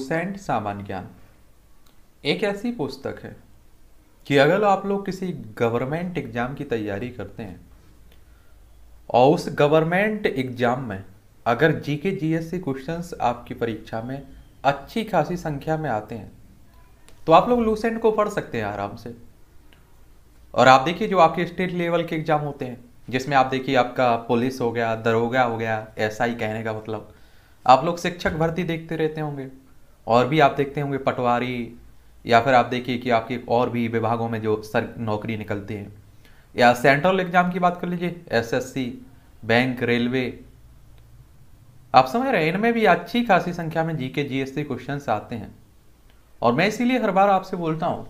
दोसेंट सामान्य ज्ञान एक ऐसी पुस्तक है कि अगर आप लोग किसी गवर्नमेंट एग्ज़ाम की तैयारी करते हैं और उस गवर्नमेंट एग्ज़ाम में अगर जीके जीएससी एस क्वेश्चन आपकी परीक्षा में अच्छी खासी संख्या में आते हैं तो आप लोग लूसेंट को पढ़ सकते हैं आराम से और आप देखिए जो आपके स्टेट लेवल के एग्ज़ाम होते हैं जिसमें आप देखिए आपका पुलिस हो गया दरोगा हो गया ऐसा ही कहने का मतलब आप लोग शिक्षक भर्ती देखते रहते होंगे और भी आप देखते होंगे पटवारी या फिर आप देखिए कि आपके और भी विभागों में जो सर नौकरी निकलती है या सेंट्रल एग्जाम की बात कर लीजिए एसएससी बैंक रेलवे आप समझ रहे हैं इनमें भी अच्छी खासी संख्या में जीके जीएसटी क्वेश्चंस आते हैं और मैं इसीलिए हर बार आपसे बोलता हूँ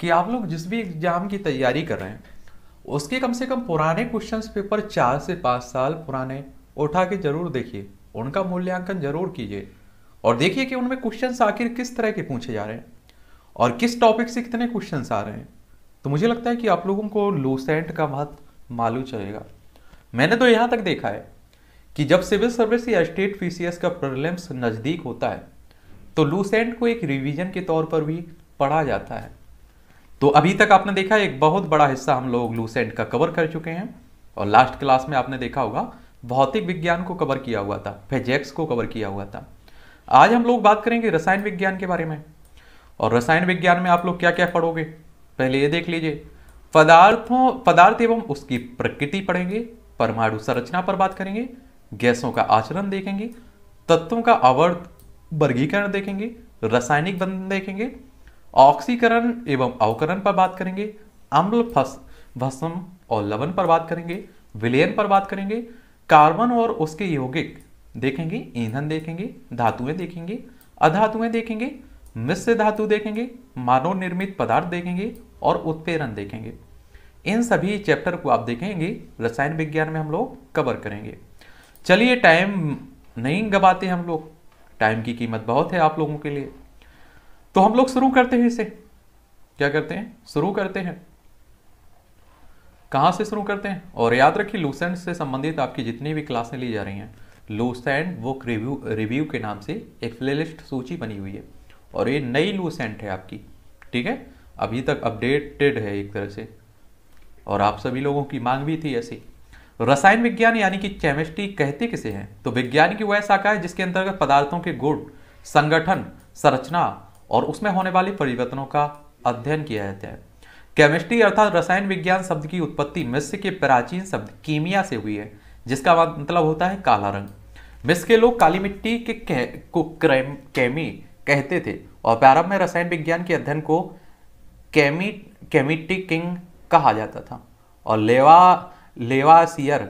कि आप लोग जिस भी एग्जाम की तैयारी कर रहे हैं उसके कम से कम पुराने क्वेश्चंस पेपर चार से पाँच साल पुराने उठा के जरूर देखिए उनका मूल्यांकन जरूर कीजिए और देखिए कि उनमें क्वेश्चन आखिर किस तरह के पूछे जा रहे हैं और किस टॉपिक से कितने क्वेश्चन आ रहे हैं तो मुझे लगता है कि आप लोगों को लूसेंट का महत्व मालूम चलेगा मैंने तो यहाँ तक देखा है कि जब सिविल सर्विस या स्टेट पीसीएस का प्रॉब्लम्स नज़दीक होता है तो लूसेंट को एक रिवीजन के तौर पर भी पढ़ा जाता है तो अभी तक आपने देखा एक बहुत बड़ा हिस्सा हम लोग लूसेंट का कवर कर चुके हैं और लास्ट क्लास में आपने देखा होगा भौतिक विज्ञान को कवर किया हुआ था फेजेक्स को कवर किया हुआ था आज हम लोग बात करेंगे रसायन विज्ञान के बारे में और रसायन विज्ञान में आप लोग क्या क्या पढ़ोगे पहले ये देख लीजिए पदार्थों पदार्थ एवं उसकी प्रकृति पढ़ेंगे परमाणु संरचना पर बात करेंगे गैसों का आचरण देखेंगे तत्वों का अवर्त वर्गीकरण देखेंगे रासायनिक बंधन देखेंगे ऑक्सीकरण एवं अवकरण पर बात करेंगे अम्ल भस्म और लवण पर बात करेंगे विलयन पर बात करेंगे कार्बन और उसके यौगिक देखेंगे ईंधन देखेंगे धातुएं देखेंगे अधातुएं देखेंगे मिश्र धातु देखेंगे मानव निर्मित पदार्थ देखेंगे और उत्पेरण देखेंगे इन सभी चैप्टर को आप देखेंगे रसायन विज्ञान में हम लोग कवर करेंगे चलिए टाइम नहीं गवाते हम लोग टाइम की कीमत बहुत है आप लोगों के लिए तो हम लोग शुरू करते हैं इसे क्या करते हैं शुरू करते हैं कहां से शुरू करते हैं और याद रखिए लूसेंट से संबंधित आपकी जितनी भी क्लासें ली जा रही हैं लोसेंट बुक रिव्यू रिव्यू के नाम से एक प्लेलिस्ट सूची बनी हुई है और ये नई लूसेंट है आपकी ठीक है अभी तक अपडेटेड है एक तरह से और आप सभी लोगों की मांग भी थी ऐसी रसायन विज्ञान यानी कि केमिस्ट्री कहते किसे हैं तो विज्ञान की वह शाखा है जिसके अंतर्गत पदार्थों के गुण संगठन संरचना और उसमें होने वाले परिवर्तनों का अध्ययन किया जाता है केमिस्ट्री अर्थात रसायन विज्ञान शब्द की उत्पत्ति मिस्र के प्राचीन शब्द कीमिया से हुई है जिसका मतलब होता है काला रंग मिस के लोग काली मिट्टी के को कैमी कहते थे और प्रारंभ में रसायन विज्ञान के अध्ययन को कैमी कैमिटी किंग कहा जाता था और लेवा लेवासियर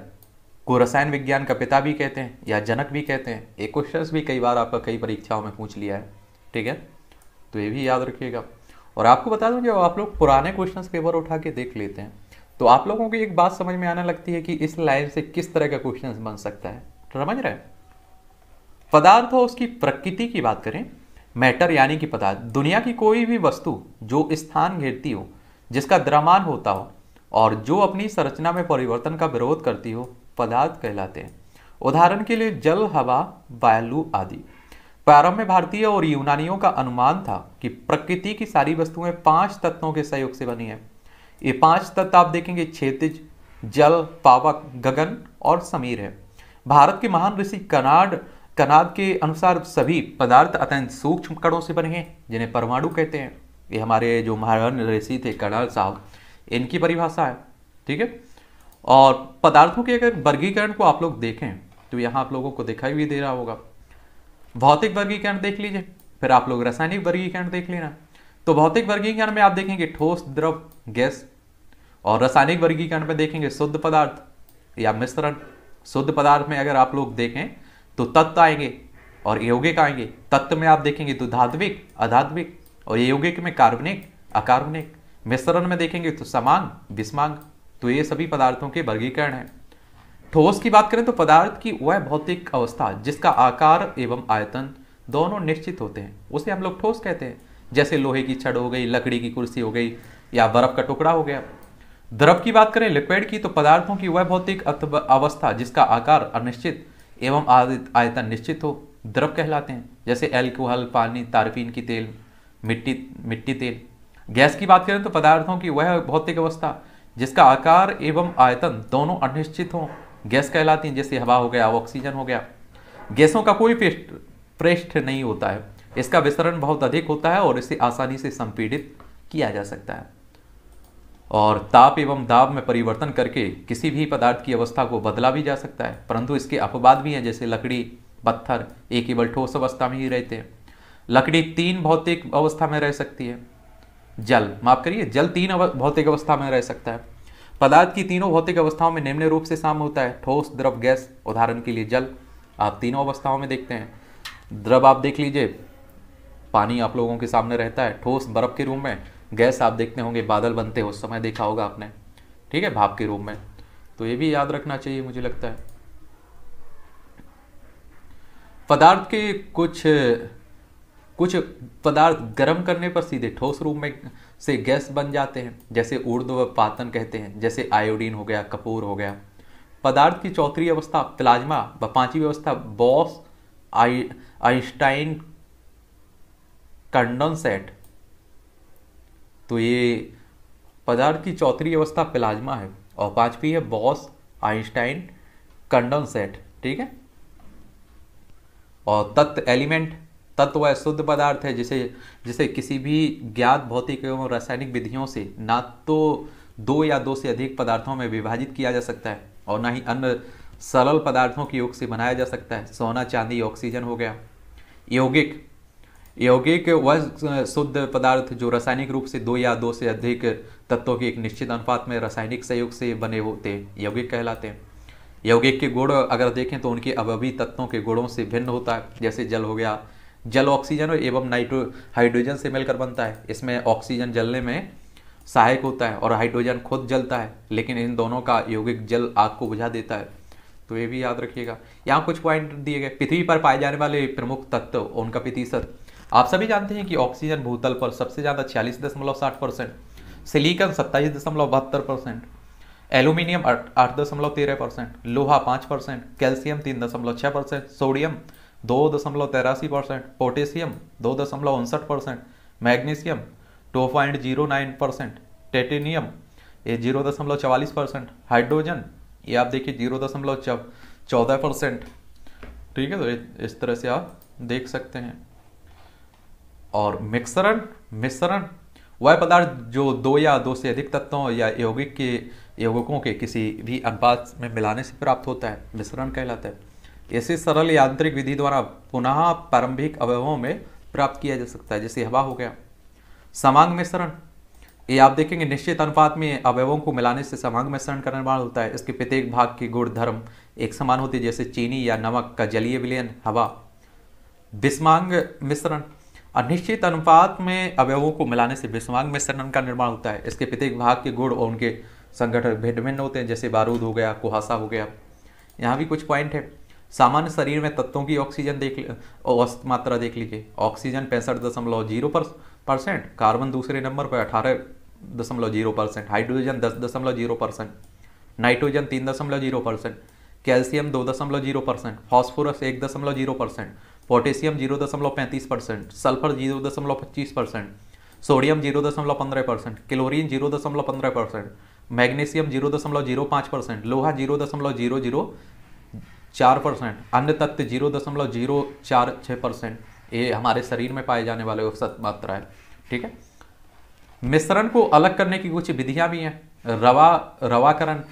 को रसायन विज्ञान का पिता भी कहते हैं या जनक भी कहते हैं ये क्वेश्चन भी कई बार आपका कई परीक्षाओं में पूछ लिया है ठीक है तो ये भी याद रखिएगा और आपको बता दूं जब आप लोग पुराने क्वेश्चन पेपर उठा के देख लेते हैं तो आप लोगों को एक बात समझ में आने लगती है कि इस लाइन से किस तरह का क्वेश्चन बन सकता है समझ रहे हैं पदार्थ और उसकी प्रकृति की बात करें मैटर यानी कि पदार्थ दुनिया की कोई भी वस्तु जो स्थान घेरती हो जिसका द्रमान होता हो और जो अपनी संरचना में परिवर्तन का विरोध करती हो पदार्थ कहलाते हैं उदाहरण के लिए जल हवा वायलु आदि प्रारंभ में भारतीय और यूनानियों का अनुमान था कि प्रकृति की सारी वस्तुएं पांच तत्वों के सहयोग से बनी है ये पांच तत्व आप देखेंगे क्षेतिज जल पावक गगन और समीर है भारत के महान ऋषि कनाड कनाब के अनुसार सभी पदार्थ अत्यंत सूक्ष्म कणों से बने हैं जिन्हें परमाणु कहते हैं ये हमारे जो महाराण ऋषि थे कर्णाल साहब इनकी परिभाषा है ठीक है और पदार्थों के अगर वर्गीकरण को आप लोग देखें तो यहाँ आप लोगों को दिखाई भी दे रहा होगा भौतिक वर्गीकरण देख लीजिए फिर आप लोग रासायनिक वर्गीकरण देख लेना तो भौतिक वर्गीकरण में आप देखेंगे ठोस द्रव गैस और रासायनिक वर्गीकरण में देखेंगे शुद्ध पदार्थ या मिश्रण शुद्ध पदार्थ में अगर आप लोग देखें तो तत्व आएंगे और यौगिक आएंगे तत्व में आप देखेंगे तो धात्विक अधात्विक और यौगिक में कार्बनिक अकार्बनिक मिश्रण में देखेंगे तो समांग विस्मांग तो ये सभी पदार्थों के वर्गीकरण है ठोस की बात करें तो पदार्थ की वह भौतिक अवस्था जिसका आकार एवं आयतन दोनों निश्चित होते हैं उसे हम लोग ठोस कहते हैं जैसे लोहे की छड़ हो गई लकड़ी की कुर्सी हो गई या बर्फ का टुकड़ा हो गया द्रव की बात करें लिक्विड की तो पदार्थों की वह भौतिक अवस्था जिसका आकार अनिश्चित एवं आयतन निश्चित हो द्रव कहलाते हैं जैसे एल्कोहल पानी तारफीन की तेल मिट्टी मिट्टी तेल गैस की बात करें तो पदार्थों की वह भौतिक अवस्था जिसका आकार एवं आयतन दोनों अनिश्चित हों गैस कहलाती हैं जैसे हवा हो गया ऑक्सीजन हो गया गैसों का कोई पृष्ठ नहीं होता है इसका विसरण बहुत अधिक होता है और इसे आसानी से संपीड़ित किया जा सकता है और ताप एवं दाब में परिवर्तन करके किसी भी पदार्थ की अवस्था को बदला भी जा सकता है परंतु इसके अपवाद भी हैं जैसे लकड़ी पत्थर ये केवल ठोस अवस्था में ही रहते हैं लकड़ी तीन भौतिक अवस्था में रह सकती है जल माफ करिए जल तीन भौतिक अवस्था में रह सकता है पदार्थ की तीनों भौतिक अवस्थाओं में निम्न रूप से साम्य होता है ठोस द्रव गैस उदाहरण के लिए जल आप तीनों अवस्थाओं में देखते हैं द्रव आप देख लीजिए पानी आप लोगों के सामने रहता है ठोस बर्फ के रूप में गैस आप देखते होंगे बादल बनते उस समय देखा होगा आपने ठीक है भाप के रूप में तो ये भी याद रखना चाहिए मुझे लगता है पदार्थ के कुछ कुछ पदार्थ गर्म करने पर सीधे ठोस रूप में से गैस बन जाते हैं जैसे उर्द पातन कहते हैं जैसे आयोडीन हो गया कपूर हो गया पदार्थ की चौथी अवस्था प्लाज्मा व पांचवी अवस्था बॉस आइंस्टाइन कंडनसेट तो ये पदार्थ की चौथी अवस्था प्लाज्मा है और पांचवी है बॉस आइंस्टाइन कंडनसेट ठीक है और तत्व एलिमेंट तत्व वह शुद्ध पदार्थ है जिसे जिसे किसी भी ज्ञात भौतिक एवं रासायनिक विधियों से ना तो दो या दो से अधिक पदार्थों में विभाजित किया जा सकता है और ना ही अन्य सरल पदार्थों के योग से बनाया जा सकता है सोना चांदी ऑक्सीजन हो गया यौगिक यौगिक वह शुद्ध पदार्थ जो रासायनिक रूप से दो या दो से अधिक तत्वों के एक निश्चित अनुपात में रासायनिक सहयोग से बने होते हैं यौगिक कहलाते हैं यौगिक के गुण अगर देखें तो उनके अभवी तत्वों के गुणों से भिन्न होता है जैसे जल हो गया जल ऑक्सीजन एवं नाइट्रो हाइड्रोजन से मिलकर बनता है इसमें ऑक्सीजन जलने में सहायक होता है और हाइड्रोजन खुद जलता है लेकिन इन दोनों का यौगिक जल आग को बुझा देता है तो ये भी याद रखिएगा यहाँ कुछ पॉइंट दिए गए पृथ्वी पर पाए जाने वाले प्रमुख तत्व उनका प्रतिशत आप सभी जानते हैं कि ऑक्सीजन भूतल पर सबसे ज़्यादा छियालीस दशमलव साठ परसेंट सिलीकन सत्ताईस दशमलव बहत्तर परसेंट एल्यूमिनियम आठ दशमलव तेरह परसेंट लोहा पाँच परसेंट कैल्शियम तीन दशमलव छः परसेंट सोडियम दो दशमलव तेरासी परसेंट पोटेशियम दो दशमलव उनसठ percent magnesium two point zero nine percent titanium ये जीरो दशमलव चवालीस परसेंट हाइड्रोजन ये आप देखिए जीरो दशमलव चौदह परसेंट ठीक है तो इस तरह से आप देख सकते हैं और मिश्रण मिश्रण वह पदार्थ जो दो या दो से अधिक तत्वों या यौगिक के यौगिकों के किसी भी अनुपात में मिलाने से प्राप्त होता है मिश्रण कहलाता है ऐसे सरल यांत्रिक विधि द्वारा पुनः प्रारंभिक अवयवों में प्राप्त किया जा सकता है जैसे हवा हो गया समांग मिश्रण ये आप देखेंगे निश्चित अनुपात में अवयवों को मिलाने से समांग मिश्रण का निर्माण होता है इसके प्रत्येक भाग के गुण धर्म एक समान होते जैसे चीनी या नमक का जलीय विलयन हवा विस्मांग मिश्रण अनिश्चित अनुपात में अवयवों को मिलाने से में मिश्रण का निर्माण होता है इसके प्रत्येक भाग के गुण और उनके संगठन भिन्न भिन्न होते हैं जैसे बारूद हो गया कुहासा हो गया यहाँ भी कुछ पॉइंट है सामान्य शरीर में तत्वों की ऑक्सीजन देख औसत मात्रा देख लीजिए ऑक्सीजन पैंसठ दशमलव जीरो परसेंट कार्बन दूसरे नंबर पर अठारह दशमलव जीरो परसेंट हाइड्रोजन दस दशमलव जीरो परसेंट नाइट्रोजन तीन दशमलव जीरो परसेंट कैल्शियम दो दशमलव जीरो परसेंट फॉस्फोरस एक दशमलव जीरो परसेंट पोटेशियम जीरो दशमलव पैंतीस परसेंट सल्फर जीरो दशमलव पच्चीस परसेंट सोडियम जीरो दशमलव पंद्रह परसेंट क्लोरीन जीरो दशमलव पंद्रह परसेंट मैग्नीशियम जीरो दशमलव जीरो पाँच परसेंट लोहा जीरो दशमलव जीरो जीरो चार परसेंट अन्य तत्व जीरो दशमलव जीरो चार छः परसेंट ये हमारे शरीर में पाए जाने वाले औसत मात्रा है ठीक है मिश्रण को अलग करने की कुछ विधियां भी हैं रवा रवाकरण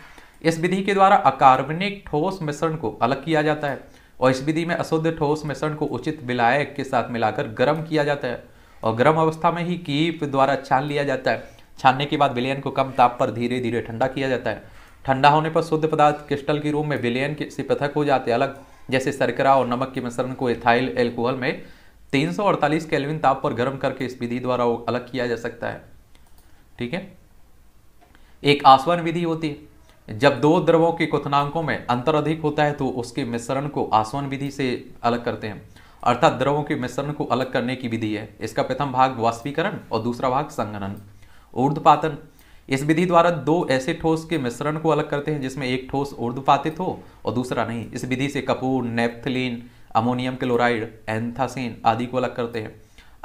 इस विधि के द्वारा अकार्बनिक ठोस मिश्रण को अलग किया जाता है और इस विधि में अशुद्ध ठोस मिश्रण को उचित विलायक के साथ मिलाकर गर्म किया जाता है और गर्म अवस्था में ही कीप द्वारा छान लिया जाता है छानने के बाद विलयन को कम ताप पर धीरे धीरे ठंडा किया जाता है ठंडा होने पर शुद्ध पदार्थ क्रिस्टल के रूप में विलयन से पृथक हो जाते हैं अलग जैसे सरकरा और नमक के मिश्रण को इथाइल एल्कोहल में तीन सौ अड़तालीस केल्विन ताप पर गर्म करके इस विधि द्वारा अलग किया जा सकता है ठीक है एक आसवन विधि होती है जब दो द्रवों के क्वथनांकों में अंतर अधिक होता है तो उसके मिश्रण को आसवन विधि से अलग करते हैं अर्थात द्रवों के मिश्रण को अलग करने की विधि है इसका प्रथम भाग वाष्पीकरण और दूसरा भाग संगनन ऊर्ध्वपातन इस विधि द्वारा दो ऐसे ठोस के मिश्रण को अलग करते हैं जिसमें एक ठोस ऊर्ध्वपातित हो और दूसरा नहीं इस विधि से कपूर नेपथलीन अमोनियम क्लोराइड एंथासीन आदि को अलग करते हैं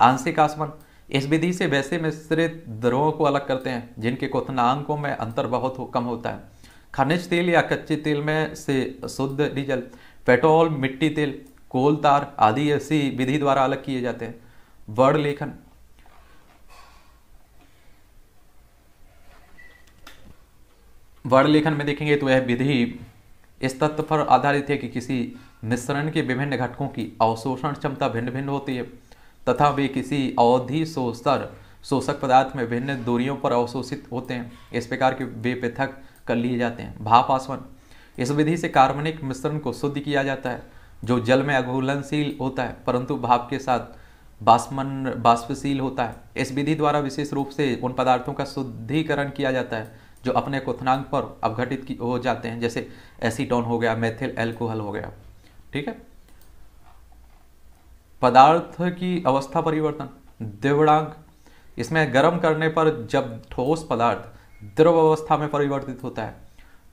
आंशिक आसवन इस विधि से वैसे मिश्रित द्रवों को अलग करते हैं जिनके क्वथनांकों में अंतर बहुत कम होता है खनिज तेल या कच्चे तेल में से शुद्ध डीजल पेट्रोल मिट्टी तेल कोल तार आदि ऐसी विधि द्वारा अलग किए जाते हैं वर्ण लेखन वर्ण लेखन में देखेंगे तो यह विधि इस तत्व पर आधारित है कि किसी मिश्रण के विभिन्न घटकों की अवशोषण क्षमता भिन्न भिन्न होती है तथा वे किसी अवधि शोषक पदार्थ में भिन्न दूरियों पर अवशोषित होते हैं इस प्रकार के वे पृथक कर लिए जाते हैं भाप आसवन इस विधि से कार्बनिक मिश्रण को शुद्ध किया जाता है जो जल में अघुलनशील होता है परंतु भाप के साथ बाष्पन बाष्पशील होता है इस विधि द्वारा विशेष रूप से उन पदार्थों का शुद्धिकरण किया जाता है जो अपने कोथनांग पर अवघटित हो जाते हैं जैसे एसीटोन हो गया मेथिल एल्कोहल हो गया ठीक है पदार्थ की अवस्था परिवर्तन द्रवणांक इसमें गर्म करने पर जब ठोस पदार्थ द्रव अवस्था में परिवर्तित होता है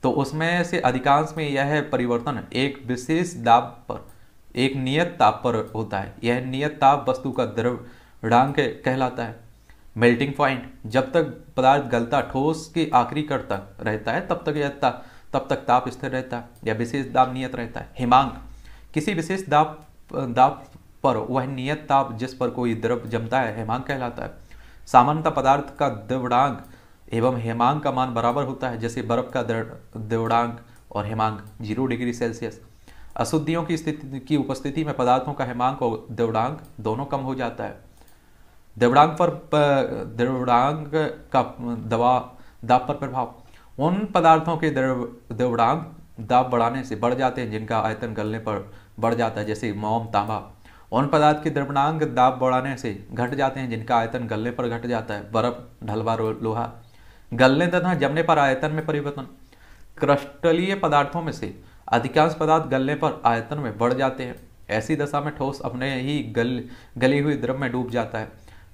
तो उसमें से अधिकांश में यह परिवर्तन एक विशेष दाब पर एक नियत ताप पर होता है यह नियत ताप वस्तु का द्रवणांक कहलाता है मेल्टिंग पॉइंट जब तक पदार्थ गलता ठोस के आखिरी कर तक रहता है तब तक यह ता, तब तक ताप स्थिर रहता है या विशेष दाब नियत रहता है हिमांक किसी विशेष दाब दाब पर वह नियत ताप जिस पर कोई द्रव जमता है हिमांक कहलाता है सामान्यतः पदार्थ का द्रवणांक एवं हेमांग का मान बराबर होता है जैसे बर्फ का देवड़ांग और हेमांग जीरो डिग्री सेल्सियस अशुद्धियों की स्थिति की उपस्थिति में पदार्थों का हेमांग और देवड़ांग दोनों कम हो जाता है देवड़ांग पर देवड़ांग का दवा दाब पर प्रभाव उन पदार्थों के देवड़ांग दाब बढ़ाने से बढ़ जाते हैं जिनका आयतन गलने पर बढ़ जाता है जैसे मोम तांबा उन पदार्थ के द्रवणांग दाब बढ़ाने से घट जाते हैं जिनका आयतन गलने पर घट जाता है बर्फ ढलवा लोहा गलने तथा जमने पर आयतन में परिवर्तन क्रस्टलीय पदार्थों में से अधिकांश पदार्थ गलने पर आयतन में बढ़ जाते हैं ऐसी दशा में ठोस अपने ही गल गली हुई द्रव में डूब जाता है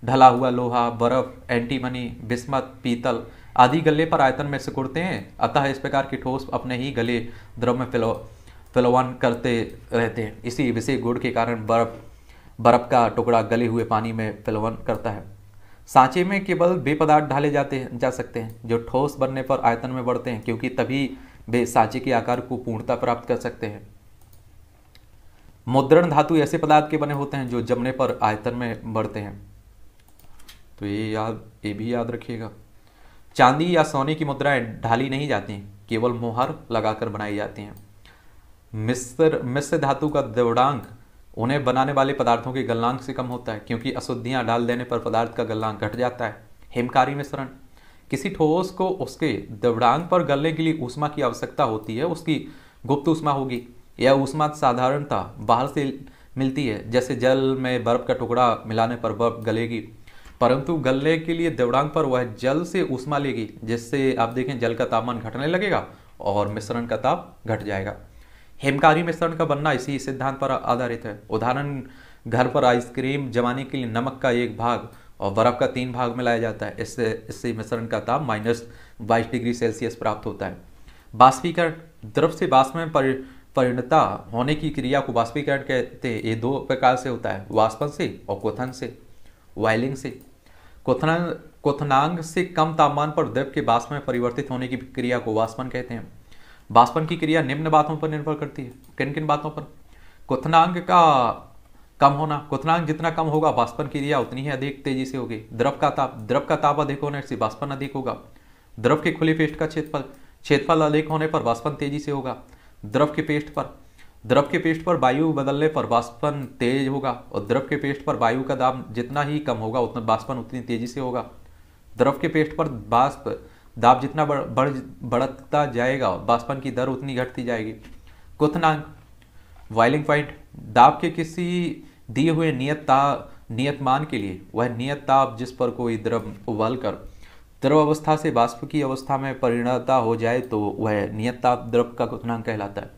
ढला हुआ लोहा बर्फ एंटीमनी बिस्मत पीतल आदि गले पर आयतन में सिकुड़ते हैं अतः इस प्रकार की ठोस अपने ही गले द्रव में फिलो फिलोवन करते रहते हैं इसी विशेष गुड़ के कारण बर्फ बर्फ का टुकड़ा गले हुए पानी में फिलोवन करता है सांचे में केवल बे पदार्थ ढाले जाते जा सकते हैं जो ठोस बनने पर आयतन में बढ़ते हैं क्योंकि तभी वे सांचे के आकार को पूर्णता प्राप्त कर सकते हैं मुद्रण धातु ऐसे पदार्थ के बने होते हैं जो जमने पर आयतन में बढ़ते हैं तो ये याद ये भी याद रखिएगा चांदी या सोने की मुद्राएं ढाली नहीं जाती केवल मोहर लगाकर बनाई जाती हैं मिस्र मिस्र धातु का देवड़ांक उन्हें बनाने वाले पदार्थों के गलनांक से कम होता है क्योंकि अशुद्धियाँ डाल देने पर पदार्थ का गलनांक घट जाता है हिमकारी मिश्रण किसी ठोस को उसके द्रवणांक पर गलने के लिए ऊष्मा की आवश्यकता होती है उसकी गुप्त ऊष्मा होगी यह ऊष्मा साधारणता बाहर से मिलती है जैसे जल में बर्फ का टुकड़ा मिलाने पर बर्फ गलेगी परंतु गलने के लिए द्रवणांक पर वह जल से ऊष्मा लेगी जिससे आप देखें जल का तापमान घटने लगेगा और मिश्रण का ताप घट जाएगा हेमकारी मिश्रण का बनना इसी सिद्धांत पर आधारित है उदाहरण घर पर आइसक्रीम जमाने के लिए नमक का एक भाग और बर्फ का तीन भाग मिलाया जाता है इससे इससे मिश्रण का ताप माइनस बाईस डिग्री सेल्सियस प्राप्त होता है बाष्पीकरण द्रव से बाष्प में पर, परिणता होने की क्रिया को बाष्पीकरण कहते हैं ये दो प्रकार से होता है वाष्पन से और क्वथन से वायलिंग से क्वथनांग क्वथनांग से कम तापमान पर द्रव के बाष्प में परिवर्तित होने की क्रिया को वाष्पन कहते हैं बाष्पन की क्रिया निम्न बातों पर निर्भर करती है किन किन बातों पर कुथनांग का कम होना क्वथनांग जितना कम होगा बाष्पन क्रिया उतनी ही अधिक तेजी से होगी द्रव का ताप द्रव का ताप अधिक होने से बाष्पन अधिक होगा द्रव के खुले पेस्ट का क्षेत्रफल क्षेत्रफल अधिक होने पर बाष्पन तेजी से होगा द्रव के पेस्ट पर द्रव के पेस्ट पर वायु बदलने पर बाष्पन तेज होगा और द्रव के पेस्ट पर वायु का दाम जितना ही कम होगा उतना बाष्पन उतनी तेजी से होगा द्रव के पेस्ट पर बाष्प दाब जितना बढ़ बढ़ता जाएगा बाष्पन की दर उतनी घटती जाएगी कुथनांग वाइलिंग पॉइंट दाब के किसी दिए हुए नियत ताप नियत मान के लिए वह नियत ताप जिस पर कोई द्रव उबल कर द्रव अवस्था से बाष्प की अवस्था में परिणता हो जाए तो वह नियत ताप द्रव का कुथनांग कहलाता है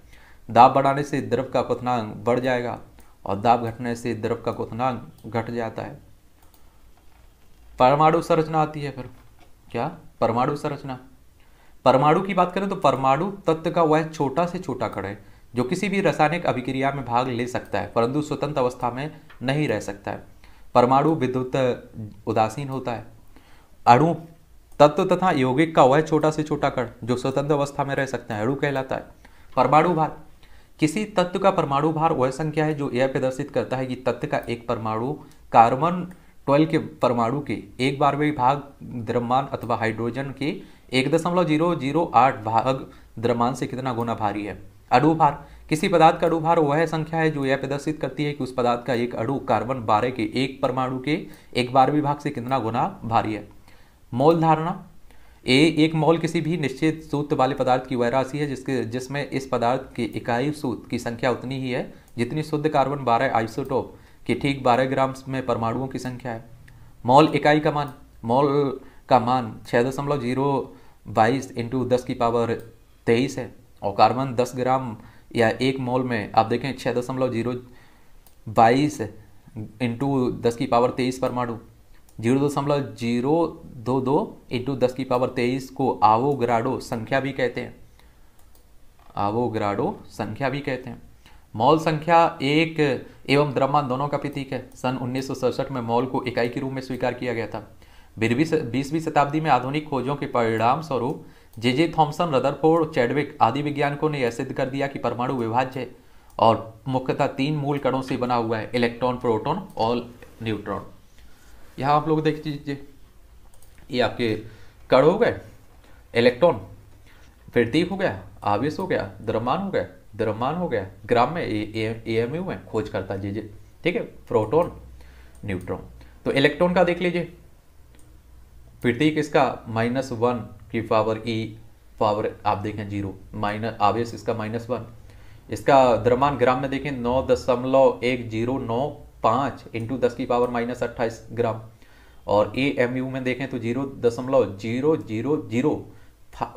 दाब बढ़ाने से द्रव का कुथनांग बढ़ जाएगा और दाब घटने से द्रव का कुथनांग घट जाता है परमाणु संरचना आती है फिर क्या परमाणु संरचना परमाणु की बात करें तो परमाणु तत्व का वह छोटा से छोटा कण है जो किसी भी रासायनिक अभिक्रिया में भाग ले सकता है परंतु स्वतंत्र अवस्था में नहीं रह सकता है परमाणु विद्युत उदासीन होता है अणु तत्व तथा यौगिक का वह छोटा से छोटा कण जो स्वतंत्र अवस्था में रह सकता है अणु कहलाता है परमाणु भार किसी तत्व का परमाणु भार वह संख्या है जो यह प्रदर्शित करता है कि तत्व का एक परमाणु कार्बन 12 के परमाणु के एक बार में भाग द्रव्यमान अथवा हाइड्रोजन के एक दशमलव जीरो जीरो आठ भाग द्रव्यमान से कितना गुना भारी है अणुभार किसी पदार्थ का अणुभार वह संख्या है जो यह प्रदर्शित करती है कि उस पदार्थ का एक अड़ु कार्बन बारह के एक परमाणु के एक बारहवीं भाग से कितना गुना भारी है मोल धारणा ए एक मोल किसी भी निश्चित सूत्र वाले पदार्थ की वह राशि है जिसके जिसमें इस पदार्थ के इकाई सूत्र की संख्या उतनी ही है जितनी शुद्ध कार्बन बारह आइसोटोप कि ठीक 12 ग्राम में परमाणुओं की संख्या है मॉल इकाई का मान मॉल का मान छः दशमलव जीरो बाईस इंटू दस की पावर तेईस है और कार्बन दस ग्राम या एक मॉल में आप देखें छः दशमलव जीरो बाईस इंटू दस की पावर तेईस परमाणु जीरो दशमलव जीरो दो दो इंटू दस की पावर तेईस को आवोग्राडो संख्या भी कहते हैं आवोग्राडो संख्या भी कहते हैं मॉल संख्या एक एवं द्रव्यमान दोनों का प्रतीक है सन उन्नीस में मॉल को इकाई के रूप में स्वीकार किया गया था बीसवीं शताब्दी में आधुनिक खोजों के परिणाम स्वरूप J J Thomson Rutherford Chadwick आदि विज्ञानिकों ने यह सिद्ध कर दिया कि परमाणु विभाज्य है और मुख्यतः तीन मूल कणों से बना हुआ है इलेक्ट्रॉन प्रोटॉन और न्यूट्रॉन यहाँ आप लोग देख लीजिए ये आपके कण हो गए इलेक्ट्रॉन फिर हो गया आवेश हो गया द्रमान हो गया द्रव्यमान हो गया ग्राम में ए एम यू है खोजकर्ता जे जे ठीक है प्रोटोन न्यूट्रॉन तो इलेक्ट्रॉन का देख लीजिए प्रतीक तो इसका माइनस वन की पावर ई पावर आप देखें जीरो माइनस आवेश इसका माइनस वन इसका द्रव्यमान ग्राम में देखें नौ दशमलव एक जीरो नौ पाँच इंटू दस की पावर माइनस अट्ठाईस ग्राम और ए एम यू में देखें तो जीरो दशमलव जीरो जीरो जीरो जीरो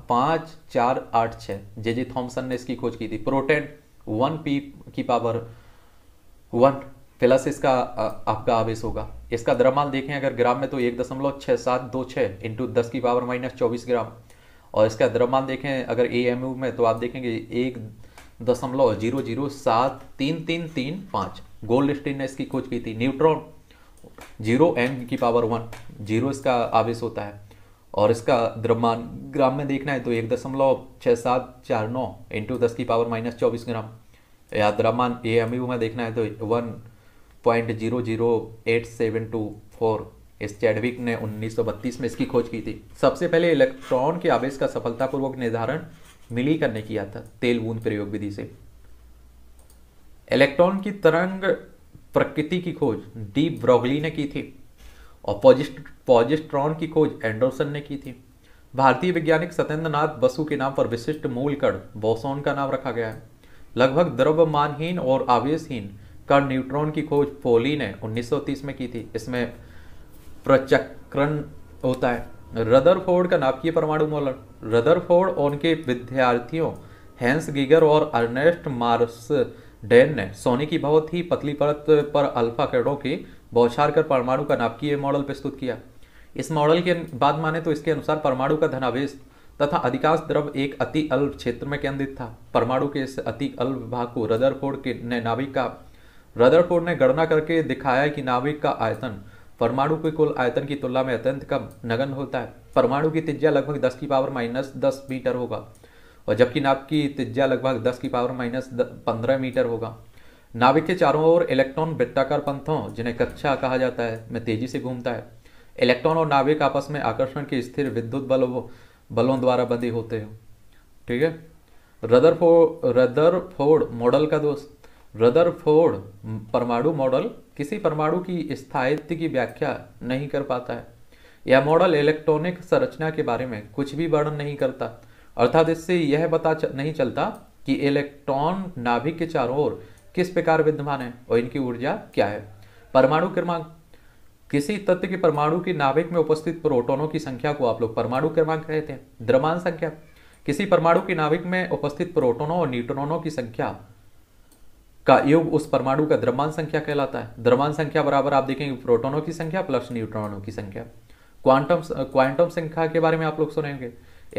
पाँच चार आठ छः जे जी थॉम्सन ने इसकी खोज की थी प्रोटेन वन पी की पावर वन प्लस इसका आपका आवेश होगा इसका द्रव्यमान देखें अगर ग्राम में तो एक दशमलव छः सात दो छः इंटू दस की पावर माइनस चौबीस ग्राम और इसका द्रव्यमान देखें अगर ए एम यू में तो आप देखेंगे एक दशमलव जीरो जीरो सात तीन तीन तीन पाँच गोल्ड स्टीन ने इसकी खोज की थी न्यूट्रॉन जीरो एम की पावर वन जीरो इसका आवेश होता है और इसका द्रव्यमान ग्राम में देखना है तो एक दशमलव छः सात चार नौ इंटू दस की पावर माइनस चौबीस ग्राम या द्रव्यमान ए एम यू में देखना है तो one point zero zero eight seven two four इस चैडविक ने 1932 में इसकी खोज की थी सबसे पहले इलेक्ट्रॉन के आवेश का सफलतापूर्वक निर्धारण मिली करने किया था तेल बूंद प्रयोग विधि से इलेक्ट्रॉन की तरंग प्रकृति की खोज डी ब्रोगली ने की थी और पॉजिस्ट पॉजिस्ट्रॉन की खोज एंडरसन ने की थी भारतीय वैज्ञानिक सत्येंद्रनाथ बसु के नाम पर विशिष्ट मूल कण बोसोन का नाम रखा गया है लगभग द्रव्यमानहीन और आवेशहीन कण न्यूट्रॉन की खोज पोली ने 1930 में की थी इसमें प्रचक्रण होता है रदरफोर्ड का नापकीय परमाणु मॉडल रदरफोर्ड और उनके विद्यार्थियों हैंस गीगर और अर्नेस्ट मार्स डेन ने सोने की बहुत ही पतली परत पर अल्फा किरणों की बौछार कर परमाणु का नापकीय मॉडल प्रस्तुत किया इस मॉडल के बाद माने तो इसके अनुसार परमाणु का धनावेश तथा अधिकांश द्रव एक अति अल्प क्षेत्र में केंद्रित था परमाणु के इस अति अल्प भाग को रदरफोर्ड के ने नाविक का रदरफोर्ड ने गणना करके दिखाया कि नाविक का आयतन परमाणु के कुल आयतन की तुलना में अत्यंत कम नगन होता है परमाणु की त्रिज्या लगभग दस की पावर माइनस दस मीटर होगा और जबकि नाप की त्रिज्या लगभग दस की पावर माइनस पंद्रह मीटर होगा नाभिक के चारों ओर इलेक्ट्रॉन वृत्ताकार पंथों जिन्हें कक्षा कहा जाता है में तेजी से घूमता है इलेक्ट्रॉन और नाभिक आपस में आकर्षण के स्थिर विद्युत बल बलों द्वारा बंधी होते हैं ठीक है Rutherford, Rutherford model का दोस्त रदर फोर्ड परमाणु मॉडल किसी परमाणु की स्थायित्व की व्याख्या नहीं कर पाता है यह मॉडल इलेक्ट्रॉनिक संरचना के बारे में कुछ भी वर्णन नहीं करता अर्थात इससे यह पता नहीं चलता कि इलेक्ट्रॉन नाभिक के चारों ओर किस प्रकार विद्यमान है और इनकी ऊर्जा क्या है परमाणु क्रमांक किसी तत्व के परमाणु की नाभिक में उपस्थित प्रोटोनों की संख्या को आप लोग परमाणु क्रमांक कहते हैं द्रमान संख्या किसी परमाणु की नाभिक में उपस्थित प्रोटोनों और न्यूट्रोनों की संख्या का योग उस परमाणु का द्रमान संख्या कहलाता है द्रमान संख्या बराबर आप देखेंगे प्रोटोनों की संख्या प्लस न्यूट्रॉनों की संख्या क्वांटम क्वांटम संख्या के बारे में आप लोग सुनेंगे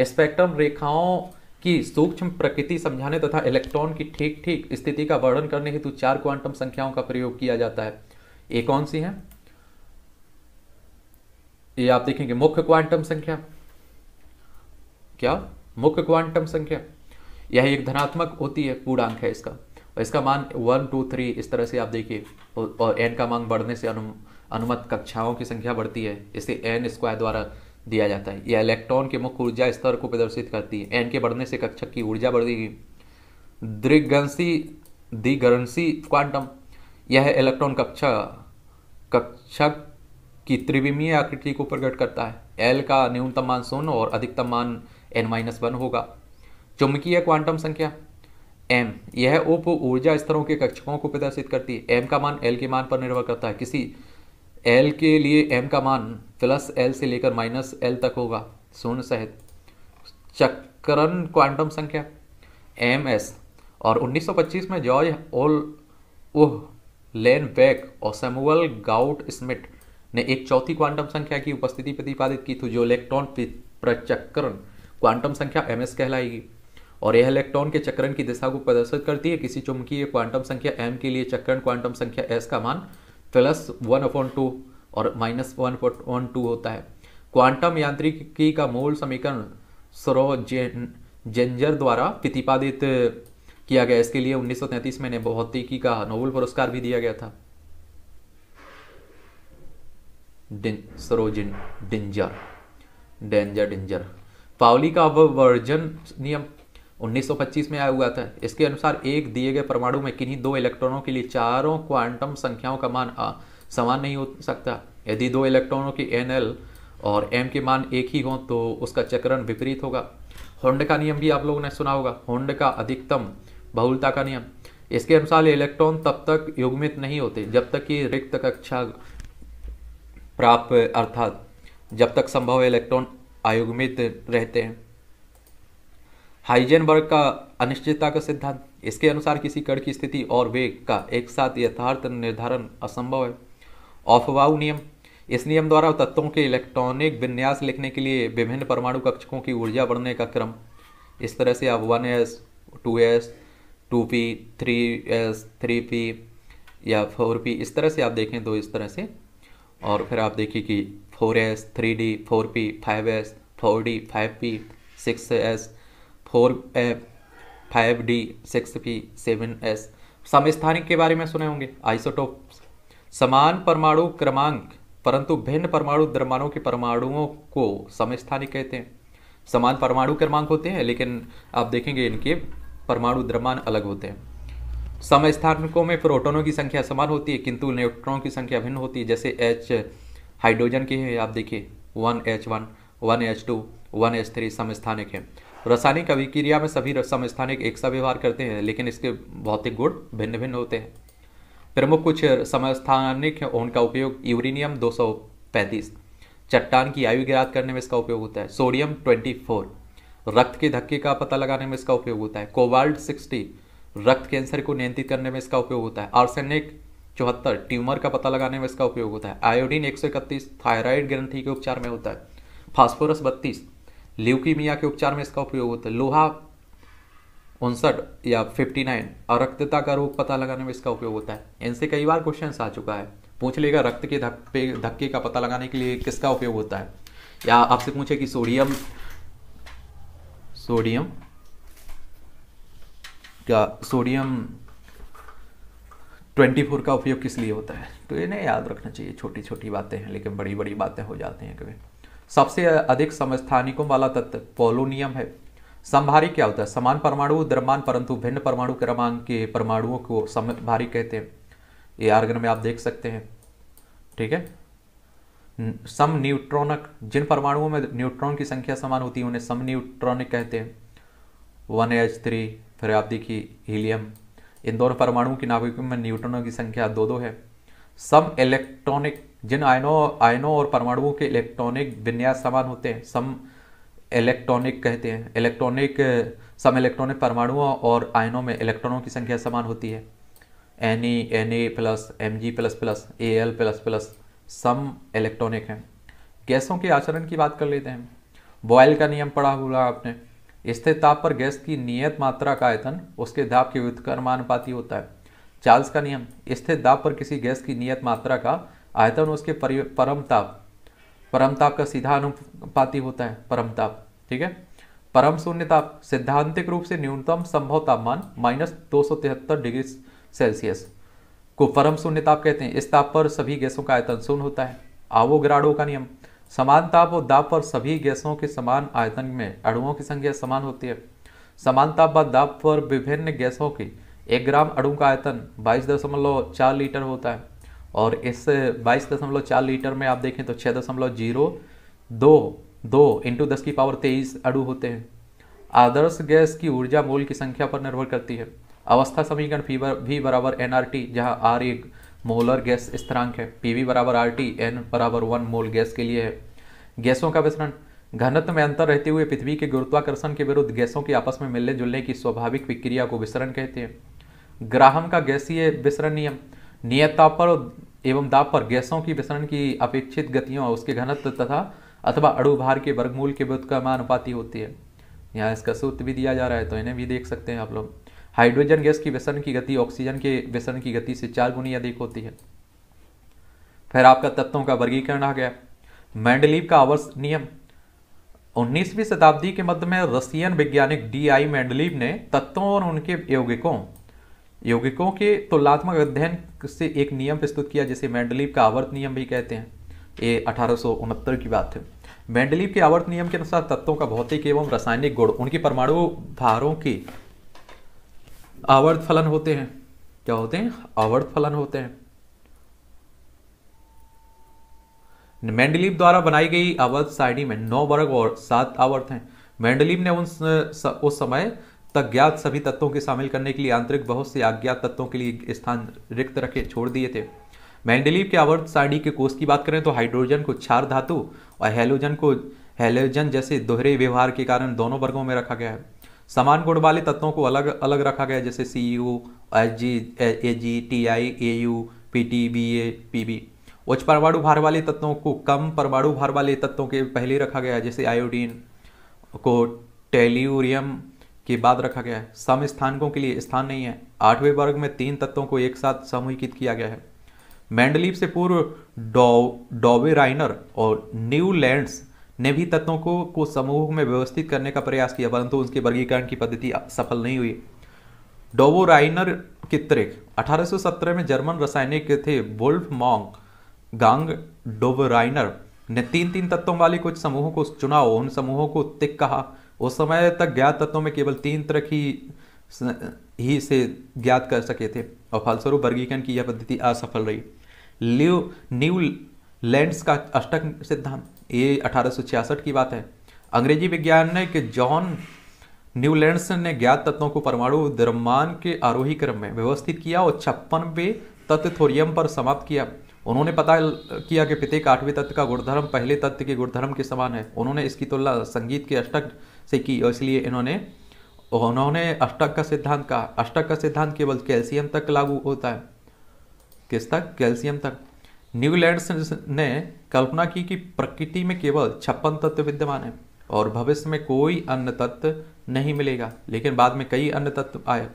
स्पेक्ट्रम रेखाओं कि सूक्ष्म प्रकृति समझाने तथा इलेक्ट्रॉन की ठीक ठीक स्थिति का वर्णन करने हेतु चार क्वांटम संख्याओं का प्रयोग किया जाता है ये कौन सी है ये आप देखेंगे मुख्य क्वांटम संख्या क्या मुख्य क्वांटम संख्या यह एक धनात्मक होती है पूर्णांक है इसका इसका मान वन टू थ्री इस तरह से आप देखिए और एन का मान बढ़ने से अनु अनुमत कक्षाओं की संख्या बढ़ती है इसे एन स्क्वायर द्वारा दिया जाता है यह इलेक्ट्रॉन के मुख्य ऊर्जा स्तर को प्रदर्शित करती है एन के बढ़ने से कक्षक की ऊर्जा बढ़ेगी द्रिगंसी दिगंसी क्वांटम यह इलेक्ट्रॉन कक्षा कक्षक की त्रिविमीय आकृति को प्रकट करता है एल का न्यूनतम मान शून्य और अधिकतम मान एन माइनस वन होगा चुंबकीय क्वांटम संख्या एम यह उप ऊर्जा स्तरों के कक्षकों को प्रदर्शित करती है एम का मान एल के मान पर निर्भर करता है किसी एल के लिए एम का मान प्लस एल से लेकर माइनस एल तक होगा शून्य सहित चक्रण क्वांटम संख्या एम एस और 1925 में जॉर्ज ओल ओह लेन बैक और सैमुअल गाउट स्मिट ने एक चौथी क्वांटम संख्या की उपस्थिति प्रतिपादित की थी जो इलेक्ट्रॉन प्रचक्रण क्वांटम संख्या एम एस कहलाएगी और यह इलेक्ट्रॉन के चक्रण की दिशा को प्रदर्शित करती है किसी चुंबकीय क्वांटम संख्या एम के लिए चक्रण क्वांटम संख्या एस का मान प्लस वन अपॉन टू और माइनस वन अपॉन टू होता है क्वांटम यांत्रिकी का मूल समीकरण सरो जेन जेंजर द्वारा प्रतिपादित किया गया इसके लिए 1933 में इन्हें भौतिकी का नोबेल पुरस्कार भी दिया गया था डिंजर डेंजर डिंजर पावली का वर्जन नियम 1925 में आया हुआ था इसके अनुसार एक दिए गए परमाणु में किन्हीं दो इलेक्ट्रॉनों के लिए चारों क्वांटम संख्याओं का मान समान नहीं हो सकता यदि दो इलेक्ट्रॉनों के एन एल और एम के मान एक ही हों तो उसका चक्रण विपरीत होगा होंड का नियम भी आप लोगों ने सुना होगा होंड का अधिकतम बहुलता का नियम इसके अनुसार इलेक्ट्रॉन तब तक युग्मित नहीं होते जब तक कि रिक्त कक्षा प्राप्त अर्थात जब तक संभव इलेक्ट्रॉन आयुग्मित रहते हैं हाइजेनबर्ग का अनिश्चितता का सिद्धांत इसके अनुसार किसी कण की स्थिति और वेग का एक साथ यथार्थ निर्धारण असंभव है ऑफवाऊ नियम इस नियम द्वारा तत्वों के इलेक्ट्रॉनिक विन्यास लिखने के लिए विभिन्न परमाणु कक्षकों की ऊर्जा बढ़ने का क्रम इस तरह से आप one S two S two P three S three P या फोर पी इस तरह से आप देखें तो इस तरह से और फिर आप देखिए कि four S three D four P five S four D five P six S four F five D six P seven S समस्थानिक के बारे में सुने होंगे आइसोटोप समान परमाणु क्रमांक परंतु भिन्न परमाणु द्रमाणों के परमाणुओं को समस्थानिक कहते हैं समान परमाणु क्रमांक होते हैं लेकिन आप देखेंगे इनके परमाणु द्रमान अलग होते हैं समस्थानिकों में प्रोटोनों की संख्या समान होती है किंतु न्यूट्रॉनों की संख्या भिन्न होती है जैसे एच हाइड्रोजन की है आप देखिए one H one one H two one H three समस्थानिक है रासायनिक अभिक्रिया में सभी समस्थानिक एक सा व्यवहार करते हैं लेकिन इसके भौतिक गुण भिन्न भिन्न होते हैं प्रमुख कुछ समस्थानिक उनका उपयोग यूरेनियम 235 चट्टान की आयु ज्ञात करने में इसका उपयोग होता है सोडियम 24 रक्त के धक्के का पता लगाने में इसका उपयोग होता है कोबाल्ट 60 रक्त कैंसर को नियंत्रित करने में इसका उपयोग होता है आर्सेनिक चौहत्तर ट्यूमर का पता लगाने में इसका उपयोग होता है आयोडीन एक थायराइड ग्रंथि के उपचार में होता है फास्फोरस बत्तीस ल्यूकीमिया के उपचार में इसका उपयोग होता है लोहा उनसठ या नाइन और रक्तता का रोग पता लगाने में इसका उपयोग होता है इनसे कई बार क्वेश्चन आ चुका है पूछ लेगा रक्त के धक्के धक्के का पता लगाने के लिए किसका उपयोग होता है या आपसे पूछे कि सोडियम सोडियम का सोडियम ट्वेंटी फोर का उपयोग किस लिए होता है तो ये नहीं याद रखना चाहिए छोटी छोटी बातें हैं लेकिन बड़ी बड़ी बातें हो जाती हैं कभी सबसे अधिक समस्थानिकों वाला तत्व पोलोनियम है संभारी क्या होता है समान परमाणु द्रव्यमान परंतु भिन्न परमाणु क्रमांक के परमाणुओं को संभारी कहते हैं ये आर्गन में आप देख सकते हैं ठीक है सम न्यूट्रॉनक जिन परमाणुओं में न्यूट्रॉन की संख्या समान होती है उन्हें सम न्यूट्रॉनिक कहते हैं वन एच थ्री फिर आप देखिए हीलियम इन दोनों परमाणुओं की नाभिकों में न्यूट्रॉनों की संख्या दो दो है सम इलेक्ट्रॉनिक जिन आयनों आयनों और परमाणुओं के इलेक्ट्रॉनिक विन्यास समान होते हैं सम इलेक्ट्रॉनिक कहते हैं इलेक्ट्रॉनिक सम इलेक्ट्रॉनिक परमाणुओं और आयनों में इलेक्ट्रॉनों की संख्या समान होती है N E N A plus M G plus plus A L plus plus सम इलेक्ट्रॉनिक हैं गैसों के आचरण की बात कर लेते हैं बॉयल का नियम पढ़ा हुआ आपने स्थिर ताप पर गैस की नियत मात्रा का आयतन उसके दाब के व्युत्कर्मानुपाती होता है चार्ल्स का नियम स्थिर दाब पर किसी गैस की नियत मात्रा का आयतन उसके परम ताप परम ताप का सीधा अनुपाती होता है परम ताप ठीक है परम शून्य ताप सिद्धांतिक रूप से न्यूनतम संभव तापमान माइनस दो डिग्री सेल्सियस को परम शून्य ताप कहते हैं इस ताप पर सभी गैसों का आयतन शून्य होता है आवोग्राडो का नियम समान ताप और दाप पर सभी गैसों के समान आयतन में अणुओं की संख्या समान होती है समान ताप व दाप पर विभिन्न गैसों की एक ग्राम अणु का आयतन बाईस दशमलव चार लीटर होता है और इस चार लीटर में आप देखें तो छः दशमलव जीरो दो दो इंटू दस की पावर तेईस अड़ू होते हैं आदर्श गैस की ऊर्जा मोल की संख्या पर निर्भर करती है अवस्था समीकरण पी भी बराबर एन आर टी जहाँ आर एक मोलर गैस स्थिरांक है पी वी बराबर आर टी एन बराबर वन मोल गैस के लिए है गैसों का विसरण घनत्व में अंतर रहते हुए पृथ्वी के गुरुत्वाकर्षण के विरुद्ध गैसों के आपस में मिलने जुलने की स्वाभाविक प्रक्रिया को विसरण कहते हैं ग्राहम का गैसीय विसरण नियम नियत पर एवं दाब पर गैसों की विसरण की अपेक्षित गतियों और उसके घनत्व तथा अथवा अड़ुभार के वर्गमूल के व्युत का मानुपाती होती है यहाँ इसका सूत्र भी दिया जा रहा है तो इन्हें भी देख सकते हैं आप लोग हाइड्रोजन गैस की व्यसन की गति ऑक्सीजन के व्यसन की गति से चार गुनी अधिक होती है फिर आपका तत्वों का वर्गीकरण आ गया मैंडलीव का आवर्स नियम 19वीं शताब्दी के मध्य में रसियन वैज्ञानिक डी आई मैंडलीव ने तत्वों और उनके यौगिकों यौगिकों के तुलनात्मक अध्ययन से एक नियम प्रस्तुत किया जिसे मैंडलीव का आवर्त नियम भी कहते हैं ये अठारह की बात है मैंडलीव के आवर्त नियम के अनुसार तत्वों का भौतिक एवं रासायनिक गुण उनकी परमाणु भारों की आवर्त फलन होते हैं क्या होते हैं आवर्त फलन होते हैं मैंडलीव द्वारा बनाई गई आवर्त सारणी में नौ वर्ग और सात आवर्त हैं मैंडलीव ने उन उस समय तक ज्ञात सभी तत्वों के शामिल करने के लिए आंतरिक बहुत से अज्ञात तत्वों के लिए स्थान रिक्त रखे छोड़ दिए थे मैंडलीव के आवर्त सारणी के कोष की बात करें तो हाइड्रोजन को क्षार धातु और हेलोजन को हेलोजन जैसे दोहरे व्यवहार के कारण दोनों वर्गों में रखा गया है समान गुण वाले तत्वों को अलग अलग रखा गया जैसे C U H G A G T I A U P T B A P B उच्च परमाणु भार वाले तत्वों को कम परमाणु भार वाले तत्वों के पहले रखा गया जैसे आयोडीन को टेल्यूरियम के बाद रखा गया है सम स्थानकों के लिए स्थान नहीं है आठवें वर्ग में तीन तत्वों को एक साथ समूहित किया गया है मैंडलीव से पूर्व डॉवे राइनर और न्यू ने भी तत्वों को, को समूह में व्यवस्थित करने का प्रयास किया परंतु उनके वर्गीकरण की पद्धति सफल नहीं हुई डोवो राइनर के त्रिक अठारह में जर्मन रसायनिक थे वुल्फ मॉन्ग गांग डोवराइनर ने तीन तीन तत्वों वाले कुछ समूहों को चुना उन समूहों को तिक कहा उस समय तक ज्ञात तत्वों में केवल तीन तरह की ही से ज्ञात कर सके थे और फलस्वरूप वर्गीकरण की यह पद्धति असफल रही ल्यू न्यू लैंड्स का अष्टक सिद्धांत ये अठारह की बात है अंग्रेजी वैज्ञानिक जॉन न्यूलैंड्स ने ज्ञात तत्वों को परमाणु द्रव्यमान के आरोही क्रम में व्यवस्थित किया और छप्पनवे तत्व थोरियम पर समाप्त किया उन्होंने पता किया कि प्रत्येक आठवें तत्व का गुणधर्म पहले तत्व के गुणधर्म के समान है उन्होंने इसकी तुलना संगीत के अष्टक से की और इसलिए इन्होंने उन्होंने अष्टक का सिद्धांत कहा अष्टक का सिद्धांत केवल कैल्शियम तक लागू होता है किस तक कैल्शियम तक न्यूलैंड ने कल्पना की कि प्रकृति में केवल छप्पन तत्व विद्यमान है और भविष्य में कोई अन्य तत्व नहीं मिलेगा लेकिन बाद में कई अन्य तत्व आए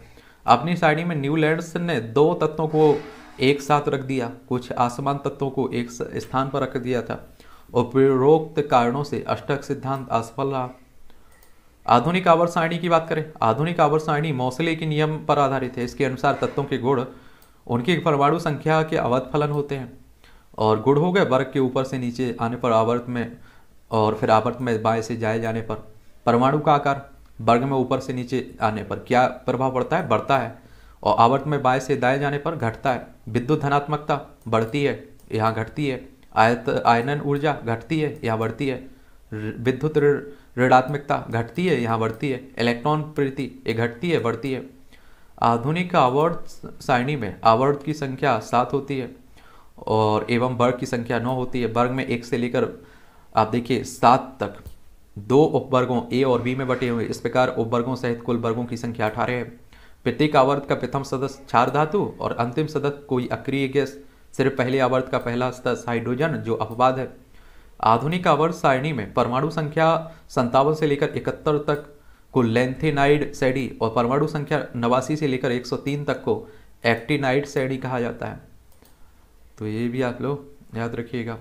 अपनी साड़ी में न्यूलैंड्स ने दो तत्वों को एक साथ रख दिया कुछ आसमान तत्वों को एक स्थान पर रख दिया था उपरोक्त कारणों से अष्टक सिद्धांत असफल रहा आधुनिक आवर्त सारणी की बात करें आधुनिक आवर्त सारणी मौसले के नियम पर आधारित है इसके अनुसार तत्वों के गुण उनकी परमाणु संख्या के अवध फलन होते हैं और गुण हो गए वर्ग के ऊपर से नीचे आने पर आवर्त में और फिर आवर्त में बाएं से जाए जाने पर परमाणु का आकार वर्ग में ऊपर से नीचे आने पर क्या प्रभाव पड़ता है बढ़ता है और आवर्त में बाएं से दाएं जाने पर घटता है विद्युत धनात्मकता बढ़ती है यहाँ घटती है आयत आयनन ऊर्जा घटती है यहाँ बढ़ती है विद्युत ऋणात्मकता घटती है यहाँ बढ़ती है इलेक्ट्रॉन प्रति ये घटती है बढ़ती है आधुनिक आवर्त सारणी में आवर्त की संख्या सात होती है और एवं वर्ग की संख्या नौ होती है वर्ग में एक से लेकर आप देखिए सात तक दो उपवर्गों ए और बी में बटे हुए इस प्रकार उपवर्गों सहित कुल वर्गों की संख्या अठारह है प्रत्येक आवर्त का प्रथम सदस्य चार धातु और अंतिम सदस्य कोई अक्रिय गैस सिर्फ पहले आवर्त का पहला सदस्य हाइड्रोजन जो अपवाद है आधुनिक आवर्त सारणी में परमाणु संख्या संतावन से लेकर इकहत्तर तक को लेंथेनाइड सैडी और परमाणु संख्या नवासी से लेकर 103 तक को एक्टिनाइड सैडी कहा जाता है तो ये भी आप लोग याद रखिएगा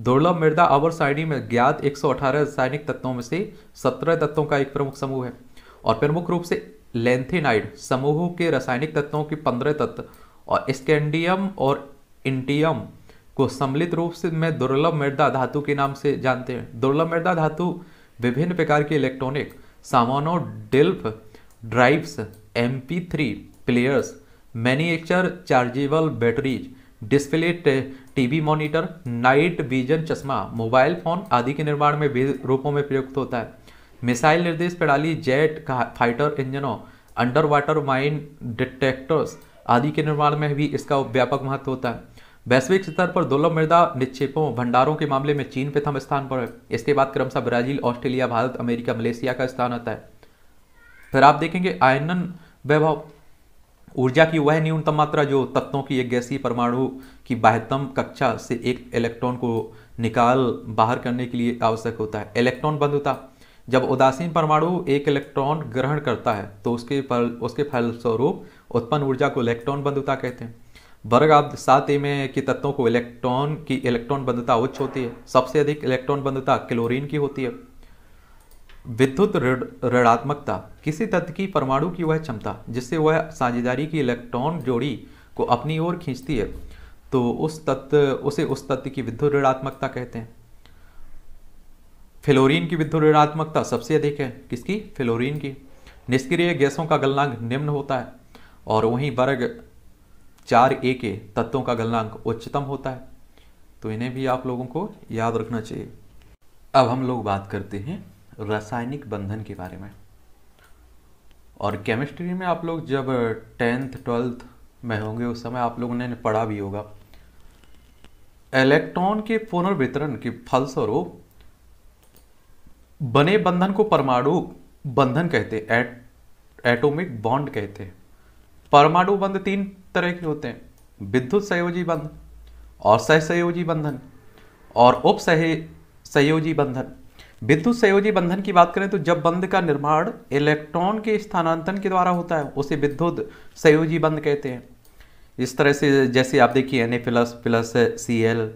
दुर्लभ मृदा आवर्त सारणी में ज्ञात 118 रासायनिक तत्वों में से 17 तत्वों का एक प्रमुख समूह है और प्रमुख रूप से लेंथेनाइड समूह के रासायनिक तत्वों के 15 तत्व और स्कैंडियम और इंटियम को सम्मिलित रूप से में दुर्लभ मृदा धातु के नाम से जानते हैं दुर्लभ मृदा धातु विभिन्न प्रकार के इलेक्ट्रॉनिक सामानों डिल्फ drives M three players manufacture chargeable batteries display TV monitor night vision चश्मा मोबाइल फोन आदि के निर्माण में विभिन्न रूपों में प्रयुक्त होता है मिसाइल निर्देश प्रणाली जेट फाइटर इंजनों अंडर वाटर माइन डिटेक्टर्स आदि के निर्माण में भी इसका व्यापक महत्व होता है वैश्विक स्तर पर दुर्लभ मृदा निक्षेपों भंडारों के मामले में चीन प्रथम स्थान पर है इसके बाद क्रमशः Brazil Australia Bharat America Malaysia का स्थान आता है फिर आप देखेंगे आयनन वैभव ऊर्जा की वह न्यूनतम मात्रा जो तत्वों की एक गैसीय परमाणु की बाह्यतम कक्षा से एक इलेक्ट्रॉन को निकाल बाहर करने के लिए आवश्यक होता है इलेक्ट्रॉन बंधुता जब उदासीन परमाणु एक इलेक्ट्रॉन ग्रहण करता है तो उसके पर उसके फलस्वरूप उत्पन्न ऊर्जा को इलेक्ट्रॉन बंधुता कहते हैं वर्ग साथ ही में कि तत्वों को इलेक्ट्रॉन की इलेक्ट्रॉन बंधता उच्च होती है सबसे अधिक इलेक्ट्रॉन बंधता क्लोरीन की होती है विद्युत ऋणात्मकता किसी तत्व की परमाणु की वह क्षमता जिससे वह साझेदारी की इलेक्ट्रॉन जोड़ी को अपनी ओर खींचती है तो उस तत्व उसे उस तत्व की विद्युत ऋणात्मकता कहते हैं फ्लोरीन की विद्युत ऋणात्मकता सबसे अधिक है किसकी फ्लोरीन की निष्क्रिय गैसों का गलनांक निम्न होता है और वहीं वर्ग चार ए के तत्वों का गलनांक उच्चतम होता है तो इन्हें भी आप लोगों को याद रखना चाहिए अब हम लोग बात करते हैं रासायनिक बंधन के बारे में और केमिस्ट्री में आप लोग जब टेंथ ट्वेल्थ में होंगे उस समय आप लोगों ने पढ़ा भी होगा इलेक्ट्रॉन के पुनर्वितरण के फलस्वरूप बने बंधन को परमाणु बंधन कहते एट, एटोमिक बॉन्ड कहते हैं परमाणु बंध तीन तरह के होते हैं विद्युत सहयोजी बंधन और सहसहयोजी बंधन और उप सहयोजी बंधन विद्युत सहयोजी बंधन की बात करें तो जब बंध का निर्माण इलेक्ट्रॉन के स्थानांतरण के द्वारा होता है उसे विद्युत सहयोजी बंध कहते हैं इस तरह से जैसे आप देखिए N A plus plus C L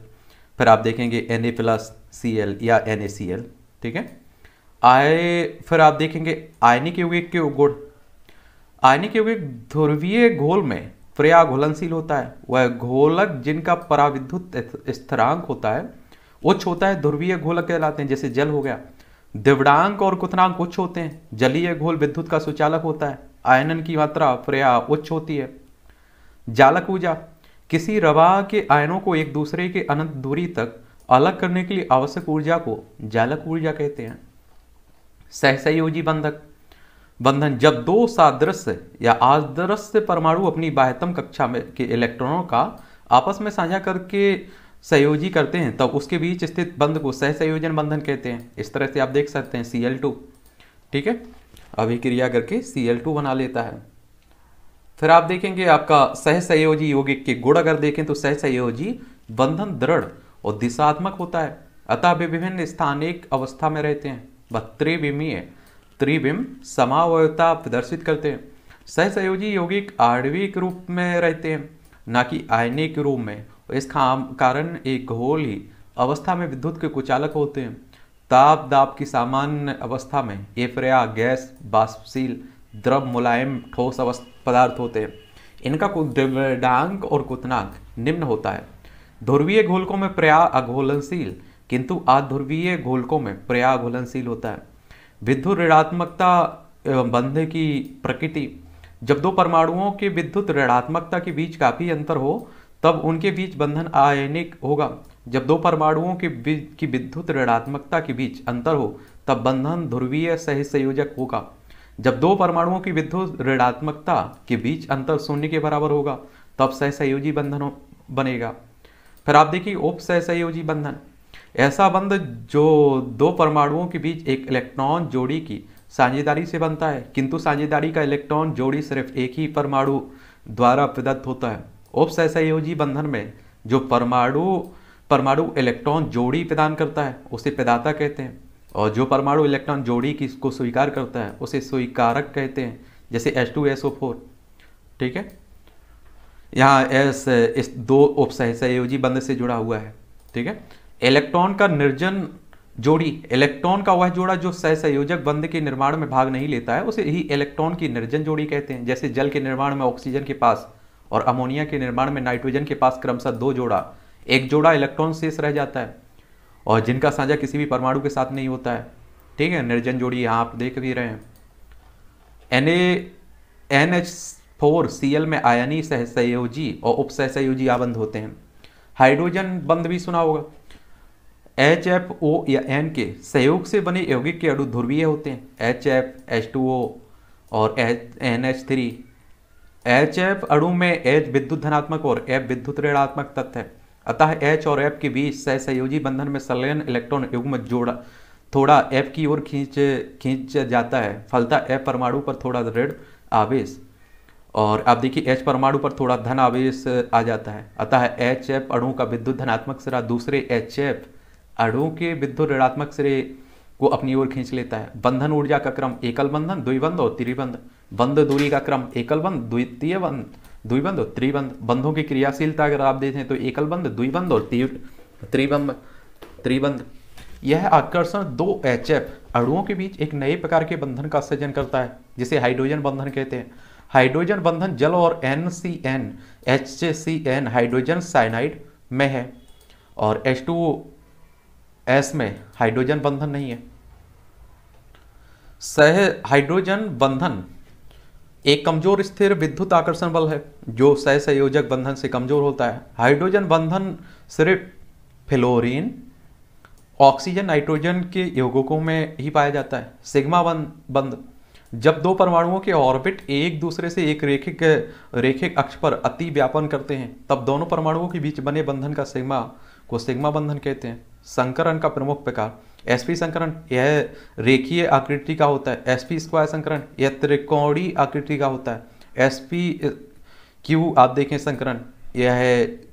फिर आप देखेंगे N A plus C L या एन ए सी एल ठीक है आए फिर आप देखेंगे आयनिक यौगिक के गुण आयनिक यौगिक ध्रुवीय घोल में फ्रेया घुलनशील होता है वह घोलक जिनका पराविद्युत स्थिरांक होता है उच्च होता है ध्रुवीय घोलक कहलाते हैं जैसे जल हो गया दिवड़ांक और कुथनांक उच्च होते हैं जलीय घोल विद्युत का सुचालक होता है आयनन की मात्रा फ्रेया उच्च होती है जालक ऊर्जा किसी रवा के आयनों को एक दूसरे के अनंत दूरी तक अलग करने के लिए आवश्यक ऊर्जा को जालक ऊर्जा कहते हैं सहसयोजी बंधक बंधन जब दो सादृश्य या आदृश्य परमाणु अपनी बाह्यतम कक्षा में के इलेक्ट्रॉनों का आपस में साझा करके सहयोजी करते हैं तब तो उसके बीच स्थित बंध को सहसंयोजन बंधन कहते हैं इस तरह से आप देख सकते हैं सी एल टू ठीक है अभिक्रिया करके सी एल टू बना लेता है फिर आप देखेंगे आपका सहसंयोजी यौगिक के गुण अगर देखें तो सहसंयोजी बंधन दृढ़ और दिशात्मक होता है अतः विभिन्न स्थानिक अवस्था में रहते हैं व त्रिविमीय त्रिबिंब समावयता प्रदर्शित करते हैं सहसयोजी यौगिक आणविक रूप में रहते हैं ना कि आयनिक रूप में इस कारण एक घोल ही अवस्था में विद्युत के कुचालक होते हैं ताप दाप की सामान्य अवस्था में एफ्रया गैस बाष्पशील द्रव मुलायम ठोस पदार्थ होते हैं इनका द्रव्यडांक और कुतनांक निम्न होता है ध्रुवीय घोलकों में प्रया अघोलनशील किंतु आध्रुवीय घोलकों में प्रया घोलनशील होता है विद्युत ऋणात्मकता बंध की प्रकृति जब दो परमाणुओं के विद्युत ऋणात्मकता के बीच काफ़ी अंतर हो तब उनके बीच बंधन आयनिक होगा जब दो परमाणुओं के बीच की विद्युत ऋणात्मकता के बीच अंतर हो तब बंधन ध्रुवीय सहसंयोजक होगा जब दो परमाणुओं की विद्युत ऋणात्मकता के बीच अंतर शून्य के बराबर होगा तब सहसंयोजी बंधन बनेगा फिर आप देखिए उप सहसंयोजी बंधन ऐसा बंध जो दो परमाणुओं के बीच एक इलेक्ट्रॉन जोड़ी की साझेदारी से बनता है किंतु साझेदारी का इलेक्ट्रॉन जोड़ी सिर्फ एक ही परमाणु द्वारा प्रदत्त होता है उप सहसयोजी बंधन में जो परमाणु परमाणु इलेक्ट्रॉन जोड़ी प्रदान करता है उसे प्रदाता कहते हैं और जो परमाणु इलेक्ट्रॉन जोड़ी की इसको स्वीकार करता है उसे स्वीकारक कहते हैं जैसे एस टू ओ फोर ठीक है यहाँ एस इस दो उप सहसयोजी बंध से जुड़ा हुआ है ठीक है इलेक्ट्रॉन का निर्जन जोड़ी इलेक्ट्रॉन का वह जोड़ा जो सह संयोजक बंध के निर्माण में भाग नहीं लेता है उसे ही इलेक्ट्रॉन की निर्जन जोड़ी कहते हैं जैसे जल के निर्माण में ऑक्सीजन के पास और अमोनिया के निर्माण में नाइट्रोजन के पास क्रमशः दो जोड़ा एक जोड़ा इलेक्ट्रॉन शेष रह जाता है और जिनका साझा किसी भी परमाणु के साथ नहीं होता है ठीक है निर्जन जोड़ी यहाँ आप देख भी रहे हैं N A N H four C L में आयनी सह सहयोजी और उप सहसयोजी आबंध होते हैं हाइड्रोजन बंद भी सुना होगा एच एफ ओ या एन के सहयोग से बने यौगिक के अणु ध्रुवीय होते हैं H F H two O और H N H three H F अणु में एच विद्युत धनात्मक और एफ विद्युत ऋणात्मक तत्व है अतः एच और एफ के बीच सह सहसंयोजी बंधन में संलयन इलेक्ट्रॉन युग्म जोड़ा थोड़ा एफ की ओर खींच खींच जाता है फलता एफ परमाणु पर थोड़ा ऋण आवेश और आप देखिए एच परमाणु पर थोड़ा धन आवेश आ जाता है अतः एच एफ अणु का विद्युत धनात्मक सिरा दूसरे एच एफ अड़ों के विद्युत ऋणात्मक श्रेय को अपनी ओर खींच लेता है बंधन ऊर्जा का क्रम एकल बंधन द्विबंध और त्रिबंध बंध दूरी का क्रम एकल बंध द्वितीय बंध द्विबंध और त्रिबंध बंधों की क्रियाशीलता अगर आप देखें तो एकल बंध द्विबंध और त्रिबंध त्रिबंध यह आकर्षण दो एच एफ अणुओं के बीच एक नए प्रकार के बंधन का सृजन करता है जिसे हाइड्रोजन बंधन कहते हैं हाइड्रोजन बंधन जल और N C N H C N hydrogen cyanide में है और एच टू एस में हाइड्रोजन बंधन नहीं है सह हाइड्रोजन बंधन एक कमजोर स्थिर विद्युत आकर्षण बल है जो सह संयोजक बंधन से कमजोर होता है हाइड्रोजन बंधन सिर्फ फ्लोरीन ऑक्सीजन नाइट्रोजन के यौगिकों में ही पाया जाता है सिग्मा बंध जब दो परमाणुओं के ऑर्बिट एक दूसरे से एक रेखिक रेखिक अक्ष पर अति व्यापन करते हैं तब दोनों परमाणुओं के बीच बने बंधन का सिग्मा को सिग्मा बंधन कहते हैं संकरण का प्रमुख प्रकार एसपी संकरण यह रेखीय आकृति का होता है एसपी स्क्वायर संकरण यह त्रिकोणी आकृति का होता है एसपी क्यू आप देखें संकरण यह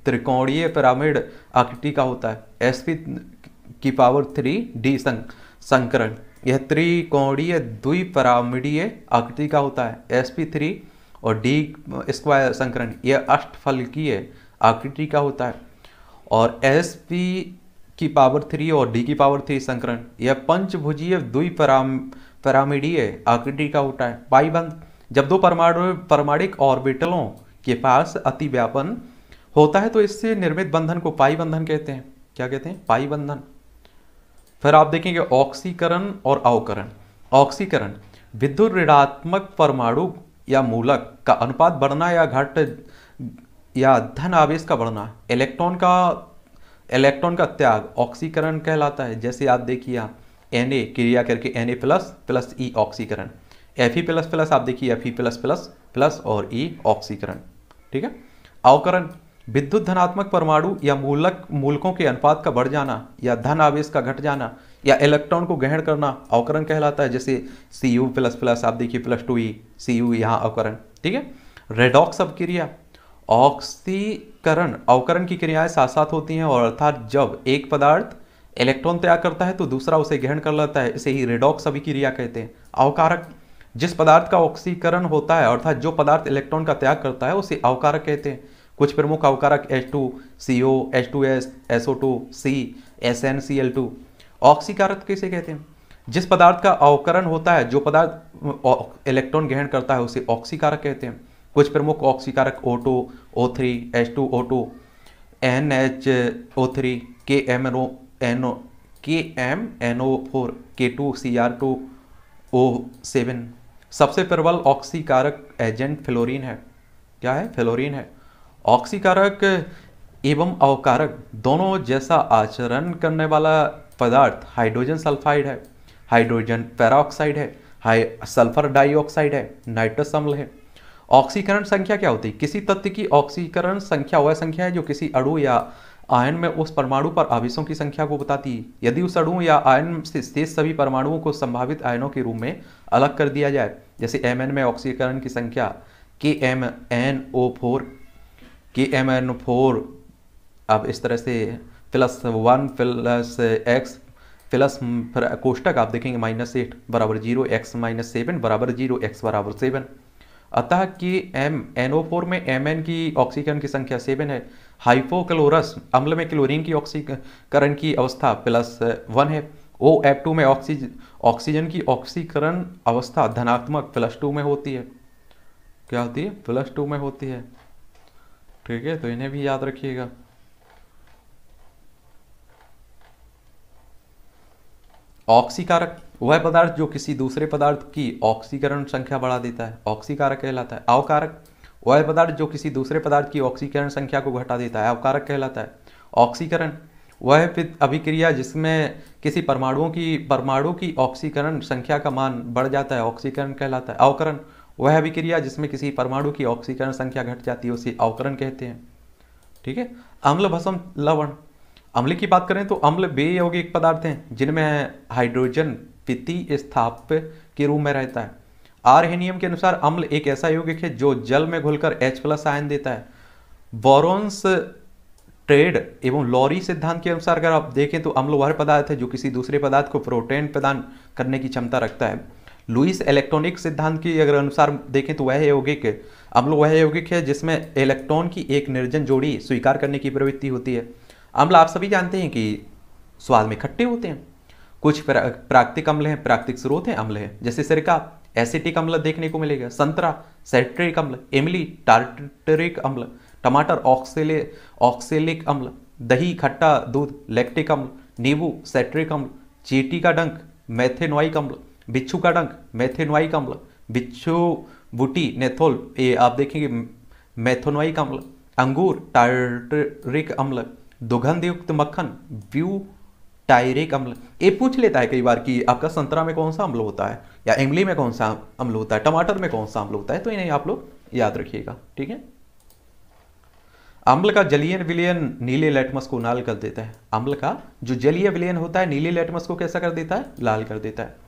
त्रिकोणीय पिरामिड आकृति का होता है एसपी की पावर थ्री डी संक, संकरण यह त्रिकोणीय द्विपरामिडीय आकृति का होता है एसपी थ्री और डी स्क्वायर संकरण यह अष्टफलकीय आकृति का होता है और एस पी की पावर थ्री और डी की पावर थ्री संकरण यह पंचभुजीय द्विपराम पैरामिडीय आकृति का होता है पाई बंद जब दो परमाणु परमाणिक ऑर्बिटलों के पास अतिव्यापन होता है तो इससे निर्मित बंधन को पाई बंधन कहते हैं क्या कहते हैं पाई बंधन फिर आप देखेंगे ऑक्सीकरण और अवकरण ऑक्सीकरण विद्युत ऋणात्मक परमाणु या मूलक का अनुपात बढ़ना या घट या धन आवेश का बढ़ना इलेक्ट्रॉन का इलेक्ट्रॉन का त्याग ऑक्सीकरण कहलाता है जैसे आप देखिए आप एन ए क्रिया करके N A plus plus E ऑक्सीकरण एफ ई प्लस प्लस आप देखिए F E plus plus plus और ई e ऑक्सीकरण ठीक है अवकरण विद्युत धनात्मक परमाणु या मूलक मूलकों के अनुपात का बढ़ जाना या धन आवेश का घट जाना या इलेक्ट्रॉन को ग्रहण करना अवकरण कहलाता है जैसे सी यू प्लस प्लस आप देखिए plus two E C U यहाँ अवकरण ठीक है रेडॉक्स अवक्रिया ऑक्सीकरण अवकरण की क्रियाएं साथ साथ होती हैं और अर्थात जब एक पदार्थ इलेक्ट्रॉन तैयार करता है तो दूसरा उसे ग्रहण कर लेता है इसे ही रेडॉक्स अभिक्रिया कहते हैं अवकारक जिस पदार्थ का ऑक्सीकरण होता है अर्थात जो पदार्थ इलेक्ट्रॉन का त्याग करता है उसे अवकारक कहते हैं कुछ प्रमुख अवकारक H two C O H two S S O two C S N C L two ऑक्सीकारक कैसे कहते हैं जिस पदार्थ का अवकरण होता है जो पदार्थ इलेक्ट्रॉन ग्रहण करता है उसे ऑक्सीकारक कहते हैं कुछ प्रमुख ऑक्सीकारक O two O three H two O two N H O three K M N O N O K M N O four K two C R two O seven सबसे प्रबल ऑक्सीकारक एजेंट फ्लोरीन है क्या है fluorine है ऑक्सीकारक एवं अवकारक दोनों जैसा आचरण करने वाला पदार्थ हाइड्रोजन सल्फाइड है हाइड्रोजन पैराऑक्साइड है हाई सल्फर डाइऑक्साइड है नाइट्रस अम्ल है ऑक्सीकरण संख्या क्या होती है किसी तत्व की ऑक्सीकरण संख्या वह संख्या है जो किसी अड़ु या आयन में उस परमाणु पर आवेशों की संख्या को बताती है यदि उस अड़ु या आयन से शेष सभी परमाणुओं को संभावित आयनों के रूप में अलग कर दिया जाए जैसे एम एन में ऑक्सीकरण की संख्या K M N O four K M N four अब इस तरह से plus one plus X plus कोष्टक आप देखेंगे माइनस एट बराबर जीरो एक्स माइनस सेवन बराबर जीरो एक्स बराबर सेवन अतः कि एम एन ओ फोर में एम एन की ऑक्सीकरण की संख्या सेवन है हाइपोक्लोरस अम्ल में क्लोरीन की ऑक्सीकरण की अवस्था प्लस वन है ओ एफ टू में ऑक्सीजन ऑक्सीजन की ऑक्सीकरण अवस्था धनात्मक प्लस टू में होती है क्या होती है प्लस टू में होती है ठीक है तो इन्हें भी याद रखिएगा ऑक्सीकारक वह पदार्थ जो किसी दूसरे पदार्थ की ऑक्सीकरण संख्या बढ़ा देता है ऑक्सीकारक कहलाता है अवकारक वह पदार्थ जो किसी दूसरे पदार्थ की ऑक्सीकरण संख्या को घटा देता है अवकारक कहलाता है ऑक्सीकरण वह अभिक्रिया जिसमें किसी परमाणुओं की परमाणु की ऑक्सीकरण संख्या का मान बढ़ जाता है ऑक्सीकरण कहलाता है अवकरण वह अभिक्रिया जिसमें किसी परमाणु की ऑक्सीकरण संख्या घट जाती है उसे अवकरण कहते हैं ठीक है अम्ल भसम लवण अम्ल की बात करें तो अम्ल बेयोगिक पदार्थ हैं जिनमें हाइड्रोजन स्थिति स्थाप्य के रूप में रहता है नियम के अनुसार अम्ल एक ऐसा यौगिक है जो जल में घुलकर H प्लस आयन देता है बोरोन्स ट्रेड एवं लॉरी सिद्धांत के अनुसार अगर आप देखें तो अम्ल वह पदार्थ है जो किसी दूसरे पदार्थ को प्रोटेन प्रदान करने की क्षमता रखता है लुइस इलेक्ट्रॉनिक सिद्धांत की अगर अनुसार देखें तो वह यौगिक अम्ल वह यौगिक है जिसमें इलेक्ट्रॉन की एक निर्जन जोड़ी स्वीकार करने की प्रवृत्ति होती है अम्ल आप सभी जानते हैं कि स्वाद में खट्टे होते हैं कुछ प्राकृतिक अम्ल हैं प्राकृतिक स्रोत हैं अम्ल हैं जैसे सिरका एसिटिक अम्ल देखने को मिलेगा संतरा सेट्रिक अम्ल इमली टार्टरिक अम्ल टमाटर ऑक्सेले ऑक्सेलिक अम्ल दही खट्टा दूध लैक्टिक अम्ल नींबू सेट्रिक अम्ल चीटी का डंक मैथेनोइक अम्ल बिच्छू का डंक मैथेनोइक अम्ल बिच्छू बूटी नेथोल ये आप देखेंगे मैथोनवाइक अम्ल अंगूर टार्टरिक अम्ल दुर्गंधयुक्त मक्खन व्यू टायरिक अम्ल ये पूछ लेता है कई बार कि आपका संतरा में कौन सा अम्ल होता है या इमली में कौन सा अम्ल होता है टमाटर में कौन सा अम्ल होता है तो इन्हें आप लोग याद रखिएगा ठीक है अम्ल का जलीय विलयन नीले लेटमस को लाल कर देता है अम्ल का जो जलीय विलयन होता है नीले लेटमस को कैसा कर देता है लाल कर देता है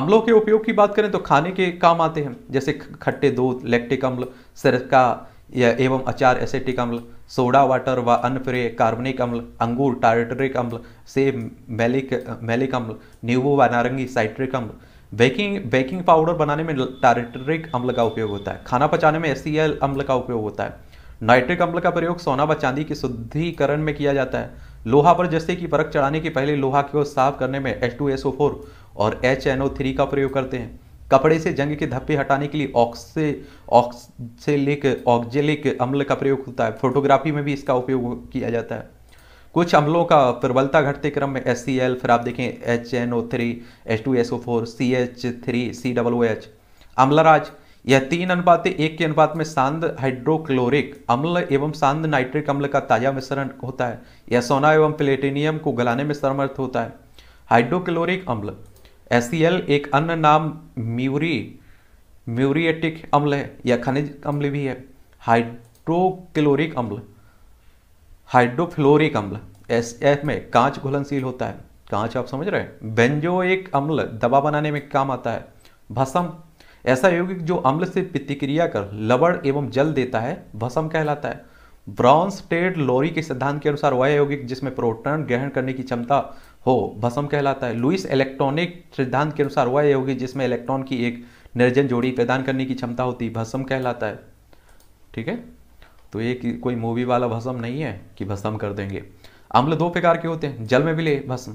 अम्लों के उपयोग की बात करें तो खाने के काम आते हैं जैसे खट्टे दूध लैक्टिक अम्ल सरका या एवं अचार एसेटिक अम्ल सोडा वाटर व वा अन्य कार्बनिक अम्ल अंगूर टार्टरिक अम्ल से मेलिक मेलिक अम्ल नींबू व नारंगी साइट्रिक अम्ल बेकिंग बेकिंग पाउडर बनाने में टार्टरिक अम्ल का उपयोग होता है खाना पचाने में एस अम्ल का उपयोग होता है नाइट्रिक अम्ल का प्रयोग सोना व चांदी के शुद्धिकरण में किया जाता है लोहा पर जैसे कि परख चढ़ाने के पहले लोहा को साफ करने में एच और एच का प्रयोग करते हैं कपड़े से जंग के धब्बे हटाने के लिए ऑक्से ऑक्सेलिक ऑक्जेलिक अम्ल का प्रयोग होता है फोटोग्राफी में भी इसका उपयोग किया जाता है कुछ अम्लों का प्रबलता घटते क्रम में एस फिर आप देखें H N O three H two S O four C H three C double O H अम्लराज यह तीन अनुपात एक के अनुपात में सांद हाइड्रोक्लोरिक अम्ल एवं सांद नाइट्रिक अम्ल का ताजा मिश्रण होता है यह सोना एवं प्लेटिनियम को गलाने में समर्थ होता है हाइड्रोक्लोरिक अम्ल एस एक अन्य नाम म्यूरी म्यूरिएटिक अम्ल है या खनिज अम्ल भी है हाइड्रोक्लोरिक अम्ल हाइड्रोफ्लोरिक अम्ल एस एफ में कांच घुलनशील होता है कांच आप समझ रहे हैं बेंजो एक अम्ल दवा बनाने में काम आता है भसम ऐसा यौगिक जो अम्ल से प्रतिक्रिया कर लवड़ एवं जल देता है भसम कहलाता है ब्रॉन्स टेड लोरी के सिद्धांत के अनुसार वह यौगिक जिसमें प्रोटॉन ग्रहण करने की क्षमता हो भसम कहलाता है लुइस इलेक्ट्रॉनिक सिद्धांत के अनुसार वह होगी जिसमें इलेक्ट्रॉन की एक निर्जन जोड़ी प्रदान करने की क्षमता होती है भसम कहलाता है ठीक है तो ये कोई मूवी वाला भसम नहीं है कि भसम कर देंगे अम्ल दो प्रकार के होते हैं जल में विलय भस्म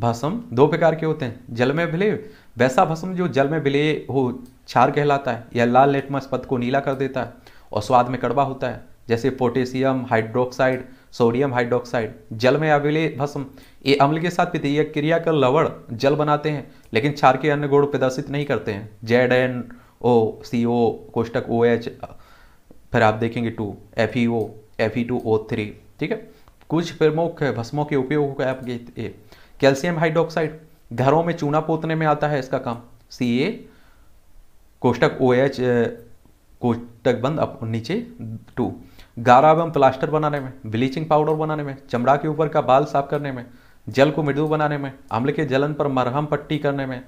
भस्म दो प्रकार के होते हैं जल में विलय वैसा भस्म जो जल में विलय हो क्षार कहलाता है या लाल लेटमस पद को नीला कर देता है और स्वाद में कड़वा होता है जैसे पोटेशियम हाइड्रोक्साइड सोडियम हाइड्रोक्साइड जल में अविले भस्म ये अम्ल के साथ पितीय क्रिया कर लवण जल बनाते हैं लेकिन क्षार के अन्य गुण प्रदर्शित नहीं करते हैं Z N O C O कोष्टक ओ एच फिर आप देखेंगे two F E O F E two O three ठीक है कुछ प्रमुख भस्मों के उपयोग का आप कैल्शियम हाइड्रोक्साइड घरों में चूना पोतने में आता है इसका काम सी ए कोष्टक ओ एच कोष्टक बंद अप, नीचे टू गारा एवं प्लास्टर बनाने में ब्लीचिंग पाउडर बनाने में चमड़ा के ऊपर का बाल साफ करने में जल को मृदु बनाने में अम्ल के जलन पर मरहम पट्टी करने में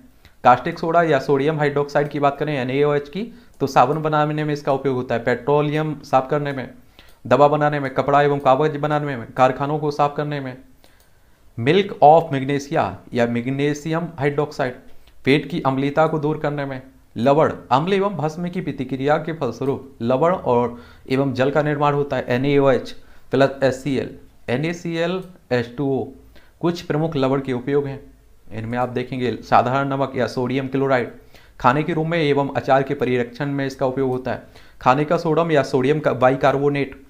कास्टिक सोडा या सोडियम हाइड्रोक्साइड की बात करें एन की तो साबुन बनाने में इसका उपयोग होता है पेट्रोलियम साफ करने में दवा बनाने में कपड़ा एवं कागज बनाने में कारखानों को साफ करने में मिल्क ऑफ मैग्नेशिया या मैग्नेशियम हाइड्रोक्साइड पेट की अम्लीता को दूर करने में लवण अम्ल एवं भस्म की प्रतिक्रिया के फलस्वरूप लवण और एवं जल का निर्माण होता है NaOH plus HCl, NaCl, H2O कुछ प्रमुख लवण के उपयोग हैं इनमें आप देखेंगे साधारण नमक या सोडियम क्लोराइड खाने के रूप में एवं अचार के परिरक्षण में इसका उपयोग होता है खाने का सोडम या सोडियम का बाइकार्बोनेट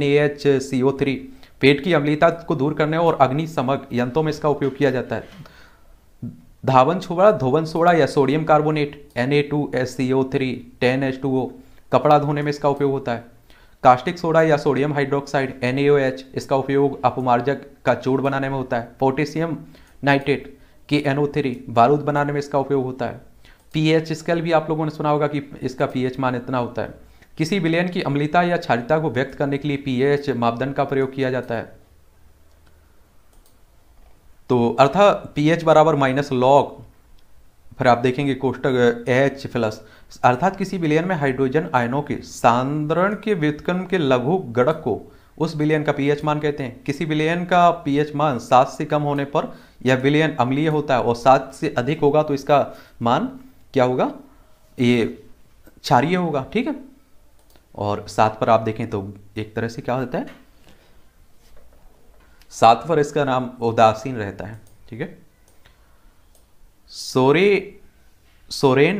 NaHCO3 पेट की अम्लीता को दूर करने और अग्नि समक यंत्रों में इसका उपयोग किया जाता है धावन छोड़ा धोवन सोडा या सोडियम कार्बोनेट Na2SCO3 10H2O कपड़ा धोने में इसका उपयोग होता है कास्टिक सोडा या सोडियम हाइड्रोक्साइड एन इसका उपयोग अपमार्जक का चूड़ बनाने में होता है पोटेशियम नाइट्रेट के एनओ बारूद बनाने में इसका उपयोग होता है पीएच स्केल भी आप लोगों ने सुना होगा कि इसका पीएच मान इतना होता है किसी विलयन की अम्लता या क्षारिता को व्यक्त करने के लिए पीएच मापदंड का प्रयोग किया जाता है तो अर्थात पीएच बराबर माइनस लॉग फिर आप देखेंगे कोष्टक एच प्लस अर्थात किसी बिलियन में हाइड्रोजन आयनों के सांद्रण के व्युतक्रम के लघु गड़क को उस बिलियन का पीएच मान कहते हैं किसी बिलियन का पीएच मान सात से कम होने पर यह बिलियन अम्लीय होता है और सात से अधिक होगा तो इसका मान क्या होगा ये क्षारिय होगा ठीक है और सात पर आप देखें तो एक तरह से क्या होता है सात पर इसका नाम उदासीन रहता है ठीक है सोरे सोरेन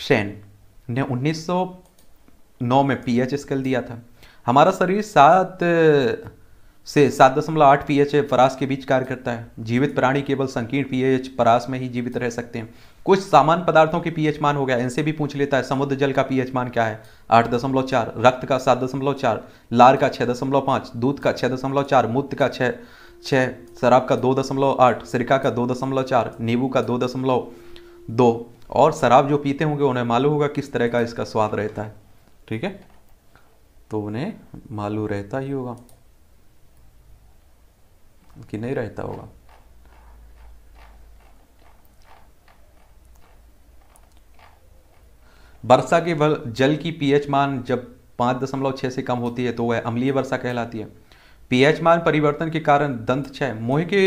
शेन ने 1909 में पीएच स्केल दिया था हमारा शरीर सात से सात दशमलव आठ पी एच परास के बीच कार्य करता है जीवित प्राणी केवल संकीर्ण पी एच परास में ही जीवित रह सकते हैं कुछ सामान्य पदार्थों के पी एच मान हो गया इनसे भी पूछ लेता है समुद्र जल का पी एच मान क्या है आठ दशमलव चार रक्त का सात दशमलव चार लार का छः दशमलव पाँच दूध का छः दशमलव चार मूत्र का छः छः शराब का दो दशमलव आठ सिरका का दो दशमलव चार नींबू का दो दशमलव दो और शराब जो पीते होंगे उन्हें मालूम होगा किस तरह का इसका स्वाद रहता है ठीक है तो उन्हें मालूम रहता ही होगा कि नहीं रहता होगा वर्षा के जल की पीएच मान जब पाँच दशमलव छः से कम होती है तो वह अम्लीय वर्षा कहलाती है पीएच मान परिवर्तन के कारण दंत क्षय मोह के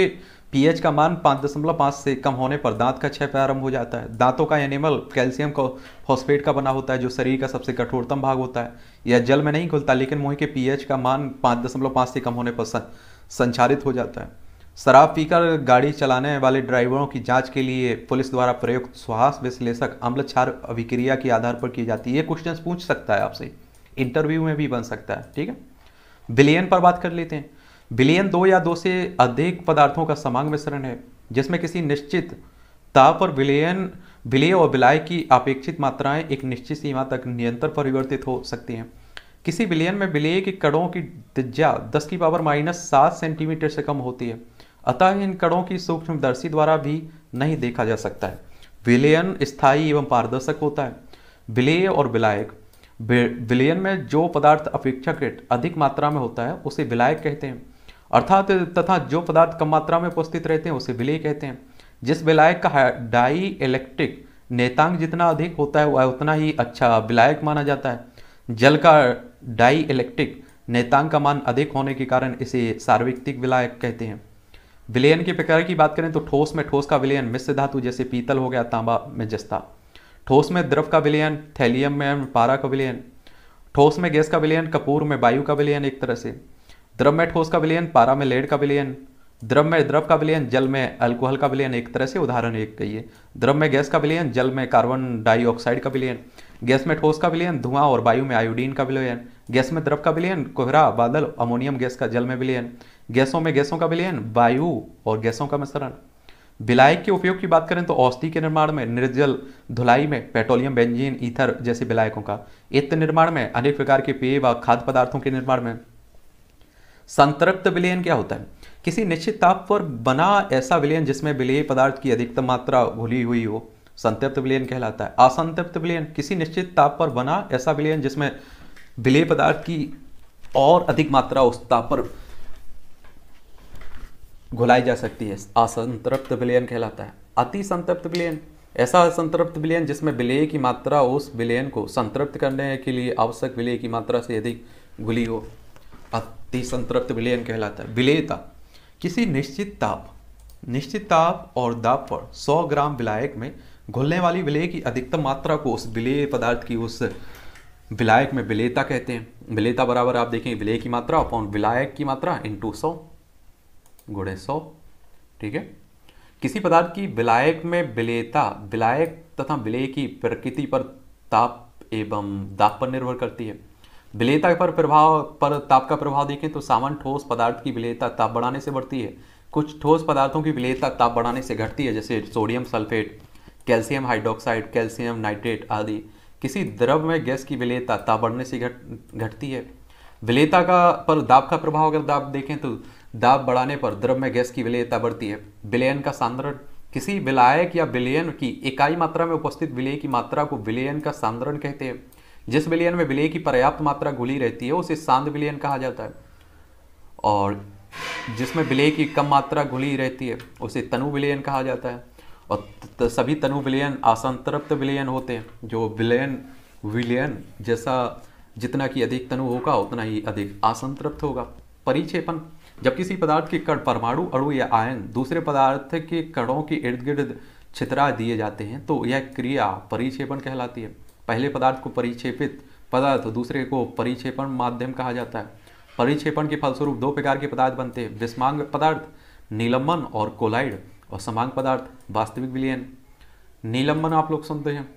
पीएच का मान पाँच दशमलव पाँच से कम होने पर दांत का क्षय प्रारंभ हो जाता है दांतों का एनिमल कैल्शियम को फॉस्फेट का बना होता है जो शरीर का सबसे कठोरतम भाग होता है यह जल में नहीं खुलता लेकिन मुँह के पीएच का मान पाँच दशमलव पाँच से कम होने पर संचारित हो जाता है शराब पीकर गाड़ी चलाने वाले ड्राइवरों की जाँच के लिए पुलिस द्वारा प्रयुक्त सुहास विश्लेषक अम्ल क्षार अभिक्रिया के आधार पर की जाती है ये क्वेश्चन पूछ सकता है आपसे इंटरव्यू में भी बन सकता है ठीक है बिलियन पर बात कर लेते हैं बिलियन दो या दो से अधिक पदार्थों का समांग मिश्रण है जिसमें किसी निश्चित ताप और विलयन विलय और विलय की अपेक्षित मात्राएं एक निश्चित सीमा तक निरंतर परिवर्तित हो सकती हैं किसी विलयन में विलय के कणों की त्रिज्या 10 की पावर माइनस सात सेंटीमीटर से कम होती है अतः इन कणों की सूक्ष्मदर्शी द्वारा भी नहीं देखा जा सकता है विलयन स्थायी एवं पारदर्शक होता है विलय और विलायक विलयन में जो पदार्थ अपेक्षाकृत अधिक मात्रा में होता है उसे विलायक कहते हैं अर्थात तथा जो पदार्थ कम मात्रा में उपस्थित रहते हैं उसे विलय कहते हैं जिस विलायक का डाई इलेक्ट्रिक नेतांग जितना अधिक होता है वह उतना ही अच्छा विलायक माना जाता है जल का डाई इलेक्ट्रिक नेतांग का मान अधिक होने के कारण इसे सार्वत्रिक विलायक कहते हैं विलयन के प्रकार की बात करें तो ठोस में ठोस का विलयन मिश्र धातु जैसे पीतल हो गया तांबा में जस्ता ठोस में द्रव का विलयन थैलियम में पारा का विलयन ठोस में गैस का विलयन कपूर में वायु का विलयन एक तरह से द्रव में ठोस का विलयन पारा में लेड का विलयन द्रव में द्रव का विलयन जल में अल्कोहल का विलयन एक तरह से उदाहरण एक कही है द्रव में गैस का विलयन जल में कार्बन डाइऑक्साइड का विलयन गैस में ठोस का विलयन धुआं और वायु में आयोडीन का विलयन गैस में द्रव का विलयन कोहरा बादल अमोनियम गैस का जल में विलयन गैसों में गैसों का विलयन वायु और गैसों का मिश्रण बिलायक के उपयोग की बात करें तो औषधि के निर्माण में निर्जल धुलाई में पेट्रोलियम बेंजीन ईथर जैसे बिलायकों का इत्र निर्माण में अनेक प्रकार के पेय व खाद्य पदार्थों के निर्माण में संतृप्त विलयन क्या होता है किसी निश्चित ताप पर बना ऐसा विलयन जिसमें विलेय पदार्थ की अधिकतम मात्रा घुली हुई हो संतृप्त विलयन कहलाता है असंतृप्त विलयन किसी निश्चित ताप पर बना ऐसा विलयन जिसमें विलेय पदार्थ की और अधिक मात्रा उस ताप पर घुलाई जा सकती है असंतृप्त विलयन कहलाता है अति संतृप्त विलयन ऐसा असंतृप्त विलयन जिसमें विलय की मात्रा उस विलयन को संतृप्त करने के लिए आवश्यक विलय की मात्रा से अधिक घुली हो अति संतृप्त विलयन कहलाता है विलयता किसी निश्चित ताप निश्चित ताप और दाप पर 100 ग्राम विलायक में घुलने वाली विलय की अधिकतम मात्रा को उस विलय पदार्थ की उस विलायक में विलेता कहते हैं विलेता बराबर आप देखें विलय की मात्रा अपॉन विलायक की मात्रा इंटू सौ सौ ठीक है किसी पदार्थ की विलायक में विलेयता विलायक तथा विलेय की प्रकृति पर ताप एवं दाप पर निर्भर करती है विलेयता पर प्रभाव पर ताप का प्रभाव देखें तो सामान्य ठोस पदार्थ की विलेयता ताप बढ़ाने से बढ़ती है कुछ ठोस पदार्थों की विलेयता ताप बढ़ाने से घटती है जैसे sodium sulphate calcium hydroxide calcium nitrate आदि किसी द्रव में गैस की विलेयता ताप बढ़ने से घट घटती है विलेयता का पर दाब का प्रभाव अगर दाब देखें तो दाब बढ़ाने पर द्रव में गैस की विलयता बढ़ती है विलयन का सांद्रण किसी विलायक या विलयन की इकाई मात्रा में उपस्थित विलय की मात्रा को विलयन का सांद्रण कहते हैं जिस विलयन में विलय की पर्याप्त मात्रा घुली रहती है उसे सांद विलयन कहा जाता है और जिसमें विलय की कम मात्रा घुली रहती है उसे तनु विलयन कहा जाता है और सभी तनु विलयन असंतृप्त विलयन होते हैं जो विलयन विलयन जैसा जितना कि अधिक तनु होगा उतना ही अधिक असंतृप्त होगा परिचेपन जब किसी पदार्थ के कण परमाणु अणु या आयन दूसरे पदार्थ के कणों के इर्द गिर्द छितरा दिए जाते हैं तो यह क्रिया परिक्षेपण कहलाती है पहले पदार्थ को परिक्षेपित पदार्थ दूसरे को परिक्षेपण माध्यम कहा जाता है परिक्षेपण के फलस्वरूप दो प्रकार के पदार्थ बनते हैं विस्मांग पदार्थ निलंबन और कोलाइड और समांग पदार्थ वास्तविक विलयन नीलंबन आप लोग सुनते हैं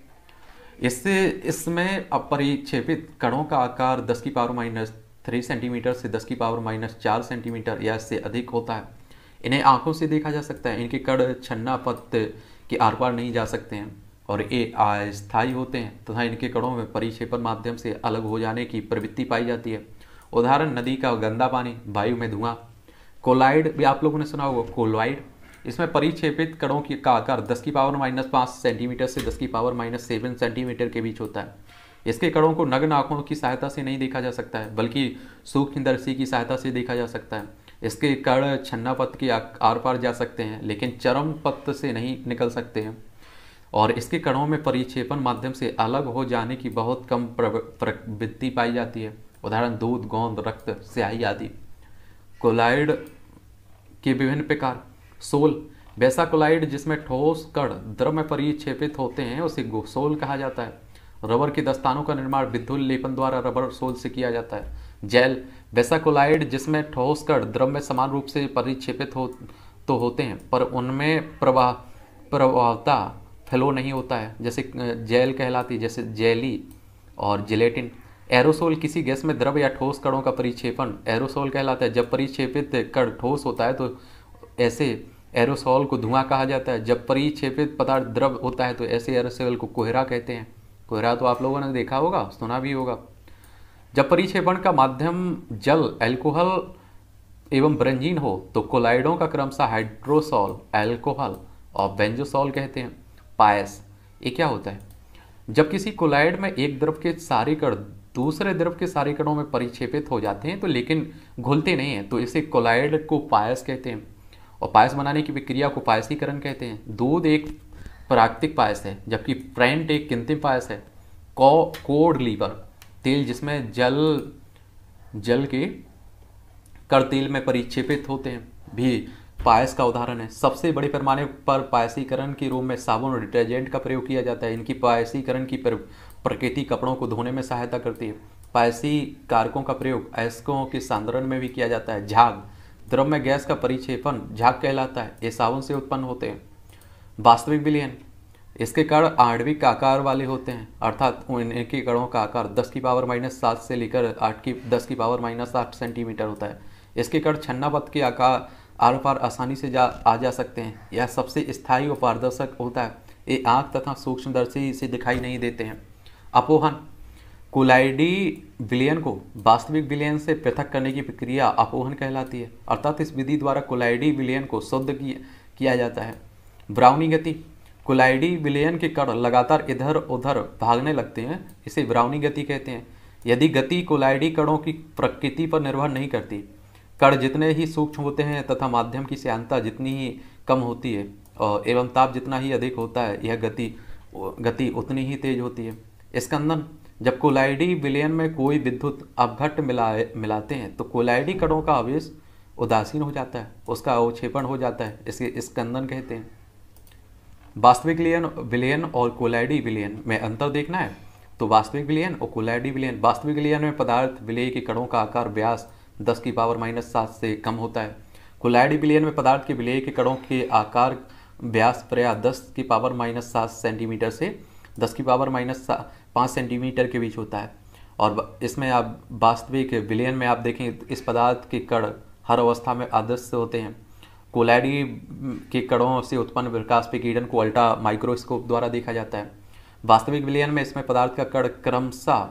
इससे इसमें अपरिक्षेपित कणों का आकार 10 की पावर माइनस थ्री सेंटीमीटर से दस की पावर माइनस चार सेंटीमीटर या इससे अधिक होता है इन्हें आंखों से देखा जा सकता है इनके कड़ छन्ना पत्त के आर पार नहीं जा सकते हैं और ये अस्थायी होते हैं तथा इनके कड़ों में परिक्षेपण माध्यम से अलग हो जाने की प्रवृत्ति पाई जाती है उदाहरण नदी का गंदा पानी वायु में धुआं कोलाइड भी आप लोगों ने सुना होगा कोलाइड इसमें परिक्षेपित कणों की का आकार 10 की पावर माइनस पाँच सेंटीमीटर से 10 की पावर माइनस सेवन सेंटीमीटर के बीच होता है इसके कणों को नग्न आंखों की सहायता से नहीं देखा जा सकता है बल्कि सूक्ष्मदर्शी की सहायता से देखा जा सकता है इसके कण छन्ना पथ के आर पार जा सकते हैं लेकिन चरम पथ से नहीं निकल सकते हैं और इसके कणों में परिक्षेपण माध्यम से अलग हो जाने की बहुत कम प्रवृत्ति पाई जाती है उदाहरण दूध गोंद रक्त स्याही आदि कोलाइड के विभिन्न प्रकार सोल वैसा कोलाइड जिसमें ठोस कण द्रव्य परिक्षेपित होते हैं उसे सोल कहा जाता है रबर के दस्तानों का निर्माण विद्युत लेपन द्वारा रबर सोल से किया जाता है जेल वैसा जिसमें ठोस कर द्रव में समान रूप से परिक्षेपित हो तो होते हैं पर उनमें प्रवाह प्रवाहता फैलो नहीं होता है जैसे जेल कहलाती जैसे जेली और जिलेटिन एरोसोल किसी गैस में द्रव या ठोस कणों का परिक्षेपण एरोसोल कहलाता है जब परिक्षेपित कण ठोस होता है तो ऐसे एरोसोल को धुआं कहा जाता है जब परिक्षेपित पदार्थ द्रव होता है तो ऐसे एरोसोल को कोहरा कहते हैं कोहरा तो आप लोगों ने देखा होगा सुना भी होगा जब परिक्षेपण का माध्यम जल एल्कोहल एवं ब्रंजीन हो तो कोलाइडों का क्रमशः हाइड्रोसॉल एल्कोहल और बेंजोसॉल कहते हैं पायस ये क्या होता है जब किसी कोलाइड में एक द्रव के सारे कण दूसरे द्रव के सारे कणों में परिक्षेपित हो जाते हैं तो लेकिन घुलते नहीं हैं तो इसे कोलाइड को पायस कहते हैं और पायस बनाने की प्रक्रिया को पायसीकरण कहते हैं दूध एक प्राकृतिक पायस है जबकि फ्रेंट एक कृत्रिम पायस है कौ कोड लीवर तेल जिसमें जल जल के कर तेल में परिक्षेपित होते हैं भी पायस का उदाहरण है सबसे बड़े पैमाने पर पायसीकरण के रूप में साबुन और डिटर्जेंट का प्रयोग किया जाता है इनकी पायसीकरण की प्रकृति कपड़ों को धोने में सहायता करती है पायसी कारकों का प्रयोग अयस्कों के सांद्रण में भी किया जाता है झाग द्रव में गैस का परिक्षेपण झाग कहलाता है ये साबुन से उत्पन्न होते हैं वास्तविक विलयन इसके कण आणविक आकार वाले होते हैं अर्थात इनके कणों का आकार 10 की पावर माइनस सात से लेकर 8 की 10 की पावर माइनस आठ सेंटीमीटर होता है इसके कण पथ के आकार आर पार आसानी से जा आ जा सकते हैं यह सबसे स्थायी और पारदर्शक होता है ये आँख तथा सूक्ष्मदर्शी से दिखाई नहीं देते हैं अपोहन कोलाइडी विलयन को वास्तविक विलयन से पृथक करने की प्रक्रिया अपोहन कहलाती है अर्थात इस विधि द्वारा कोलाइडी विलयन को शुद्ध किया जाता है ब्राउनी गति कोलाइडी विलयन के कण लगातार इधर उधर भागने लगते हैं इसे ब्राउनी गति कहते हैं यदि गति कोलाइडी कणों की प्रकृति पर निर्भर नहीं करती कण जितने ही सूक्ष्म होते हैं तथा माध्यम की श्यांता जितनी ही कम होती है एवं ताप जितना ही अधिक होता है यह गति गति उतनी ही तेज होती है स्कंदन जब कोलाइडी विलयन में कोई विद्युत अवघट मिलाए मिलाते हैं तो कोलाइडी कणों का आवेश उदासीन हो जाता है उसका अवक्षेपण हो जाता है इसे स्कंदन कहते हैं वास्तविक विलयन विलयन और कोलाइडी विलयन में अंतर देखना है तो वास्तविक विलयन और कोलाइडी विलयन वास्तविक विलयन में पदार्थ विलय के कणों का आकार व्यास दस की पावर माइनस सात से कम होता है कोलाइडी विलयन में पदार्थ के विलय के कणों के आकार व्यास प्रया दस की पावर माइनस सात सेंटीमीटर से दस की पावर माइनस पाँच सेंटीमीटर के बीच होता है और इसमें आप वास्तविक विलयन में आप देखें इस पदार्थ के कण हर अवस्था में आदर्श होते हैं कोलैडी के कणों से उत्पन्न प्रकाश पे को अल्ट्रा माइक्रोस्कोप द्वारा देखा जाता है वास्तविक विलयन में इसमें पदार्थ का कण क्रमशः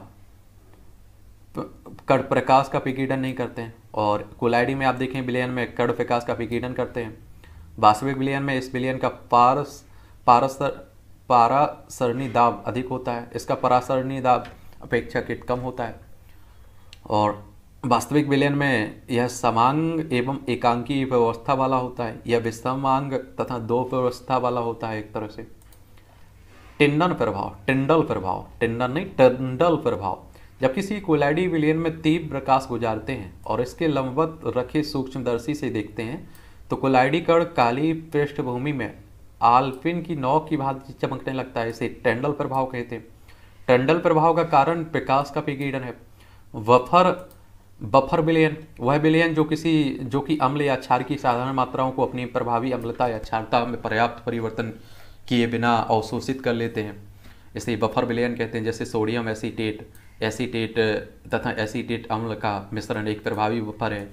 कड़ प्रकाश का विकीर्णन नहीं करते हैं और कोलाइडी में आप देखें बिलियन में कड़ प्रकाश का विकीर्णन करते हैं वास्तविक विलयन में इस बिलियन का पारस पारस पारासरणी दाब अधिक होता है इसका परासरणी दाब अपेक्षाकृत कम होता है और वास्तविक विलयन में यह समांग एवं एकांकी व्यवस्था वाला होता है यह विषमांग तथा दो व्यवस्था वाला होता है एक तरह से टिंडन प्रभाव टिंडल प्रभाव टिंडन नहीं टिंडल प्रभाव जब किसी कोलाइडी विलयन में तीव्र प्रकाश गुजारते हैं और इसके लंबवत रखे सूक्ष्मदर्शी से देखते हैं तो कोलाइडी कण काली पृष्ठभूमि में आल्फिन की नौ की भांति चमकने लगता है इसे टेंडल प्रभाव कहते हैं टेंडल प्रभाव का कारण प्रकाश का विकीर्ण है वफर बफर बिलियन वह बिलियन जो किसी जो कि अम्ल या क्षार की साधारण मात्राओं को अपनी प्रभावी अम्लता या क्षारता में पर्याप्त परिवर्तन किए बिना अवशोषित कर लेते हैं इसे बफर बिलियन कहते हैं जैसे सोडियम एसीटेट एसीटेट तथा एसीटेट अम्ल का मिश्रण एक प्रभावी बफर है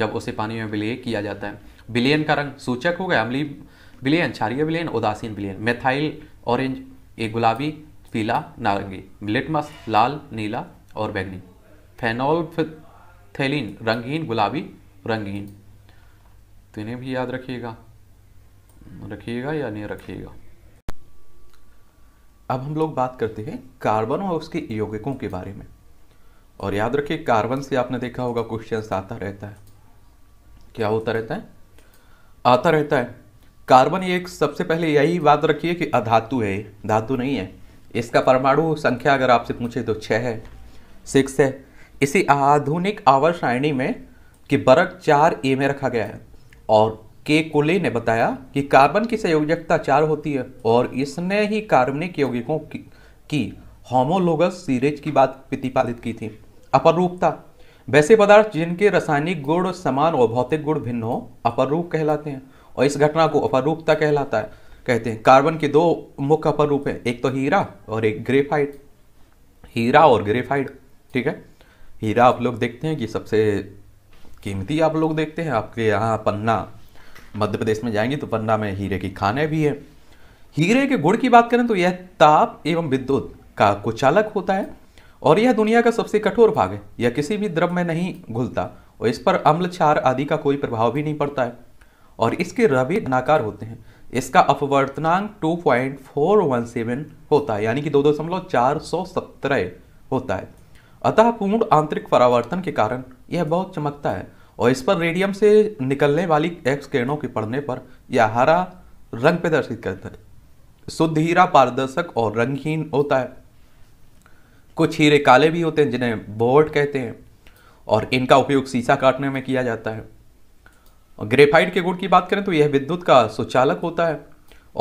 जब उसे पानी में विलय किया जाता है बिलियन का रंग सूचक हो गया अम्लीय बिलियन क्षारीय बिलियन उदासीन बिलियन मेथाइल ऑरेंज एक गुलाबी पीला नारंगी लिटमस लाल नीला और बैंगनी फेनॉल थैलिन रंगीन गुलाबी रंगीन तो इन्हें भी याद रखिएगा रखिएगा या नहीं रखिएगा अब हम लोग बात करते हैं कार्बन और उसके यौगिकों के बारे में और याद रखिए कार्बन से आपने देखा होगा क्वेश्चन आता रहता है क्या होता रहता है आता रहता है कार्बन एक सबसे पहले यही बात रखिए कि अधातु है धातु नहीं है इसका परमाणु संख्या अगर आपसे पूछे तो छः है सिक्स है इसी आधुनिक आवर सारणी में कि बरक चार ए में रखा गया है और के कोले ने बताया कि कार्बन की संयोजकता चार होती है और इसने ही कार्बनिक यौगिकों की, होमोलोगस सीरेज की बात प्रतिपादित की थी अपरूपता वैसे पदार्थ जिनके रासायनिक गुण समान और भौतिक गुण भिन्न हो अपरूप कहलाते हैं और इस घटना को अपरूपता कहलाता है कहते हैं कार्बन के दो मुख्य अपरूप हैं एक तो हीरा और एक ग्रेफाइड हीरा और ग्रेफाइड ठीक है हीरा आप लोग देखते हैं कि सबसे कीमती आप लोग देखते हैं आपके यहाँ पन्ना मध्य प्रदेश में जाएंगे तो पन्ना में हीरे की खाने भी है हीरे के गुड़ की बात करें तो यह ताप एवं विद्युत का कुचालक होता है और यह दुनिया का सबसे कठोर भाग है यह किसी भी द्रव में नहीं घुलता और इस पर अम्ल क्षार आदि का कोई प्रभाव भी नहीं पड़ता है और इसके रवि नाकार होते हैं इसका अपवर्तनांक 2.417 होता है यानी कि दो दशमलव चार सौ सत्रह होता है अतः पूर्ण आंतरिक परावर्तन के कारण यह बहुत चमकता है और इस पर रेडियम से निकलने वाली एक्स किरणों के पड़ने पर यह हरा रंग प्रदर्शित करता है शुद्ध हीरा पारदर्शक और रंगहीन होता है कुछ हीरे काले भी होते हैं जिन्हें बोर्ड कहते हैं और इनका उपयोग शीशा काटने में किया जाता है ग्रेफाइट के गुण की बात करें तो यह विद्युत का सुचालक होता है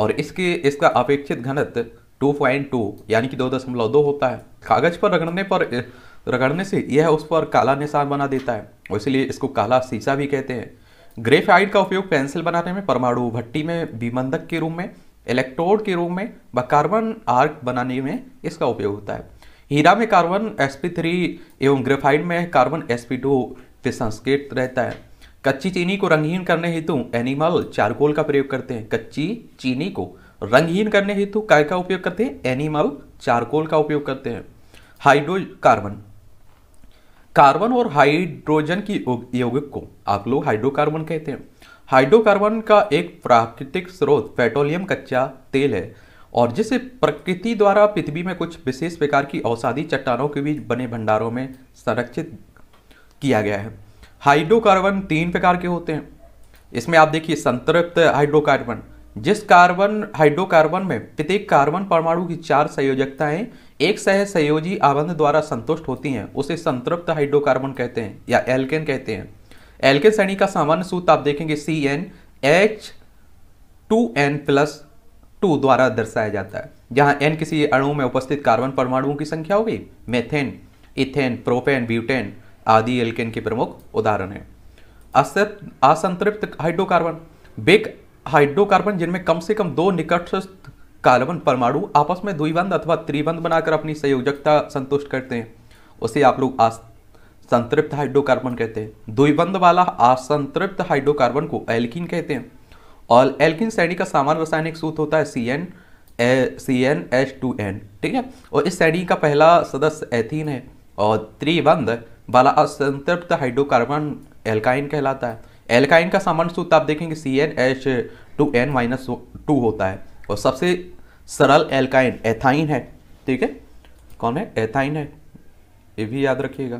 और इसके इसका अपेक्षित घनत्व 2.2 यानी कि 2.2 होता है कागज पर रगड़ने पर रगड़ने से यह उस पर काला निशान बना देता है और इसलिए इसको काला शीशा भी कहते हैं ग्रेफाइट का उपयोग पेंसिल बनाने में परमाणु भट्टी में विमंधक के रूप में इलेक्ट्रोड के रूप में व कार्बन आर्क बनाने में इसका उपयोग होता है हीरा में कार्बन sp3 एवं ग्रेफाइट में कार्बन sp2 पी संस्कृत रहता है कच्ची चीनी को रंगहीन करने हेतु एनिमल चारकोल का प्रयोग करते हैं कच्ची चीनी को रंगहीन करने हेतु काय का उपयोग करते हैं एनिमल चारकोल का उपयोग करते हैं हाइड्रोकार्बन कार्बन और हाइड्रोजन की यौगिक को आप लोग हाइड्रोकार्बन कहते हैं हाइड्रोकार्बन का एक प्राकृतिक स्रोत पेट्रोलियम कच्चा तेल है और जिसे प्रकृति द्वारा पृथ्वी में कुछ विशेष प्रकार की औषधि चट्टानों के बीच बने भंडारों में संरक्षित किया गया है हाइड्रोकार्बन तीन प्रकार के होते हैं इसमें आप देखिए संतृप्त हाइड्रोकार्बन जिस कार्बन हाइड्रोकार्बन में प्रत्येक कार्बन परमाणु की चार संयोजकताएं एक सह संयोजी आबंध द्वारा संतुष्ट होती हैं उसे संतृप्त हाइड्रोकार्बन कहते हैं या एल्केन कहते हैं एल्केन श्रेणी का सामान्य सूत्र आप देखेंगे C N H two N plus two द्वारा दर्शाया जाता है जहां एन किसी अणु में उपस्थित कार्बन परमाणुओं की संख्या होगी मेथेन इथेन प्रोपेन ब्यूटेन आदि एल्केन के प्रमुख उदाहरण है असंतृप्त हाइड्रोकार्बन बिक हाइड्रोकार्बन जिनमें कम से कम दो निकटस्थ कार्बन परमाणु आपस में द्विबंध अथवा त्रिबंध बनाकर अपनी संयोजकता संतुष्ट करते हैं उसे आप लोग संतृप्त हाइड्रोकार्बन कहते हैं द्विबंध वाला असंतृप्त हाइड्रोकार्बन को एल्किन कहते हैं और एल्किन श्रेणी का सामान्य रासायनिक सूत्र होता है C N C N H two N ठीक है और इस श्रेणी का पहला सदस्य एथीन है और त्रिबंध वाला असंतृप्त हाइड्रोकार्बन एल्काइन कहलाता है एल्काइन का सामान्य सूत्र आप देखेंगे C N H two N minus two होता है और सबसे सरल एल्काइन एथाइन है ठीक है कौन है एथाइन है ये भी याद रखिएगा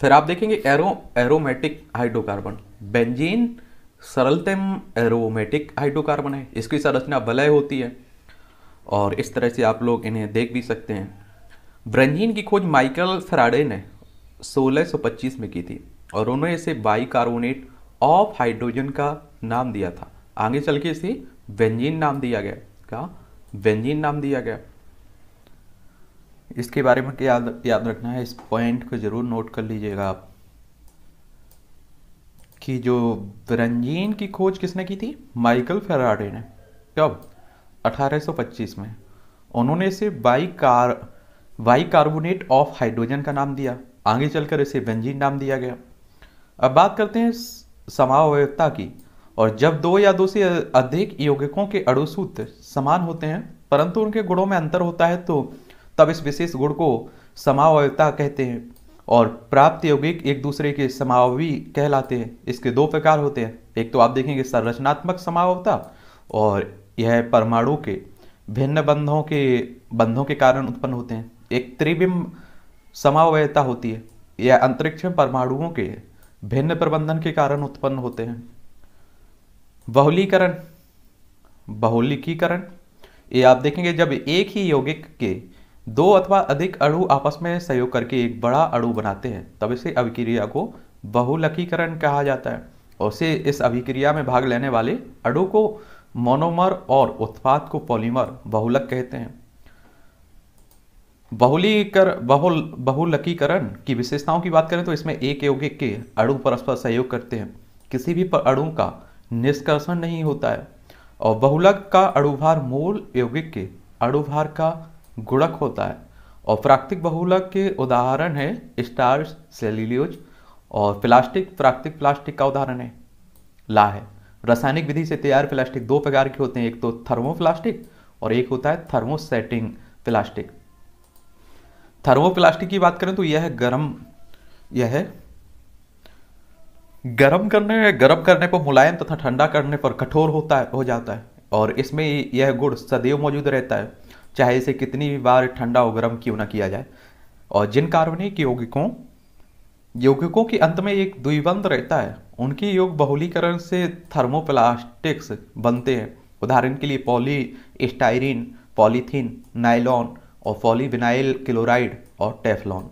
फिर आप देखेंगे एरो एरोमेटिक हाइड्रोकार्बन बेंजीन सरलतम एरोमेटिक हाइड्रोकार्बन है इसकी संरचना वलय होती है और इस तरह से आप लोग इन्हें देख भी सकते हैं ब्रेंजीन की खोज माइकल फराडे ने 1625 में की थी और उन्होंने इसे बाइकार्बोनेट ऑफ हाइड्रोजन का नाम दिया था आगे चल के इसे बेंजीन नाम दिया गया क्या बेंजीन नाम दिया गया इसके बारे में क्या याद याद रखना है इस पॉइंट को जरूर नोट कर लीजिएगा आप कि जो रंजीन की खोज किसने की थी माइकल फेराडे ने कब 1825 में उन्होंने इसे बाई कार बाई कार्बोनेट ऑफ हाइड्रोजन का नाम दिया आगे चलकर इसे बेंजीन नाम दिया गया अब बात करते हैं समावयता की और जब दो या दो से अधिक यौगिकों के अड़ुसूत्र समान होते हैं परंतु उनके गुणों में अंतर होता है तो तब इस विशेष गुण को समावयता कहते हैं और प्राप्त यौगिक एक दूसरे के समावी कहलाते हैं इसके दो प्रकार होते हैं एक तो आप देखेंगे संरचनात्मक समावता और यह परमाणु के भिन्न बंधों के बंधों के कारण उत्पन्न होते हैं एक त्रिबिंब समावयता होती है यह अंतरिक्ष में परमाणुओं के भिन्न प्रबंधन के कारण उत्पन्न होते हैं बहुलीकरण बहुलिकीकरण ये आप देखेंगे जब एक ही यौगिक के दो अथवा अधिक अणु आपस में सहयोग करके एक बड़ा अणु बनाते हैं तब इसे अभिक्रिया को बहुलकीकरण कहा जाता है और उसे इस अभिक्रिया में भाग लेने वाले अणु को मोनोमर और उत्पाद को पॉलीमर बहुलक कहते हैं बहुलीकर बहुल बहुलकीकरण की विशेषताओं की बात करें तो इसमें एक यौगिक के अणु परस्पर सहयोग करते हैं किसी भी अणु का निष्कर्षण नहीं होता है और बहुलक का अणुभार मूल यौगिक के अणुभार का गुणक होता है और प्राकृतिक बहुलक के उदाहरण है स्टार्स सेलिलियोज और प्लास्टिक प्राकृतिक प्लास्टिक का उदाहरण है ला है रासायनिक विधि से तैयार प्लास्टिक दो प्रकार के होते हैं एक तो थर्मो और एक होता है थर्मोसेटिंग प्लास्टिक थर्मोप्लास्टिक की बात करें तो यह है गर्म यह है गर्म करने गर्म करने पर मुलायम तथा ठंडा करने पर कठोर होता है हो जाता है और इसमें यह गुड़ सदैव मौजूद रहता है चाहे इसे कितनी भी बार ठंडा हो गर्म क्यों ना किया जाए और जिन कार्बनिक यौगिकों यौगिकों के अंत में एक द्विबंध रहता है उनकी योग बहुलीकरण से थर्मोप्लास्टिक्स बनते हैं उदाहरण के लिए पॉली स्टाइरिन पॉलीथीन नाइलॉन और पॉलीविनाइल क्लोराइड और टेफलॉन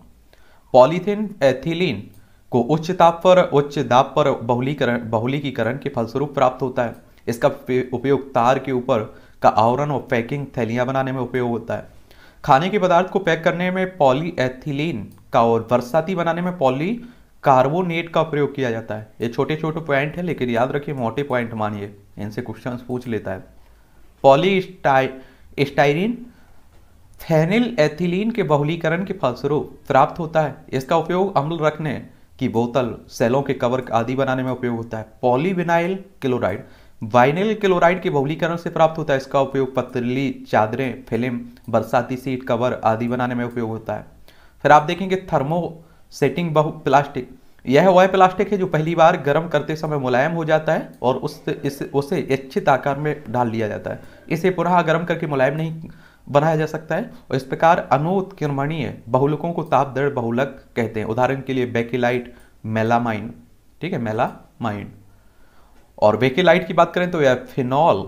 पॉलीथिन एथिलीन को उच्च ताप पर उच्च दाब पर बहुलीकरण बहुलीकीकरण के फलस्वरूप प्राप्त होता है इसका उपयोग तार के ऊपर का आवरण और पैकिंग थैलियाँ बनाने में उपयोग होता है खाने के पदार्थ को पैक करने में पॉलीएथिलीन का और बरसाती बनाने में पॉली कार्बोनेट का प्रयोग किया जाता है ये छोटे छोटे पॉइंट है लेकिन याद रखिए मोटे पॉइंट मानिए इनसे क्वेश्चन पूछ लेता है पॉली स्टाइरिन फेनिल एथिलीन के बहुलीकरण के फलस्वरूप प्राप्त होता है इसका उपयोग अम्ल रखने की बोतल सेलों के कवर आदि बनाने में उपयोग होता है पॉलीविनाइल क्लोराइड वाइनिल क्लोराइड के बहुलीकरण से प्राप्त होता है इसका उपयोग पतली चादरें फिल्म बरसाती सीट कवर आदि बनाने में उपयोग होता है फिर आप देखेंगे थर्मो सेटिंग बहु प्लास्टिक यह वह प्लास्टिक है जो पहली बार गर्म करते समय मुलायम हो जाता है और उस इस उसे इच्छित आकार में डाल लिया जाता है इसे पुनः गर्म करके मुलायम नहीं बनाया जा सकता है और इस प्रकार अनोत्किर्मणीय बहुलकों को तापदर बहुलक कहते हैं उदाहरण के लिए बेकेलाइट मेलामाइन ठीक है मेलामाइन और बेकेलाइट की बात करें तो यह फिनॉल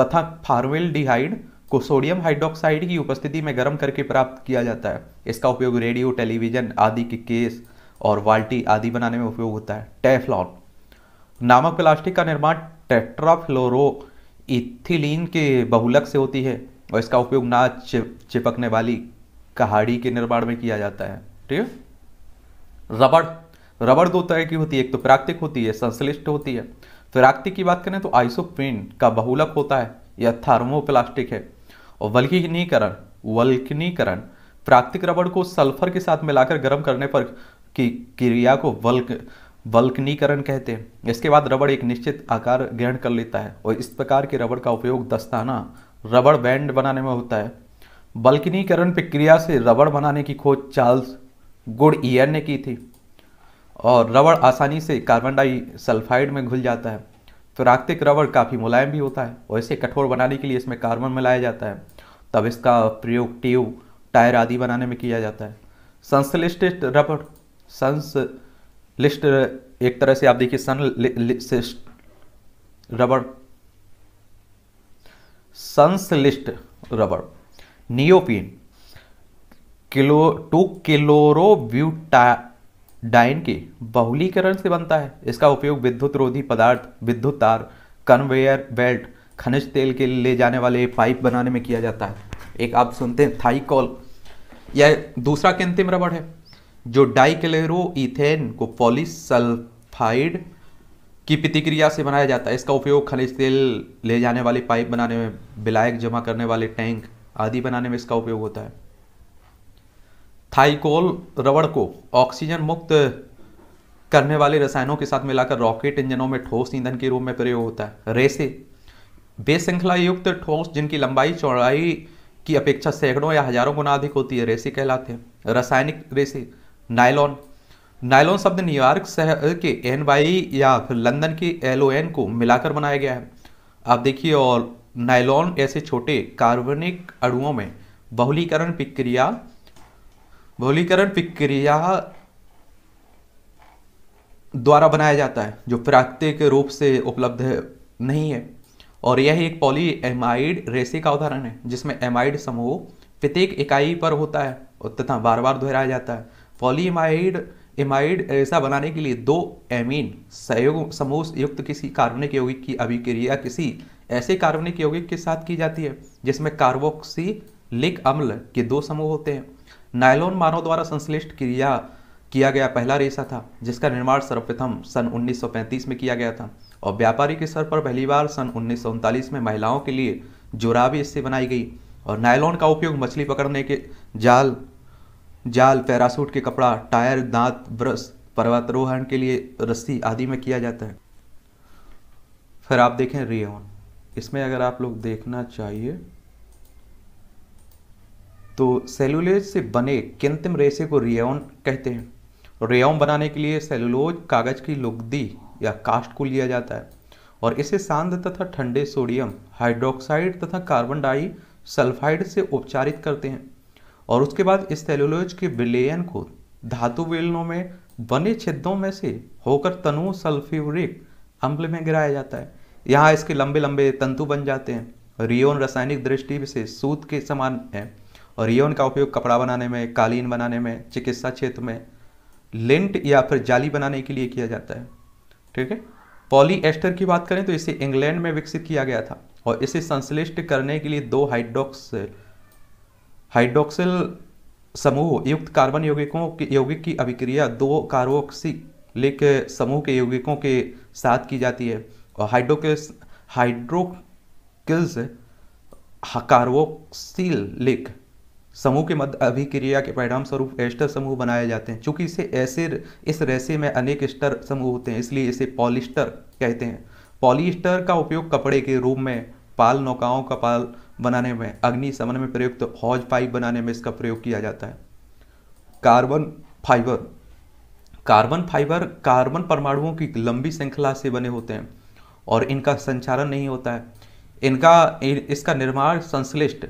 तथा फार्मेल्डिहाइड को सोडियम हाइड्रोक्साइड की उपस्थिति में गर्म करके प्राप्त किया जाता है इसका उपयोग रेडियो टेलीविजन आदि के केस और वाल्टी आदि बनाने में उपयोग होता है टेफलॉन नामक प्लास्टिक का निर्माण टेट्राफ्लोरो इथिलीन के बहुलक से होती है और इसका उपयोग ना चिपकने वाली कहाड़ी के निर्माण में किया जाता है ठीक है रबड़ रबड़ दो तरह की होती है एक तो प्राकृतिक होती है संश्लिष्ट होती है तो प्राकृतिक की बात करें तो आइसोपेन का बहुलक होता है या थर्मोप्लास्टिक है और वल्कनीकरण वल्कनीकरण प्राकृतिक रबड़ को सल्फर के साथ मिलाकर गर्म करने पर की क्रिया को वल्क वल्कनीकरण कहते हैं इसके बाद रबड़ एक निश्चित आकार ग्रहण कर लेता है और इस प्रकार के रबड़ का उपयोग दस्ताना रबड़ बैंड बनाने में होता है बल्किनीकरण प्रक्रिया से रबड़ बनाने की खोज चार्ल्स गुड ईयर ने की थी और रबड़ आसानी से कार्बन डाई सल्फाइड में घुल जाता है प्राकृतिक रबड़ काफ़ी मुलायम भी होता है और इसे कठोर बनाने के लिए इसमें कार्बन मिलाया जाता है तब इसका प्रयोग ट्यूब टायर आदि बनाने में किया जाता है संश्लिष्ट रबड़ संश्लिष्ट एक तरह से आप देखिए सन रबड़ संश्लिष्ट रबर नियोपिन किलो टू क्लोरोब्यूटाडाइन के बहुलीकरण से बनता है इसका उपयोग विद्युत रोधी पदार्थ विद्युत तार कन्वेयर बेल्ट खनिज तेल के ले जाने वाले पाइप बनाने में किया जाता है एक आप सुनते हैं थाइकॉल यह दूसरा अंतिम रबड़ है जो डाइकलेरोन को पॉलीसल्फाइड की प्रतिक्रिया से बनाया जाता है इसका उपयोग खनिज तेल ले जाने वाली पाइप बनाने में बिलायक जमा करने वाले टैंक आदि बनाने में इसका उपयोग होता है थाइकोल रबड़ को ऑक्सीजन मुक्त करने वाले रसायनों के साथ मिलाकर रॉकेट इंजनों में ठोस ईंधन के रूप में प्रयोग होता है रेसे बेसृंखला युक्त ठोस जिनकी लंबाई चौड़ाई की अपेक्षा सैकड़ों या हजारों गुना अधिक होती है रेसे कहलाते हैं रासायनिक रेसे नायलॉन नायलॉन शब्द न्यूयॉर्क शहर के एन वाई या फिर लंदन के एल ओ एन को मिलाकर बनाया गया है आप देखिए और नायलॉन ऐसे छोटे कार्बनिक अणुओं में बहुलीकरण प्रक्रिया बहुलीकरण प्रक्रिया द्वारा बनाया जाता है जो प्राकृतिक रूप से उपलब्ध नहीं है और यह एक पॉली एमाइड रेसे का उदाहरण है जिसमें एमाइड समूह प्रत्येक इकाई पर होता है तथा बार बार दोहराया जाता है पॉली एमाइड एमाइड रेसा बनाने के लिए दो एमीन सहयोग समूह युक्त किसी कार्बनिक यौगिक की अभिक्रिया किसी ऐसे कार्बनिक यौगिक के साथ की जाती है जिसमें कार्बोक्सीलिक अम्ल के दो समूह होते हैं नायलोन मानव द्वारा संश्लिष्ट क्रिया किया गया पहला रेसा था जिसका निर्माण सर्वप्रथम सन 1935 में किया गया था और व्यापारी के स्तर पर पहली बार सन उन्नीस में महिलाओं के लिए जोराबी इससे बनाई गई और नायलॉन का उपयोग मछली पकड़ने के जाल जाल पैरासूट के कपड़ा टायर दांत ब्रश पर्वतारोहण के लिए रस्सी आदि में किया जाता है फिर आप देखें रेओन इसमें अगर आप लोग देखना चाहिए तो सेलुलोज से बने किंतम रेसे को रेओन कहते हैं रेओन बनाने के लिए सेलुलोज कागज की लुगदी या कास्ट को लिया जाता है और इसे सांद तथा ठंडे सोडियम हाइड्रोक्साइड तथा कार्बन डाई सल्फाइड से उपचारित करते हैं और उसके बाद इस सेलुलोज के विलयन को धातु विलनों में बने छिद्रों में से होकर तनु सल्फ्यूरिक अम्ल में गिराया जाता है यहाँ इसके लंबे लंबे तंतु बन जाते हैं रियोन रासायनिक दृष्टि से सूत के समान है और रियोन का उपयोग कपड़ा बनाने में कालीन बनाने में चिकित्सा क्षेत्र में लिंट या फिर जाली बनाने के लिए किया जाता है ठीक है पॉलीएस्टर की बात करें तो इसे इंग्लैंड में विकसित किया गया था और इसे संश्लिष्ट करने के लिए दो हाइड्रोक्स हाइड्रोक्सिल समूह युक्त कार्बन यौगिकों की यौगिक की अभिक्रिया दो कार्बोक्सिलिक समूह के यौगिकों के साथ की जाती है और हाइड्रोकिल्स हाइड्रोकिल्स कार्बोक्सिलिक समूह के मध्य अभिक्रिया के परिणाम स्वरूप एस्टर समूह बनाए जाते हैं चूंकि इसे ऐसे इस रेसे में अनेक स्टर समूह होते हैं इसलिए इसे पॉलिस्टर कहते हैं पॉलिस्टर का उपयोग कपड़े के रूप में पाल नौकाओं का पाल बनाने में अग्नि समन में प्रयुक्त तो हौज पाइप बनाने में इसका प्रयोग किया जाता है carbon fibre carbon fibre carbon परमाणुओं की लंबी श्रृंखला से बने होते हैं और इनका संचालन नहीं होता है इनका इसका निर्माण संश्लिष्ट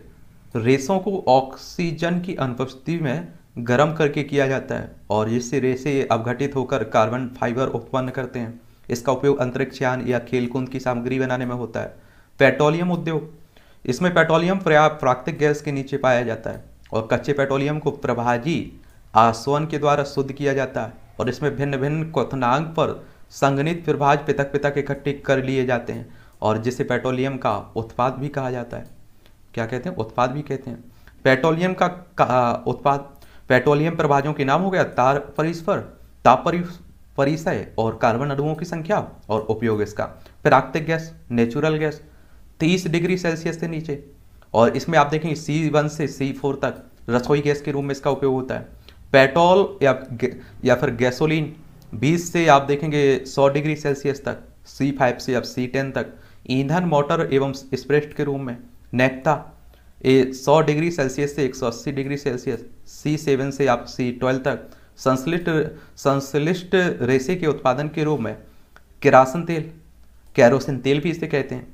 रेसों को ऑक्सीजन की अनुपस्थिति में गर्म करके किया जाता है और जिससे रेसे अवघटित होकर कार्बन फाइबर उत्पन्न करते हैं इसका उपयोग अंतरिक्ष यान या खेलकूद की सामग्री बनाने में होता है पेट्रोलियम उद्योग इसमें पेट्रोलियम प्राकृतिक गैस के नीचे पाया जाता है और कच्चे पेट्रोलियम को प्रभाजी आसवन के द्वारा शुद्ध किया जाता है और इसमें भिन्न भिन्न क्वनांग पर संगणित प्रभाज पृथक पृथक इकट्ठे कर लिए जाते हैं और जिसे पेट्रोलियम का उत्पाद भी कहा जाता है क्या कहते हैं उत्पाद भी कहते हैं पेट्रोलियम का, उत्पाद पेट्रोलियम प्रभाजों के नाम हो गया तार परिसर ताप परिसय और कार्बन अणुओं की संख्या और उपयोग इसका प्राकृतिक गैस नेचुरल गैस तीस डिग्री सेल्सियस से नीचे और इसमें आप देखेंगे सी वन से सी फोर तक रसोई गैस के रूप में इसका उपयोग होता है पेट्रोल या या फिर गैसोलीन 20 से आप देखेंगे 100 डिग्री सेल्सियस तक सी फाइव से या सी टेन तक ईंधन मोटर एवं स्प्रेस्ट के रूप में नेक्ता ये 100 डिग्री सेल्सियस से 180 डिग्री सेल्सियस सी सेवन से आप सी ट्वेल्व तक संश्लिष्ट संश्लिष्ट रेसे के उत्पादन के रूप में किरासन तेल कैरोसिन तेल भी इसे कहते हैं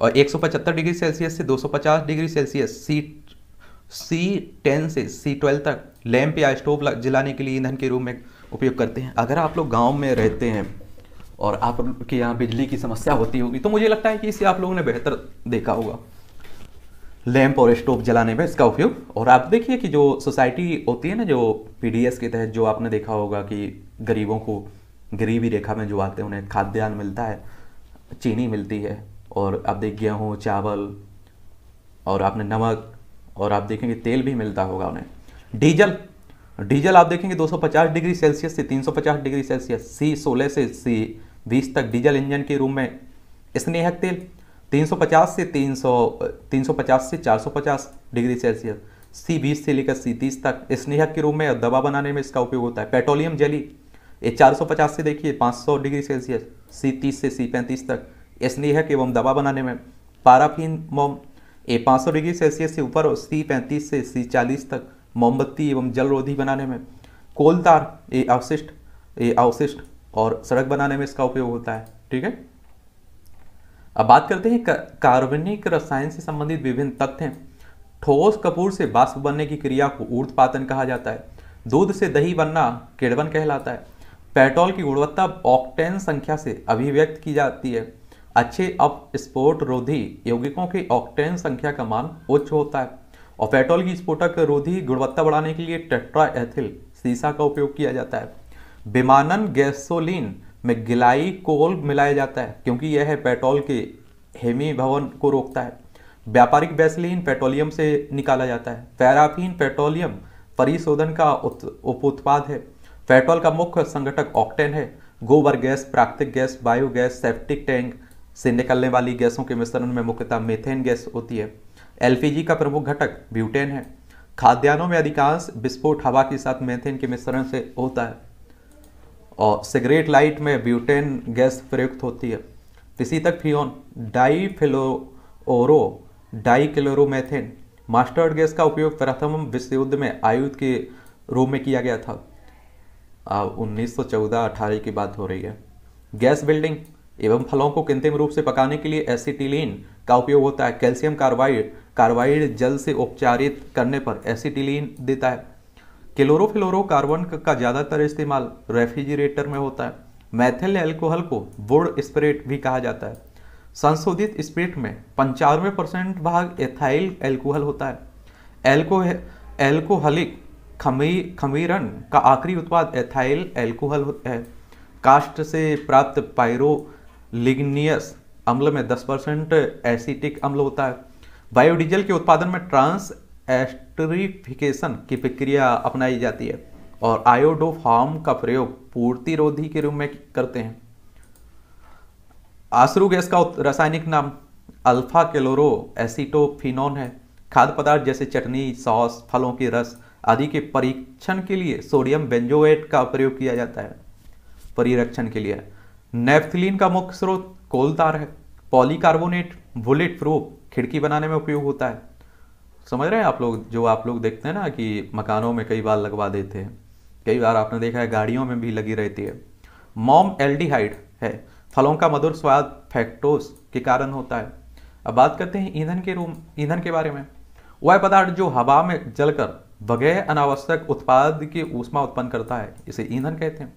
और 175 डिग्री सेल्सियस से 250 degree Celsius C C ten से सी ट्वेल्व तक लैंप या स्टोव जलाने के लिए ईंधन के रूप में उपयोग करते हैं अगर आप लोग गांव में रहते हैं और आपके यहाँ बिजली की समस्या होती होगी तो मुझे लगता है कि इसे आप लोगों ने बेहतर देखा होगा लैंप और स्टोव जलाने में इसका उपयोग और आप देखिए कि जो सोसाइटी होती है ना जो पी के तहत जो आपने देखा होगा कि गरीबों को गरीबी रेखा में जो आते हैं उन्हें खाद्यान्न मिलता है चीनी मिलती है और आप देख गेहूँ चावल और आपने नमक और आप देखेंगे तेल भी मिलता होगा उन्हें डीजल डीजल आप देखेंगे 250 डिग्री सेल्सियस से 350 डिग्री सेल्सियस सी 16 से सी 20 तक डीजल इंजन के रूम में स्नेहक तेल 350 से 300 350 से 450 डिग्री सेल्सियस सी 20 से लेकर सी 30 तक स्नेहक के रूप में दवा बनाने में इसका उपयोग होता है पेट्रोलियम जली ये 450 से देखिए 500 डिग्री सेल्सियस सी 30 से सी 35 तक स्नेहक एवं दवा बनाने में पाराफिन मोम ए सौ डिग्री सेल्सियस से ऊपर और सी पैंतीस से सी चालीस तक मोमबत्ती एवं जलरोधी बनाने में कोल तार ए अवशिष्ट ए अवशिष्ट और सड़क बनाने में इसका उपयोग होता है ठीक है अब बात करते हैं कार्बनिक रसायन से संबंधित विभिन्न तथ्य ठोस कपूर से बाष्प बनने की क्रिया को ऊर्धपातन कहा जाता है दूध से दही बनना केड़वन कहलाता है पेट्रोल की गुणवत्ता ऑक्टेन संख्या से अभिव्यक्त की जाती है अच्छे अपस्फोट रोधी यौगिकों के ऑक्टेन संख्या का मान उच्च होता है और पेट्रोल की स्फोटक रोधी गुणवत्ता बढ़ाने के लिए टेट्रा एथिल सीसा का उपयोग किया जाता है विमानन गैसोलीन में गिलाई कोल मिलाया जाता है क्योंकि यह है पेट्रोल के हेमी भवन को रोकता है व्यापारिक वैसलीन पेट्रोलियम से निकाला जाता है पैराफीन पेट्रोलियम परिशोधन का उप उत्पाद है पेट्रोल का मुख्य संगठक ऑक्टेन है गोबर गैस प्राकृतिक गैस बायोगैस सेप्टिक टैंक से निकलने वाली गैसों के मिश्रण में मुख्यतः मेथेन गैस होती है एलपीजी का प्रमुख घटक ब्यूटेन है खाद्यान्नों में अधिकांश विस्फोट हवा के साथ मेथेन के मिश्रण से होता है और सिगरेट लाइट में ब्यूटेन गैस प्रयुक्त होती है इसी तक Freon difluoro dichloromethane mustard gas का उपयोग प्रथम विश्व युद्ध में आयुध के रूप में किया गया था अब चौदह अठारह की बात हो रही है गैस बिल्डिंग एवं फलों को कृत्रिम रूप से पकाने के लिए एसिटिलीन का उपयोग होता है कैल्शियम कार्बाइड कार्बाइड जल से उपचारित करने पर एसिटिलीन देता है क्लोरोफ्लोरो कार्बन का ज़्यादातर इस्तेमाल रेफ्रिजरेटर में होता है मैथिल एल्कोहल को वुड स्प्रेट भी कहा जाता है संशोधित स्प्रेट में पंचानवे परसेंट भाग एथाइल एल्कोहल होता है एल्को एल्कोहलिक खमी खमीरन का आखिरी उत्पाद एथाइल एल्कोहल है कास्ट से प्राप्त पायरो लिग्नियस अम्ल में 10 परसेंट एसिटिक अम्ल होता है बायोडीजल के उत्पादन में ट्रांस एस्ट्रीफिकेशन की प्रक्रिया अपनाई जाती है और आयोडोफार्म का प्रयोग पूर्तिरोधी के रूप में करते हैं आश्रू गैस का रासायनिक नाम अल्फा क्लोरो एसिटोफिनोन है खाद्य पदार्थ जैसे चटनी सॉस फलों के रस आदि के परीक्षण के लिए सोडियम बेंजोएट का प्रयोग किया जाता है परिरक्षण के लिए नेफ्थलीन का मुख्य स्रोत कोल तार है पॉलीकार्बोनेट बुलेट प्रूफ खिड़की बनाने में उपयोग होता है समझ रहे हैं आप लोग जो आप लोग देखते हैं ना कि मकानों में कई बार लगवा देते हैं कई बार आपने देखा है गाड़ियों में भी लगी रहती है मॉम एल्डिहाइड है फलों का मधुर स्वाद फैक्टोस के कारण होता है अब बात करते हैं ईंधन के रूम ईंधन के बारे में वह पदार्थ जो हवा में जलकर बगैर अनावश्यक उत्पाद की ऊष्मा उत्पन्न करता है इसे ईंधन कहते हैं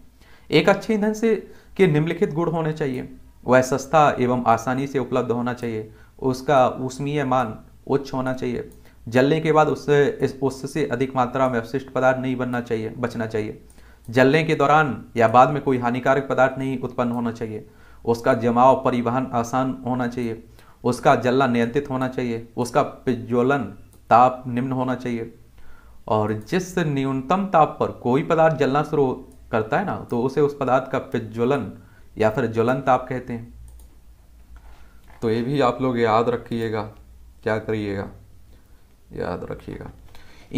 एक अच्छे ईंधन से के निम्नलिखित गुण होने चाहिए वह सस्ता एवं आसानी से उपलब्ध होना चाहिए उसका उष्मीय मान उच्च होना चाहिए जलने के बाद उससे उससे अधिक मात्रा में अवशिष्ट पदार्थ नहीं बनना चाहिए बचना चाहिए जलने के दौरान या बाद में कोई हानिकारक पदार्थ नहीं उत्पन्न होना चाहिए उसका जमाव परिवहन आसान होना चाहिए उसका जलना नियंत्रित होना चाहिए उसका प्रज्वलन ताप निम्न होना चाहिए और जिस न्यूनतम ताप पर कोई पदार्थ जलना शुरू करता है ना तो उसे उस पदार्थ का प्रज्वलन या फिर ज्वलन ताप कहते हैं तो ये भी आप लोग याद रखिएगा क्या करिएगा याद रखिएगा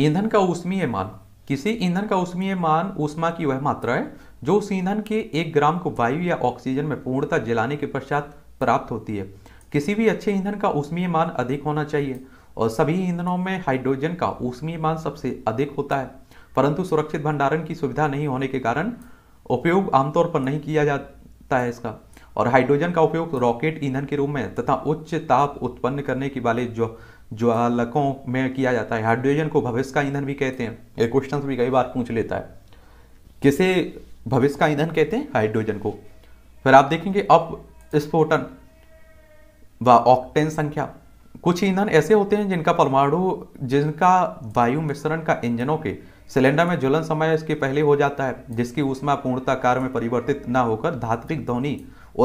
ईंधन का उष्मीय मान किसी ईंधन का उष्मीय मान उष्मा की वह मात्रा है जो उस ईंधन के एक ग्राम को वायु या ऑक्सीजन में पूर्णता जलाने के पश्चात प्राप्त होती है किसी भी अच्छे ईंधन का उष्मीय मान अधिक होना चाहिए और सभी ईंधनों में हाइड्रोजन का उष्मीय मान सबसे अधिक होता है परंतु सुरक्षित भंडारण की सुविधा नहीं होने के कारण उपयोग आमतौर पर नहीं किया जाता है इसका और हाइड्रोजन का उपयोग रॉकेट ईंधन के रूप में तथा उच्च ताप उत्पन्न करने के वाले जो ज्वालकों में किया जाता है हाइड्रोजन को भविष्य का ईंधन भी कहते हैं ये क्वेश्चन भी कई बार पूछ लेता है किसे भविष्य का ईंधन कहते हैं हाइड्रोजन को फिर आप देखेंगे अप स्फोटन व ऑक्टेन संख्या कुछ ईंधन ऐसे होते हैं जिनका परमाणु जिनका वायु मिश्रण का इंजनों के सिलेंडर में ज्वलन समय इसके पहले हो जाता है जिसकी ऊष्मा पूर्णता कार्य में परिवर्तित न होकर धात्विक ध्वनि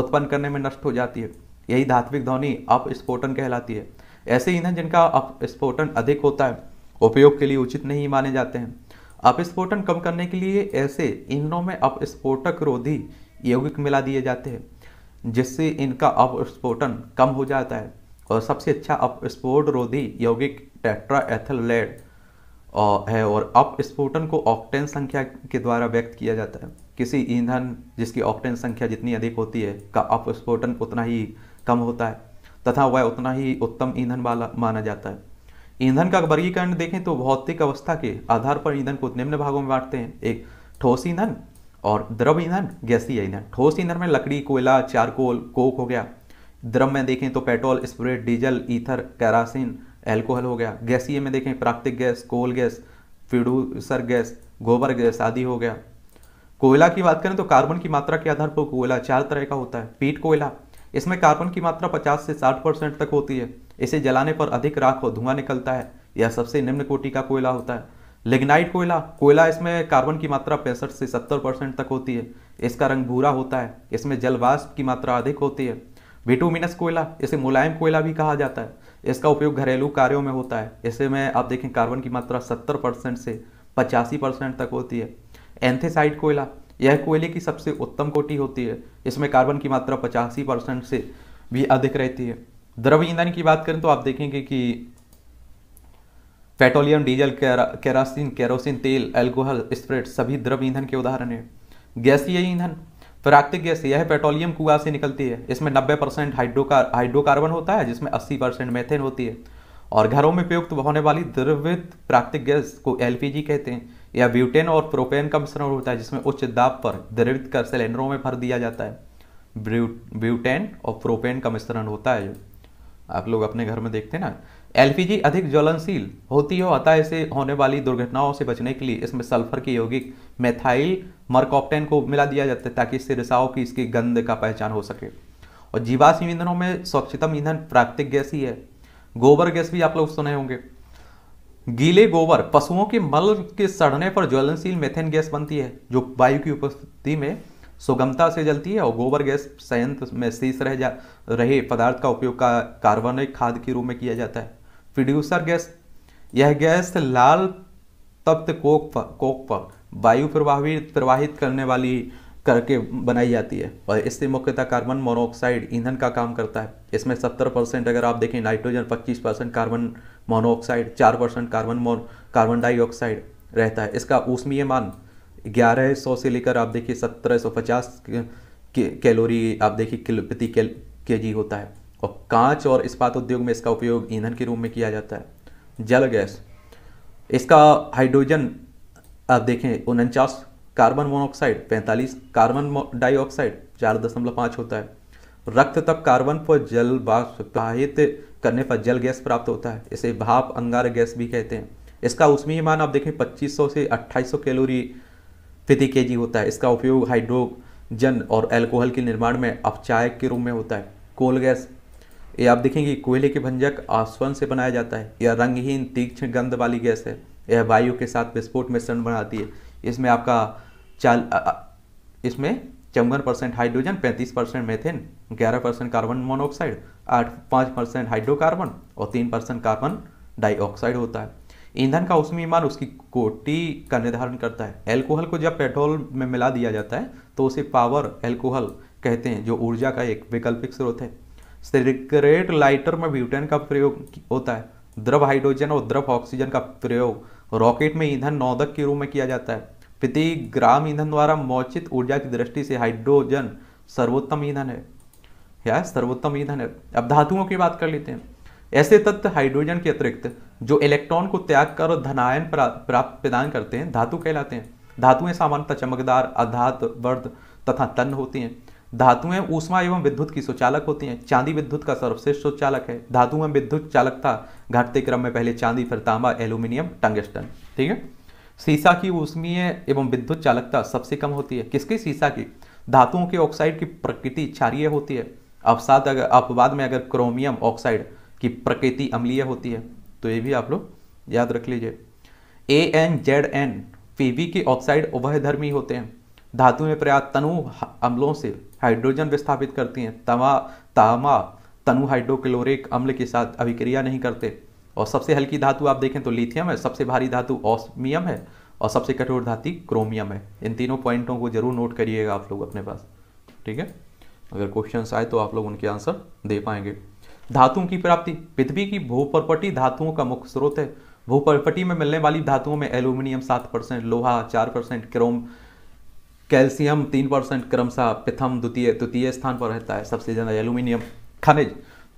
उत्पन्न करने में नष्ट हो जाती है यही धात्विक ध्वनि अपस्फोटन कहलाती है ऐसे ईंधन जिनका अपस्फोटन अधिक होता है उपयोग के लिए उचित नहीं माने जाते हैं अपस्फोटन कम करने के लिए ऐसे ईंधनों में अपस्फोटक रोधी यौगिक मिला दिए जाते हैं जिससे इनका अपस्फोटन कम हो जाता है और सबसे अच्छा अपस्फोट रोधी यौगिक टेट्रा एथल लेड है और अप स्फोटन को ऑक्टेन संख्या के द्वारा व्यक्त किया जाता है किसी ईंधन जिसकी ऑक्टेन संख्या जितनी अधिक होती है का अप स्फोटन उतना ही कम होता है तथा वह उतना ही उत्तम ईंधन वाला माना जाता है ईंधन का वर्गीकरण देखें तो भौतिक अवस्था के आधार पर ईंधन को निम्न भागों में बांटते हैं एक ठोस ईंधन और द्रव ईंधन गैसीय ईंधन ठोस ईंधन में लकड़ी कोयला चारकोल कोक हो गया द्रव में देखें तो petrol spirit diesel ether kerosene alcohol हो गया गैसीय में देखें प्राकृतिक gas coal gas producer gas गोबर गैस आदि हो गया कोयला की बात करें तो कार्बन की मात्रा के आधार पर कोयला चार तरह का होता है पीट कोयला इसमें कार्बन की मात्रा 50 से 60 परसेंट तक होती है इसे जलाने पर अधिक राख और धुआं निकलता है यह सबसे निम्न कोटि का कोयला होता है लिग्नाइट कोयला कोयला इसमें कार्बन की मात्रा पैंसठ से सत्तर परसेंट तक होती है इसका रंग भूरा होता है इसमें जलवाष्प की मात्रा अधिक होती है विटोमिनस कोयला इसे मुलायम कोयला भी कहा जाता है इसका उपयोग घरेलू कार्यों में होता है इसे में आप देखें कार्बन की मात्रा सत्तर परसेंट से पचासी परसेंट तक होती है एंथेसाइड कोयला यह कोयले की सबसे उत्तम कोटि होती है इसमें कार्बन की मात्रा पचासी परसेंट से भी अधिक रहती है द्रव ईंधन की बात करें तो आप देखेंगे कि पेट्रोलियम डीजल केरासिन केरोसिन तेल एल्कोहल स्प्रेड सभी द्रव ईंधन के उदाहरण हैं गैसीय ईंधन प्राकृतिक गैस यह पेट्रोलियम कुआ से निकलती है इसमें 90 परसेंट हाइड्रोकार हाइड्रोकार्बन होता है जिसमें 80 परसेंट मेथेन होती है और घरों में प्रयुक्त होने वाली द्रवित प्राकृतिक गैस को एल कहते हैं या ब्यूटेन और प्रोपेन का मिश्रण होता है जिसमें उच्च दाब पर द्रवित कर सिलेंडरों में भर दिया जाता है ब्यूटेन और प्रोपेन का मिश्रण होता है आप लोग अपने घर में देखते हैं ना एल अधिक ज्वलनशील होती है हो, अतः इसे होने वाली दुर्घटनाओं से बचने के लिए इसमें सल्फर की यौगिक मेथाइल मरकॉप्टेन को मिला दिया जाता है ताकि इससे रिसाव की इसकी गंध का पहचान हो सके और जीवाश्म ईंधनों में स्वच्छतम ईंधन प्राकृतिक गैस ही है गोबर गैस भी आप लोग सुने होंगे गीले गोबर पशुओं के मल के सड़ने पर ज्वलनशील मेथेन गैस बनती है जो वायु की उपस्थिति में सुगमता से जलती है और गोबर गैस संयंत्र में शीस रह जा रहे पदार्थ का उपयोग का कार्बनिक खाद के रूप में किया जाता है प्रोड्यूसर गैस यह गैस लाल तप्त कोक कोक पर वायु प्रवाहित प्रवाहित करने वाली करके बनाई जाती है और इससे मुख्यतः कार्बन मोनोऑक्साइड ईंधन का काम करता है इसमें सत्तर परसेंट अगर आप देखें नाइट्रोजन पच्चीस परसेंट कार्बन मोनोऑक्साइड चार परसेंट कार्बन मोन कार्बन डाइऑक्साइड रहता है इसका ऊष्मीय मान ग्यारह सौ से लेकर आप देखिए सत्रह सौ पचास कैलोरी आप देखिए किलो प्रति के जी होता है और कांच और इस्पात उद्योग में इसका उपयोग ईंधन के रूप में किया जाता है जल गैस इसका हाइड्रोजन आप देखें उनचास कार्बन मोनोऑक्साइड 45 कार्बन डाइऑक्साइड 4.5 होता है रक्त तब कार्बन पर जल बाहित करने पर जल गैस प्राप्त होता है इसे भाप अंगार गैस भी कहते हैं इसका उसमें मान आप देखें 2500 से 2800 कैलोरी प्रति जी होता है इसका उपयोग हाइड्रोजन और एल्कोहल के निर्माण में अपचायक के रूप में होता है कोल गैस ये आप देखेंगे कोयले के भंजक आसवन से बनाया जाता है यह रंगहीन तीक्ष्ण गंध वाली गैस है यह वायु के साथ विस्फोट मिश्रण बनाती है इसमें आपका चाल इसमें चौवन परसेंट हाइड्रोजन पैंतीस परसेंट मेथेन ग्यारह परसेंट कार्बन मोनोऑक्साइड आठ पाँच परसेंट हाइड्रोकार्बन और तीन परसेंट कार्बन डाइऑक्साइड होता है ईंधन का उसमें मान उसकी कोटि का निर्धारण करता है एल्कोहल को जब पेट्रोल में मिला दिया जाता है तो उसे पावर एल्कोहल कहते हैं जो ऊर्जा का एक वैकल्पिक स्रोत है सिगरेट लाइटर में ब्यूटेन का प्रयोग होता है द्रव हाइड्रोजन और द्रव ऑक्सीजन का प्रयोग रॉकेट में ईंधन नौदक के रूप में किया जाता है प्रति ग्राम ईंधन द्वारा मौचित ऊर्जा की दृष्टि से हाइड्रोजन सर्वोत्तम ईंधन है या सर्वोत्तम ईंधन है अब धातुओं की बात कर लेते हैं ऐसे तत्व हाइड्रोजन के अतिरिक्त जो इलेक्ट्रॉन को त्याग कर धनायन प्राप्त प्रदान करते हैं धातु कहलाते हैं धातुएं सामान्यतः चमकदार अधात वर्ध तथा तन होती हैं धातुएं ऊष्मा एवं विद्युत की सुचालक होती हैं चांदी विद्युत का सर्वश्रेष्ठ सुचालक है धातु विद्युत चालकता घटते क्रम में पहले चांदी फिर तांबा एल्यूमिनियम टंगस्टन ठीक है सीसा की ऊष्मीय एवं विद्युत चालकता सबसे कम होती है किसकी सीसा की धातुओं के ऑक्साइड की प्रकृति क्षारीय होती है अवसाद अगर अपवाद में अगर क्रोमियम ऑक्साइड की प्रकृति अम्लीय होती है तो ये भी आप लोग याद रख लीजिए A N Z N V के ऑक्साइड उभयधर्मी होते हैं धातु में प्रयात तनु अम्लों से हाइड्रोजन विस्थापित करती हैं तमा तामा तनु हाइड्रोक्लोरिक अम्ल के साथ अभिक्रिया नहीं करते और सबसे हल्की धातु आप देखें तो लिथियम है सबसे भारी धातु ऑस्मियम है और सबसे कठोर धातु क्रोमियम है इन तीनों पॉइंटों को जरूर नोट करिएगा आप लोग अपने पास ठीक है अगर क्वेश्चन आए तो आप लोग उनके आंसर दे पाएंगे धातुओं की प्राप्ति पृथ्वी की भूपर्पटी धातुओं का मुख्य स्रोत है भूपर्पटी में मिलने वाली धातुओं में एल्यूमिनियम सात लोहा चार क्रोम कैल्शियम तीन परसेंट क्रमशः प्रथम द्वितीय तृतीय स्थान पर रहता है सबसे ज़्यादा एल्यूमिनियम खनिज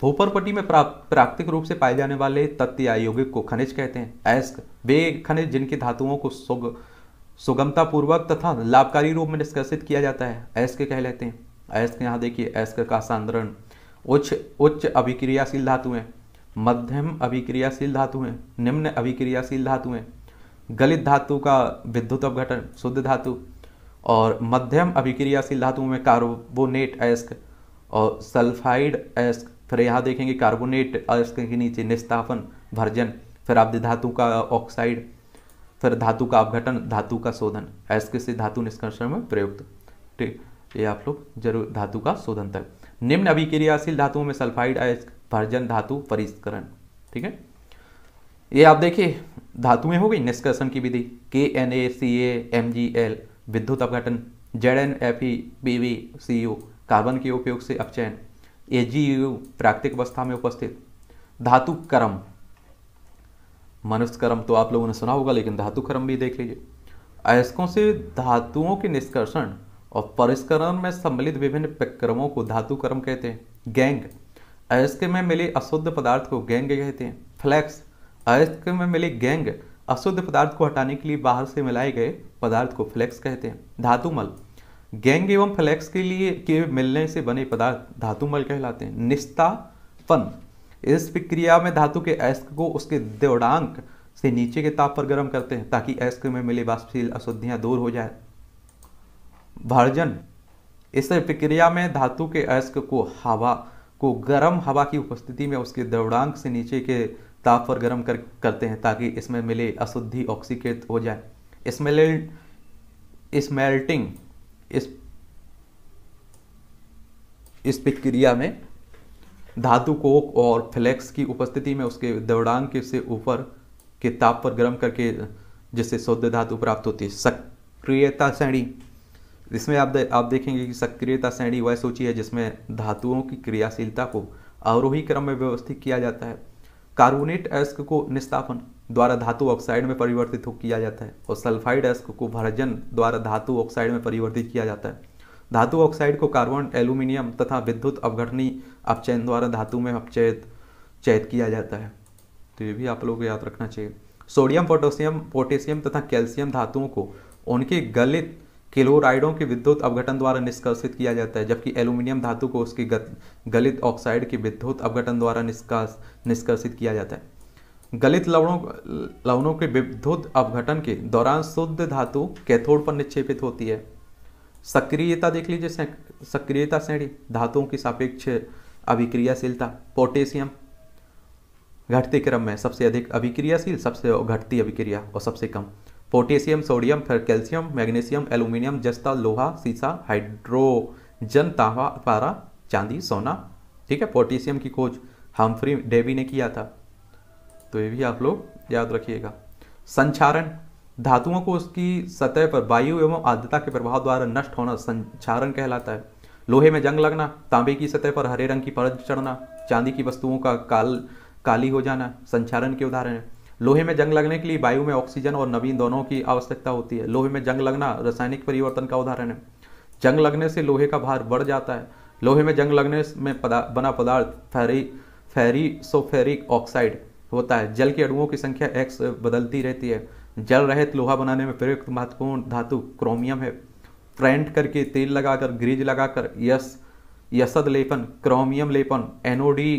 धोपरपट्टी में प्राकृतिक रूप से पाए जाने वाले तत्व यौगिक को खनिज कहते हैं एस्क वे खनिज जिनकी धातुओं को सुग पूर्वक तथा लाभकारी रूप में निष्कर्षित किया जाता है एस्क कह लेते हैं एस्क यहाँ देखिए एस्क का सांद्रण उच्च उच्च अभिक्रियाशील धातुएं मध्यम अभिक्रियाशील धातुएं निम्न अभिक्रियाशील धातुएं गलित धातु का विद्युत अवघटन शुद्ध धातु और मध्यम अभिक्रियाशील धातुओं में कार्बोनेट एस्क और सल्फाइड एस्क फिर यहाँ देखेंगे कार्बोनेट एस्क के नीचे निस्तापन भर्जन फिर आप धातु का ऑक्साइड फिर धातु का अपघटन धातु का शोधन एस्क से धातु निष्कर्षण में प्रयुक्त ठीक ये आप लोग जरूर धातु का शोधन तक निम्न अभिक्रियाशील धातुओं में सल्फाइड एस्क भर्जन धातु परिष्करण ठीक है ये आप देखिए धातुएं हो गई निष्कर्षण की विधि K N A C A M G L विद्युत अपघटन Z N F E V C U carbon के उपयोग से अपचयन ए जी यू प्राकृतिक अवस्था में उपस्थित धातु कर्म मनुष्य कर्म तो आप लोगों ने सुना होगा लेकिन धातु कर्म भी देख लीजिए अयस्कों से धातुओं के निष्कर्षण और परिष्करण में सम्मिलित विभिन्न प्रक्रमों को धातु कर्म कहते हैं गैंग अयस्क में मिले अशुद्ध पदार्थ को गैंग कहते हैं फ्लैक्स अयस्क में मिले गैंग अशुद्ध पदार्थ को हटाने के लिए बाहर से मिलाए गए पदार्थ को फ्लेक्स कहते हैं धातुमल गैंग एवं फ्लेक्स के लिए के मिलने से बने पदार्थ धातुमल कहलाते हैं निस्तापन इस प्रक्रिया में धातु के एस्क को उसके देवड़ांक से नीचे के ताप पर गर्म करते हैं ताकि एस्क में मिले बाष्पशील अशुद्धियां दूर हो जाए भर्जन इस प्रक्रिया में धातु के अयस्क को हवा को गर्म हवा की उपस्थिति में उसके दौड़ांक से नीचे के ताप पर गर्म कर करते हैं ताकि इसमें मिले अशुद्धि ऑक्सीकृत हो जाए स्मेल स्मेल्टिंग इस इस प्रक्रिया में धातु कोक और फ्लेक्स की उपस्थिति में उसके के से ऊपर के ताप पर गर्म करके जिससे शुद्ध धातु प्राप्त होती है सक्रियता श्रेणी इसमें आप दे, आप देखेंगे कि सक्रियता श्रेणी वह सूची है जिसमें धातुओं की क्रियाशीलता को आरोही क्रम में व्यवस्थित किया जाता है कार्बोनेट अयस्क को निस्तापन द्वारा धातु ऑक्साइड में परिवर्तित किया जाता है और सल्फाइड अयस्क को भरजन द्वारा धातु ऑक्साइड में परिवर्तित किया जाता है धातु ऑक्साइड को कार्बन एल्यूमिनियम तथा विद्युत अवघटनी अपचयन द्वारा धातु में अपचयित चयित किया जाता है तो ये भी आप लोगों को याद रखना चाहिए सोडियम पोटेशियम पोटेशियम तथा कैल्शियम धातुओं को उनके गलित क्लोराइडों के विद्युत अवघटन द्वारा निष्कासित किया जाता है जबकि एल्यूमिनियम धातु को उसकी गलित ऑक्साइड के विद्युत अवघटन द्वारा निष्कास निष्कासित किया जाता है गलित लवणों लवणों के विद्युत अवघटन के दौरान शुद्ध धातु कैथोड पर निक्षेपित होती है सक्रियता देख लीजिए सक्रियता श्रेणी धातुओं की सापेक्ष अभिक्रियाशीलता पोटेशियम घटते क्रम में सबसे अधिक अभिक्रियाशील सबसे घटती अभिक्रिया और सबसे कम पोटेशियम सोडियम फिर कैल्शियम मैग्नीशियम एल्यूमिनियम जस्ता लोहा सीसा हाइड्रोजन तावा पारा चांदी सोना ठीक है पोटेशियम की खोज हमफ्री डेवी ने किया था तो ये भी आप लोग याद रखिएगा संचारण धातुओं को उसकी सतह पर वायु एवं आद्रता के प्रभाव द्वारा नष्ट होना संचारण कहलाता है लोहे में जंग लगना तांबे की सतह पर हरे रंग की परत चढ़ना चांदी की वस्तुओं का काल काली हो जाना संचारण के उदाहरण है लोहे में जंग लगने के लिए वायु में ऑक्सीजन और नवीन दोनों की आवश्यकता होती है लोहे में जंग लगना रासायनिक परिवर्तन का उदाहरण है जंग लगने से लोहे का भार बढ़ जाता है लोहे में जंग लगने में पदा, बना पदार्थ फेरी फेरीसोफेरिक ऑक्साइड होता है जल के अड़ुओं की संख्या एक्स बदलती रहती है जल रहित लोहा बनाने में प्रयुक्त महत्वपूर्ण धातु क्रोमियम है फ्रेंट करके तेल लगाकर ग्रीज लगाकर यस यसद लेपन क्रोमियम लेपन एनोडी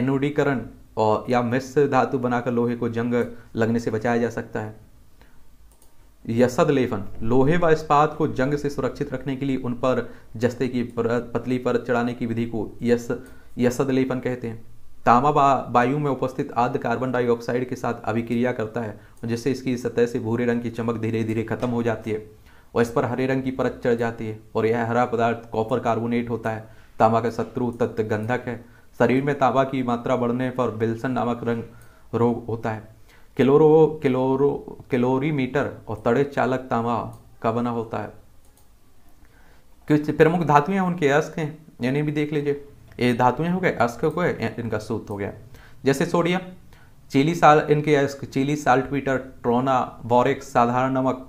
एनोडीकरण और या मिस धातु बनाकर लोहे को जंग लगने से बचाया जा सकता है यसद लेफन लोहे व इस्पात को जंग से सुरक्षित रखने के लिए उन पर जस्ते की पतली परत चढ़ाने की विधि को यस यसद लेपन कहते हैं तामा वायु में उपस्थित आद्य कार्बन डाइऑक्साइड के साथ अभिक्रिया करता है जिससे इसकी सतह से भूरे रंग की चमक धीरे धीरे खत्म हो जाती है और इस पर हरे रंग की परत चढ़ जाती है और यह हरा पदार्थ कॉपर कार्बोनेट होता है तांबा का शत्रु तत्व गंधक है शरीर में तांबा की मात्रा बढ़ने पर बिल्सन नामक रंग रोग होता है किलोरो किलोरो किलोरीमीटर और तड़े चालक तांबा का बना होता है कुछ प्रमुख धातुएं उनके अस्क हैं यानी भी देख लीजिए ये धातुएं हो गए अस्क हो गए इनका सूत हो गया जैसे सोडियम चीली साल इनके अस्क Chile saltpetre trona borax साधारण नमक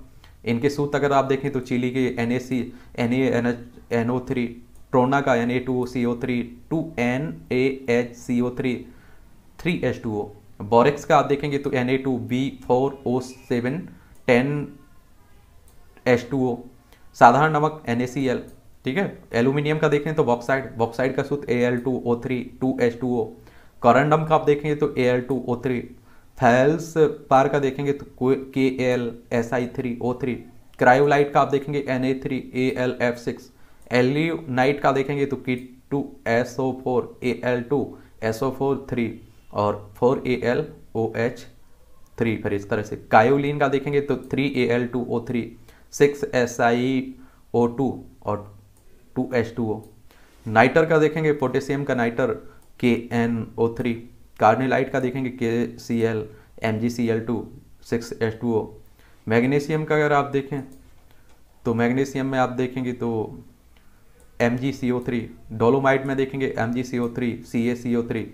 इनके सूत अगर आप देखें तो चिली के N A C N A N H N O three trona का यानी A two C O three two N A H C O three three H two O borax का आप देखेंगे तो N A two B four O seven ten H two O साधारण नमक N A C L ठीक है aluminium का देखें तो बॉक्साइड बॉक्साइड का सूत्र A L two O three two H two O corundum का आप देखेंगे तो A L two O three feldspar का देखेंगे तो K L S I three O three cryolite का आप देखेंगे N A three A L F six alunite e का देखेंगे तो K two S O four A L two S O four three और four A L O H three फिर इस तरह से कायोलिन का देखेंगे तो three A L two O three six S I O two और two H two O nitre का देखेंगे पोटेशियम का नाइटर के एन ओ थ्री कार्नेलाइट का देखेंगे K C L M G C L two six H two O magnesium का अगर आप देखें तो मैग्नीशियम में आप देखेंगे तो M G C O three dolomite में देखेंगे M G C O three C A C O three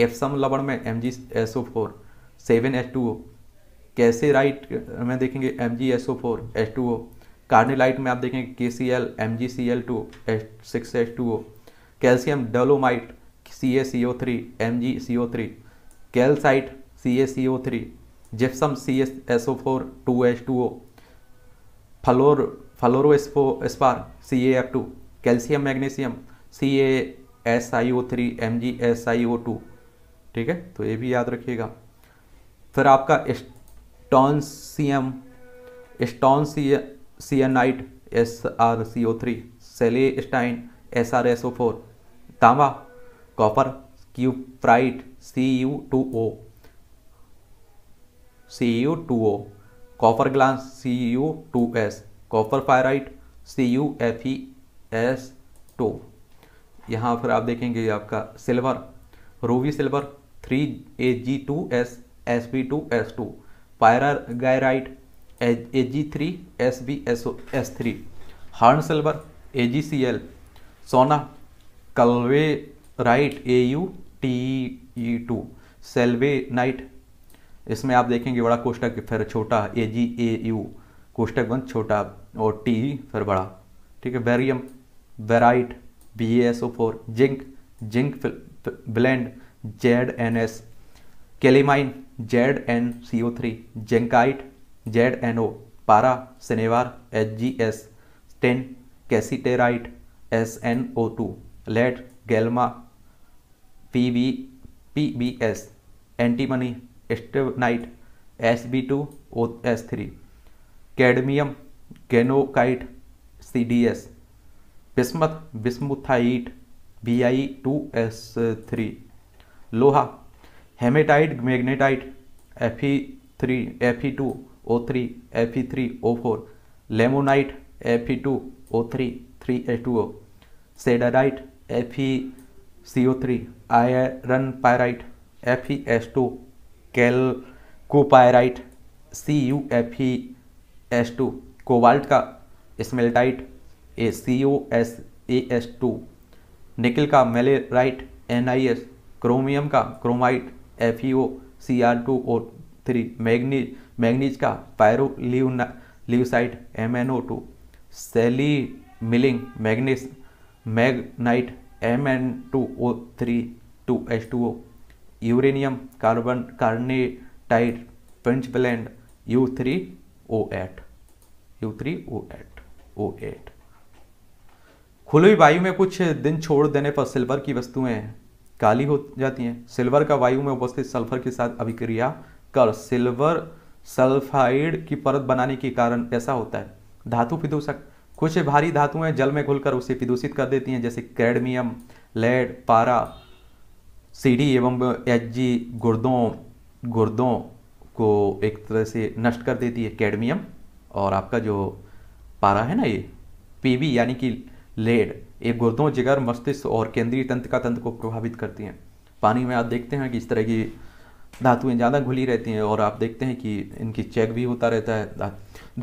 Epsom लवण में M G S O four seven H two O kieserite में देखेंगे M G S O four H two O carnallite में आप देखेंगे K C L M G C L two H six H two O calcium dolomite C A C O three M G C O three calcite C A C O three gypsum C S S O four two H two O fluor fluorspar spar C A F two calcium magnesium C A S I O three M G S I O two ठीक है तो ये भी याद रखिएगा फिर आपका strontianite S R C O three celestine S R S O four तांबा cuprite C U two ओ C U two O copper glance C U two S copper pyrite C U F E S two यहाँ पर आप देखेंगे आपका silver ruby silver three A G two S S B two S two pyrargyrite A G three S B S O S three horn silver A G C L सोना calaverite A U T E two sylvanite इसमें आप देखेंगे बड़ा कोष्टक फिर छोटा ए G A you कोष्टक one छोटा और T फिर बड़ा ठीक है barium barite B S O four zinc zinc blende Z N S calamine Z N C O three zincite Z N O पारा सिनेवार एच जी एस स्टेन cassiterite S N O two lead galena P B P B S antimony एस्टेनाइट S B two O S three cadmium greenockite C D S bismuth bismuthite B I two S three लोहा haematite magnetite F E three F E two O three F E three O four limonite F E two O three three H two O siderite F E C O three iron pyrite F E e S two chalcopyrite C U F E e S two cobalt का smaltite A C O S A S two nickel का millerite N I S chromium का chromite F E O C R two O three manganese manganese का pyrolusite M N O two psilomelane manganese manganite M N two O three two H two O uranium carbon carnotite प्रिंच U three O eight U three O eight O eight खुली वायु में कुछ दिन छोड़ देने पर silver की वस्तुएं काली हो जाती हैं सिल्वर का वायु में उपस्थित सल्फर के साथ अभिक्रिया कर सिल्वर सल्फाइड की परत बनाने के कारण ऐसा होता है धातु प्रदूषक कुछ भारी धातुएं जल में घुलकर उसे प्रदूषित कर देती हैं जैसे कैडमियम लेड पारा सीडी एवं एच जी गुर्दों गुर्दों को एक तरह से नष्ट कर देती है कैडमियम और आपका जो पारा है ना ये पीबी यानी कि लेड ये गुर्दों जिगर मस्तिष्क और केंद्रीय तंत्रिका तंत्र को प्रभावित करती हैं पानी में आप देखते हैं कि इस तरह की धातुएं ज़्यादा घुली रहती हैं और आप देखते हैं कि इनकी चेक भी होता रहता है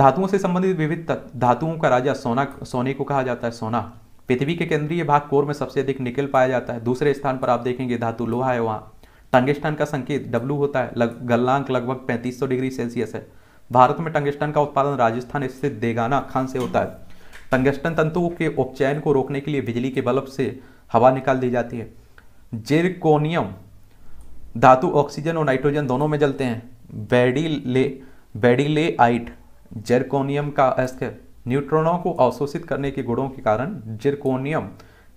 धातुओं से संबंधित विविध धातुओं का राजा सोना सोने को कहा जाता है सोना पृथ्वी के केंद्रीय भाग कोर में सबसे अधिक निकल पाया जाता है दूसरे स्थान पर आप देखेंगे धातु लोहा है वहाँ टंगस्टन का संकेत डब्लू होता है लग, गलनांक लगभग पैंतीस डिग्री सेल्सियस है भारत में टंगेस्टन का उत्पादन राजस्थान स्थित देगाना खान से होता है टंगस्टन तंतुओं के उपचयन को रोकने के लिए बिजली के बल्ब से हवा निकाल दी जाती है जेरकोनियम धातु ऑक्सीजन और नाइट्रोजन दोनों में जलते हैं बेडीले बेडीलेआइट जेरकोनियम का अस्क न्यूट्रॉनों को अवशोषित करने के गुणों के कारण जेरकोनियम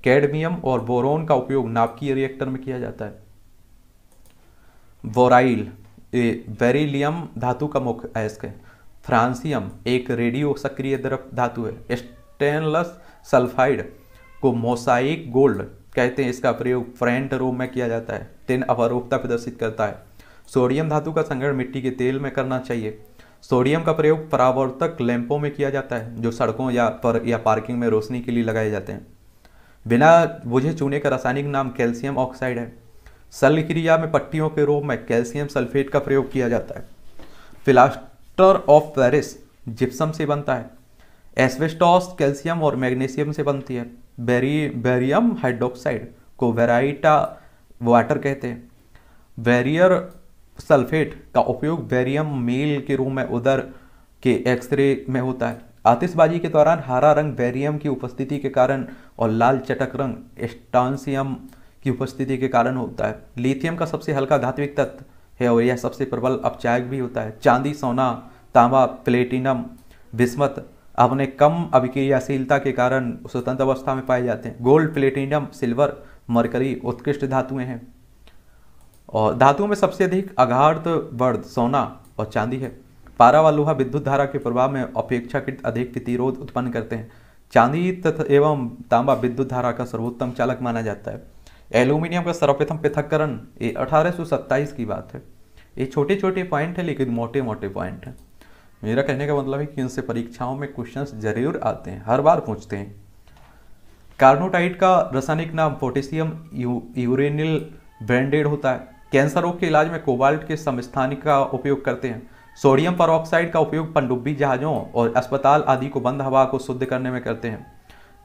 कैडमियम और बोरोन का उपयोग नाभिकीय रिएक्टर में किया जाता है बोराइल बेरिलियम धातु का मुख्य अयस्क है फ्रांसियम एक रेडियो सक्रिय द्रव धातु है स्टेनलेस सल्फाइड को मोसाइक गोल्ड कहते हैं इसका प्रयोग फ्रेंट रूम में किया जाता है तीन अपरूपता प्रदर्शित करता है सोडियम धातु का संग्रहण मिट्टी के तेल में करना चाहिए सोडियम का प्रयोग परावर्तक लैंपों में किया जाता है जो सड़कों या पर या पार्किंग में रोशनी के लिए लगाए जाते हैं बिना बुझे चूने का रासायनिक नाम कैल्शियम ऑक्साइड है सल क्रिया में पट्टियों के रूप में कैल्शियम सल्फेट का प्रयोग किया जाता है फिलास्टर ऑफ पेरिस जिप्सम से बनता है एसवेस्टॉस कैल्शियम और मैग्नीशियम से बनती है बेरी बेरियम हाइड्रोक्साइड को वेराइटा वाटर कहते हैं वेरियर सल्फेट का उपयोग बेरियम मेल के रूप में उधर के एक्सरे में होता है आतिशबाजी के दौरान हरा रंग बेरियम की उपस्थिति के कारण और लाल चटक रंग एस्टानसियम की उपस्थिति के कारण होता है लिथियम का सबसे हल्का धात्विक तत्व है और यह सबसे प्रबल अपचायक भी होता है चांदी सोना तांबा प्लेटिनम विस्मत अपने कम अभिक्रियाशीलता के कारण स्वतंत्र अवस्था में पाए जाते हैं गोल्ड प्लेटिनियम सिल्वर मरकरी उत्कृष्ट धातुएं हैं और धातुओं में सबसे अधिक अघार्त वर्ध सोना और चांदी है पारा व लोहा विद्युत धारा के प्रभाव में अपेक्षाकृत अधिक प्रतिरोध उत्पन्न करते हैं चांदी तथा एवं तांबा विद्युत धारा का सर्वोत्तम चालक माना जाता है एल्यूमिनियम का सर्वप्रथम पृथककरण ये अठारह की बात है ये छोटे छोटे पॉइंट है लेकिन मोटे मोटे पॉइंट हैं मेरा कहने का मतलब है कि इनसे परीक्षाओं में क्वेश्चन जरूर आते हैं हर बार पूछते हैं कार्नोटाइट का रासायनिक नाम पोटेशियम यूरेनिल ब्रांडेड होता है कैंसर रोग के इलाज में कोबाल्ट के समस्थानिक का उपयोग करते हैं सोडियम परऑक्साइड का उपयोग पनडुब्बी जहाज़ों और अस्पताल आदि को बंद हवा को शुद्ध करने में करते हैं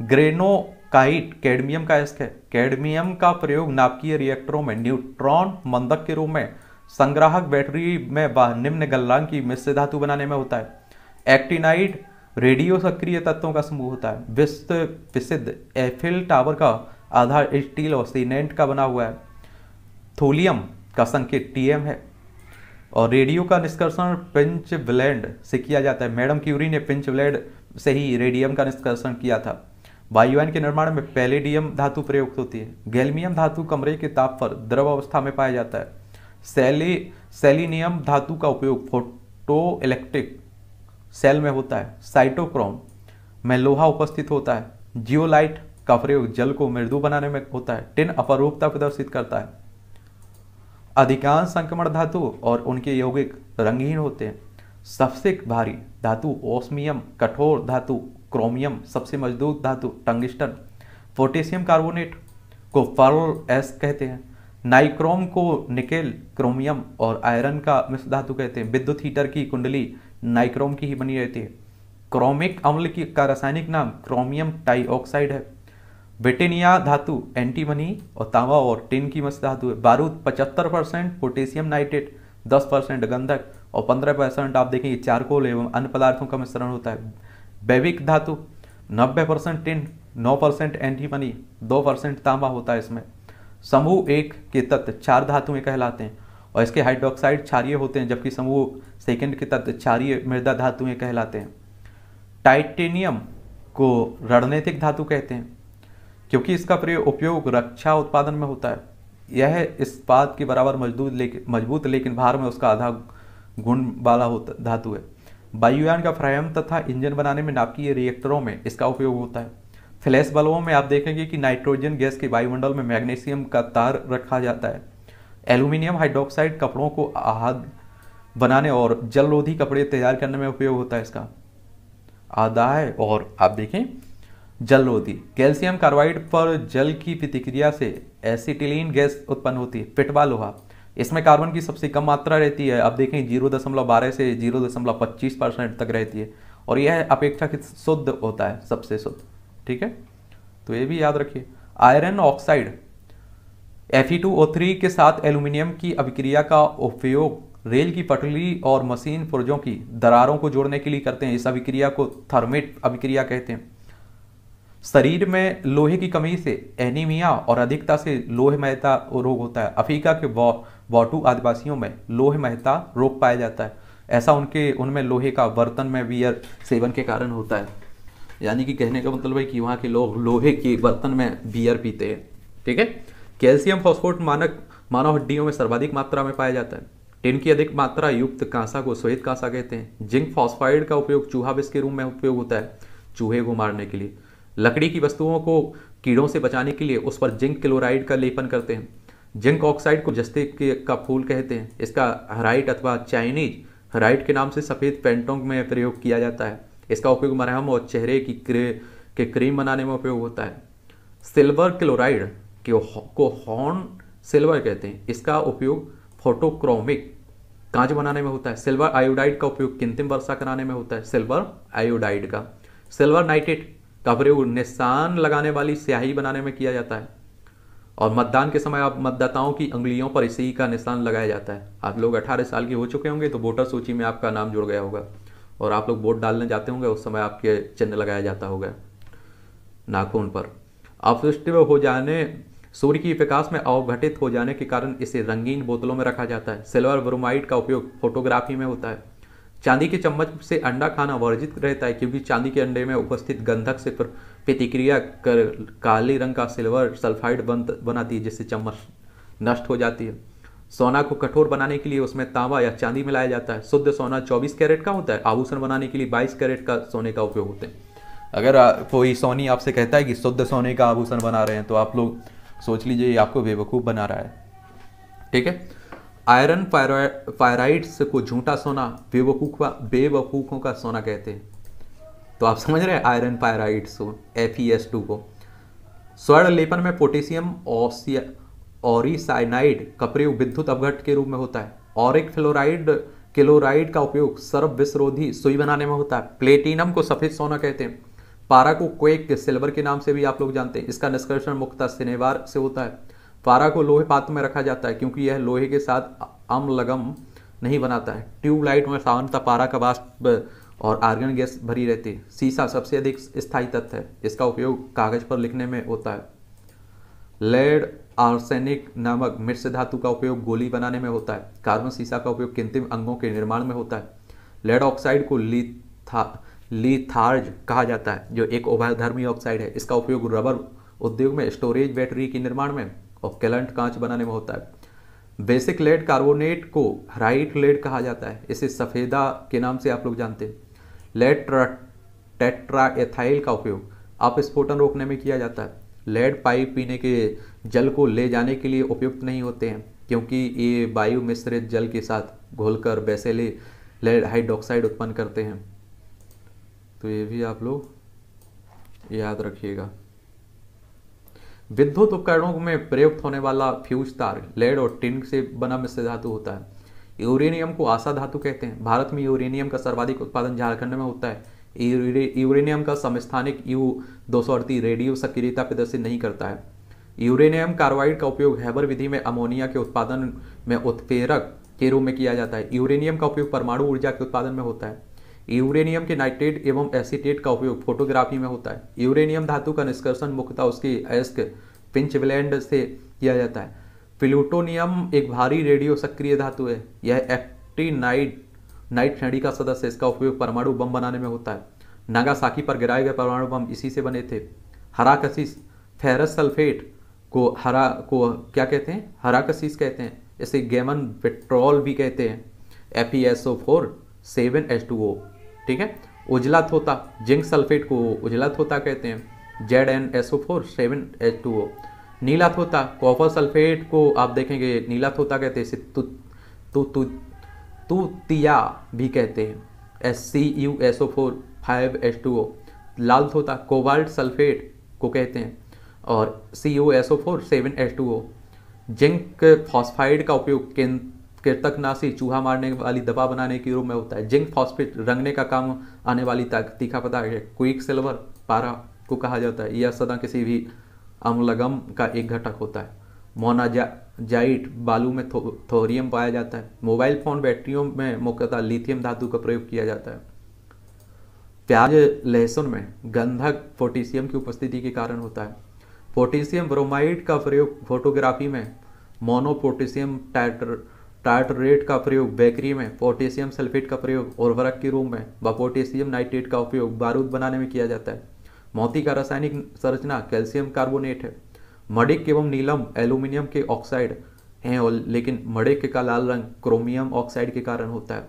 ग्रेनोकाइट कैडमियम का एस्क है कैडमियम का प्रयोग नापकीय रिएक्टरों में न्यूट्रॉन मंदक के रूप में संग्राहक बैटरी में निम्न गल्लांक की मिश्र धातु बनाने में होता है एक्टिनाइड रेडियो सक्रिय तत्वों का समूह होता है विस्त प्रसिद्ध एफिल टावर का आधार स्टील और सीनेंट का बना हुआ है थोलियम का संकेत टीएम है और रेडियो का निष्कर्षण पिंच ब्लैंड से किया जाता है मैडम क्यूरी ने पिंच ब्लैंड से ही रेडियम का निष्कर्षण किया था वायुयान के निर्माण में पैलेडियम धातु प्रयुक्त होती है गैल्मियम धातु कमरे के ताप पर द्रव अवस्था में पाया जाता है सेले सेलिनियम धातु का उपयोग फोटो इलेक्ट्रिक सेल में होता है साइटोक्रोम में लोहा उपस्थित होता है जियोलाइट का प्रयोग जल को मृदु बनाने में होता है टिन अपरूपता प्रदर्शित करता है अधिकांश संक्रमण धातु और उनके यौगिक रंगहीन होते हैं सबसे भारी धातु ओस्मियम कठोर धातु क्रोमियम सबसे मजबूत धातु टंगिस्टन पोटेशियम कार्बोनेट को फर्ल एस कहते हैं नाइक्रोम को निकेल क्रोमियम और आयरन का मिश्र धातु कहते हैं विद्युत हीटर की कुंडली नाइक्रोम की ही बनी रहती है क्रोमिक अम्ल की का रासायनिक नाम क्रोमियम टाइऑक्साइड है ब्रिटेनिया धातु एंटीमनी और तांबा और टिन की मिश्र धातु है बारूद 75 परसेंट पोटेशियम नाइट्रेट 10 परसेंट गंधक और 15 परसेंट आप देखेंगे चारकोल एवं अन्य पदार्थों का मिश्रण होता है बैविक धातु नब्बे परसेंट टिन नौ परसेंट एंटीमनी दो परसेंट तांबा होता है इसमें समूह एक के तत्व चार धातुएं कहलाते हैं और इसके हाइड्रोक्साइड क्षारिय होते हैं जबकि समूह सेकंड के तत्व क्षारिय मृदा धातुएं कहलाते हैं टाइटेनियम को रणनीतिक धातु कहते हैं क्योंकि इसका प्रयोग उपयोग रक्षा उत्पादन में होता है यह इस्पात के बराबर मजबूत लेकिन मजबूत लेकिन भार में उसका आधा गुण वाला होता धातु है वायुयान का फ्रायम तथा इंजन बनाने में नापकीय रिएक्टरों में इसका उपयोग होता है फ्लैश बल्बों में आप देखेंगे कि नाइट्रोजन गैस के वायुमंडल में मैग्नीशियम का तार रखा जाता है एल्यूमिनियम हाइड्रोक्साइड कपड़ों को आहद बनाने और जलरोधी कपड़े तैयार करने में उपयोग होता है इसका आधा है और आप देखें जलरोधी कैल्शियम कार्बाइड पर जल की प्रतिक्रिया से एसिटिलीन गैस उत्पन्न होती है पिटवा लोहा इसमें कार्बन की सबसे कम मात्रा रहती है आप देखें जीरो दशमलव बारह से जीरो दशमलव पच्चीस परसेंट तक रहती है और यह अपेक्षाकृत शुद्ध होता है सबसे शुद्ध ठीक है तो ये भी याद रखिए आयरन ऑक्साइड Fe2O3 के साथ एल्यूमिनियम की अभिक्रिया का उपयोग रेल की पटली और मशीन पुर्जों की दरारों को जोड़ने के लिए करते हैं इस अभिक्रिया को थर्मेट अभिक्रिया कहते हैं शरीर में लोहे की कमी से एनीमिया और अधिकता से महता रोग होता है अफ्रीका के बॉटू आदिवासियों में महता रोग पाया जाता है ऐसा उनके उनमें लोहे का बर्तन में वियर सेवन के कारण होता है यानी कि कहने का मतलब है कि वहाँ के लोग लोहे के बर्तन में बियर पीते हैं ठीक है कैल्शियम फॉस्फोट मानक मानव हड्डियों में सर्वाधिक मात्रा में पाया जाता है टिन की अधिक मात्रा युक्त कांसा को श्वेत कांसा कहते हैं जिंक फॉस्फाइड का उपयोग चूहा बिस के रूप में उपयोग होता है चूहे को मारने के लिए लकड़ी की वस्तुओं को कीड़ों से बचाने के लिए उस पर जिंक क्लोराइड का लेपन करते हैं जिंक ऑक्साइड को जस्ते के का फूल कहते हैं इसका हराइट अथवा चाइनीज हराइट के नाम से सफ़ेद पेंटोंग में प्रयोग किया जाता है इसका उपयोग मरहम और चेहरे की क्रे के क्रीम बनाने में उपयोग होता है सिल्वर क्लोराइड को हॉर्न सिल्वर कहते हैं इसका उपयोग फोटोक्रोमिक कांच बनाने में होता है सिल्वर आयोडाइड का उपयोग किंतिम वर्षा कराने में होता है सिल्वर आयोडाइड का सिल्वर नाइटेड का प्रयोग निशान लगाने वाली स्याही बनाने में किया जाता है और मतदान के समय आप मतदाताओं की उंगलियों पर इसी का निशान लगाया जाता है आप लोग 18 साल के हो चुके होंगे तो वोटर सूची में आपका नाम जुड़ गया होगा और आप लोग वोट डालने जाते होंगे उस समय आपके चिन्ह लगाया जाता होगा नाखून पर अपशिष्ट हो जाने सूर्य की विकास में अवघटित हो जाने के कारण इसे रंगीन बोतलों में रखा जाता है सिल्वर ब्रोमाइड का उपयोग फोटोग्राफी में होता है चांदी के चम्मच से अंडा खाना वर्जित रहता है क्योंकि चांदी के अंडे में उपस्थित गंधक से प्रतिक्रिया कर काले रंग का सिल्वर सल्फाइड बन बनाती है जिससे चम्मच नष्ट हो जाती है सोना को कठोर बनाने के लिए उसमें तांबा या चांदी मिलाया जाता है शुद्ध सोना 24 कैरेट का होता है आभूषण बनाने के लिए 22 कैरेट का सोने का उपयोग होता है अगर कोई सोनी आपसे कहता है कि शुद्ध सोने का आभूषण बना रहे हैं तो आप लोग सोच लीजिए आपको बेवकूफ़ बना रहा है ठीक है आयरन फायराइड्स को झूठा सोना बेवकूफ बेवकूफ़ों का सोना कहते हैं तो आप समझ रहे हैं आयरन फायराइड्स को एफ ई e को स्वर्ण लेपन में पोटेशियम ऑसिया ऑरिसाइनाइड का प्रयोग विद्युत अवघट के रूप में होता है औरिक फ्लोराइड क्लोराइड का उपयोग सर्व विश्रोधी सुई बनाने में होता है प्लेटिनम को सफेद सोना कहते हैं पारा को क्वेक सिल्वर के नाम से भी आप लोग जानते हैं इसका निष्कर्षण मुख्यतः सिनेवार से होता है पारा को लोहे पात्र में रखा जाता है क्योंकि यह लोहे के साथ अम्लगम नहीं बनाता है ट्यूबलाइट में सामान्यतः पारा का वाष्प और आर्गन गैस भरी रहती है सीसा सबसे अधिक स्थायी तत्व है इसका उपयोग कागज पर लिखने में होता है लेड आर्सेनिक नामक मिश्र धातु का उपयोग गोली बनाने में होता है कार्बन सीसा का उपयोग किंतिम अंगों के निर्माण में होता है लेड ऑक्साइड को लीथा लीथार्ज कहा जाता है जो एक उभयधर्मी ऑक्साइड है इसका उपयोग रबर उद्योग में स्टोरेज बैटरी के निर्माण में और कैलेंट कांच बनाने में होता है बेसिक लेड कार्बोनेट को राइट लेड कहा जाता है इसे सफ़ेदा के नाम से आप लोग जानते हैं लेड टेट्राएथाइल का उपयोग अपस्फोटन रोकने में किया जाता है लेड पाइप पीने के जल को ले जाने के लिए उपयुक्त नहीं होते हैं क्योंकि ये वायु मिश्रित जल के साथ घोलकर बैसेले लेड हाइड्रोक्साइड उत्पन्न करते हैं तो ये भी आप लोग याद रखिएगा विद्युत उपकरणों में प्रयुक्त होने वाला फ्यूज तार लेड और टिन से बना मिश्र धातु होता है यूरेनियम को आशा धातु कहते हैं भारत में यूरेनियम का सर्वाधिक उत्पादन झारखंड में होता है यूरेनियम का समस्थानिक यू दो सौ रेडियो सक्रियता प्रदर्शित नहीं करता है यूरेनियम कार्बाइड का उपयोग हैबर विधि में अमोनिया के उत्पादन में उत्प्रेरक के रूप में किया जाता है यूरेनियम का उपयोग परमाणु ऊर्जा के उत्पादन में होता है यूरेनियम के नाइट्रेट एवं एसीटेट का उपयोग फोटोग्राफी में होता है यूरेनियम धातु का निष्कर्षण मुख्यतः उसके एस्क पिंच से किया जाता है प्लूटोनियम एक भारी रेडियो सक्रिय धातु है यह एक्टिनाइट नाइट श्रेणी का सदस्य इसका उपयोग परमाणु बम बनाने में होता है नागासाकी पर गिराए गए परमाणु बम इसी से बने थे हराकसिस फेरस सल्फेट को हरा को क्या कहते हैं हराकसिस कहते हैं इसे गेमन पेट्रोल भी कहते हैं F E S O four seven H two O ठीक है उजला थोता जिंक सल्फेट को उजला थोता कहते हैं Z N S O four seven H two O नीला थोता कॉपर सल्फेट को आप देखेंगे नीला थोता कहते हैं इसे तु, तु, तु, तूतिया भी कहते हैं S C U S O four five S two O लाल थोता कोबाल्ट सल्फेट को कहते हैं और C O S O four seven S two O zinc phosphide का उपयोग कृतकनाशी चूहा मारने वाली दवा बनाने के रूप में होता है जिंक फॉस्फेट रंगने का काम आने वाली तीखा पता है क्विक सिल्वर पारा को कहा जाता है यह सदा किसी भी अम्लगम का एक घटक होता है मोनाजा जाइट बालू में थोरियम पाया जाता है मोबाइल फ़ोन बैटरियों में मुख्यतः लिथियम धातु का प्रयोग किया जाता है प्याज लहसुन में गंधक पोटेशियम की उपस्थिति के कारण होता है पोटेशियम ब्रोमाइड का प्रयोग फोटोग्राफी में मोनोपोटेशियम टाइटर टार्टरेट का प्रयोग बेकरी में पोटेशियम सल्फेट का प्रयोग उर्वरक के रूप में व पोटेशियम नाइट्रेट का उपयोग बारूद बनाने में किया जाता है मोती का रासायनिक संरचना कैल्शियम कार्बोनेट है मडिक एवं नीलम एल्यूमिनियम के ऑक्साइड हैं और लेकिन मड़िक का लाल रंग क्रोमियम ऑक्साइड के कारण होता है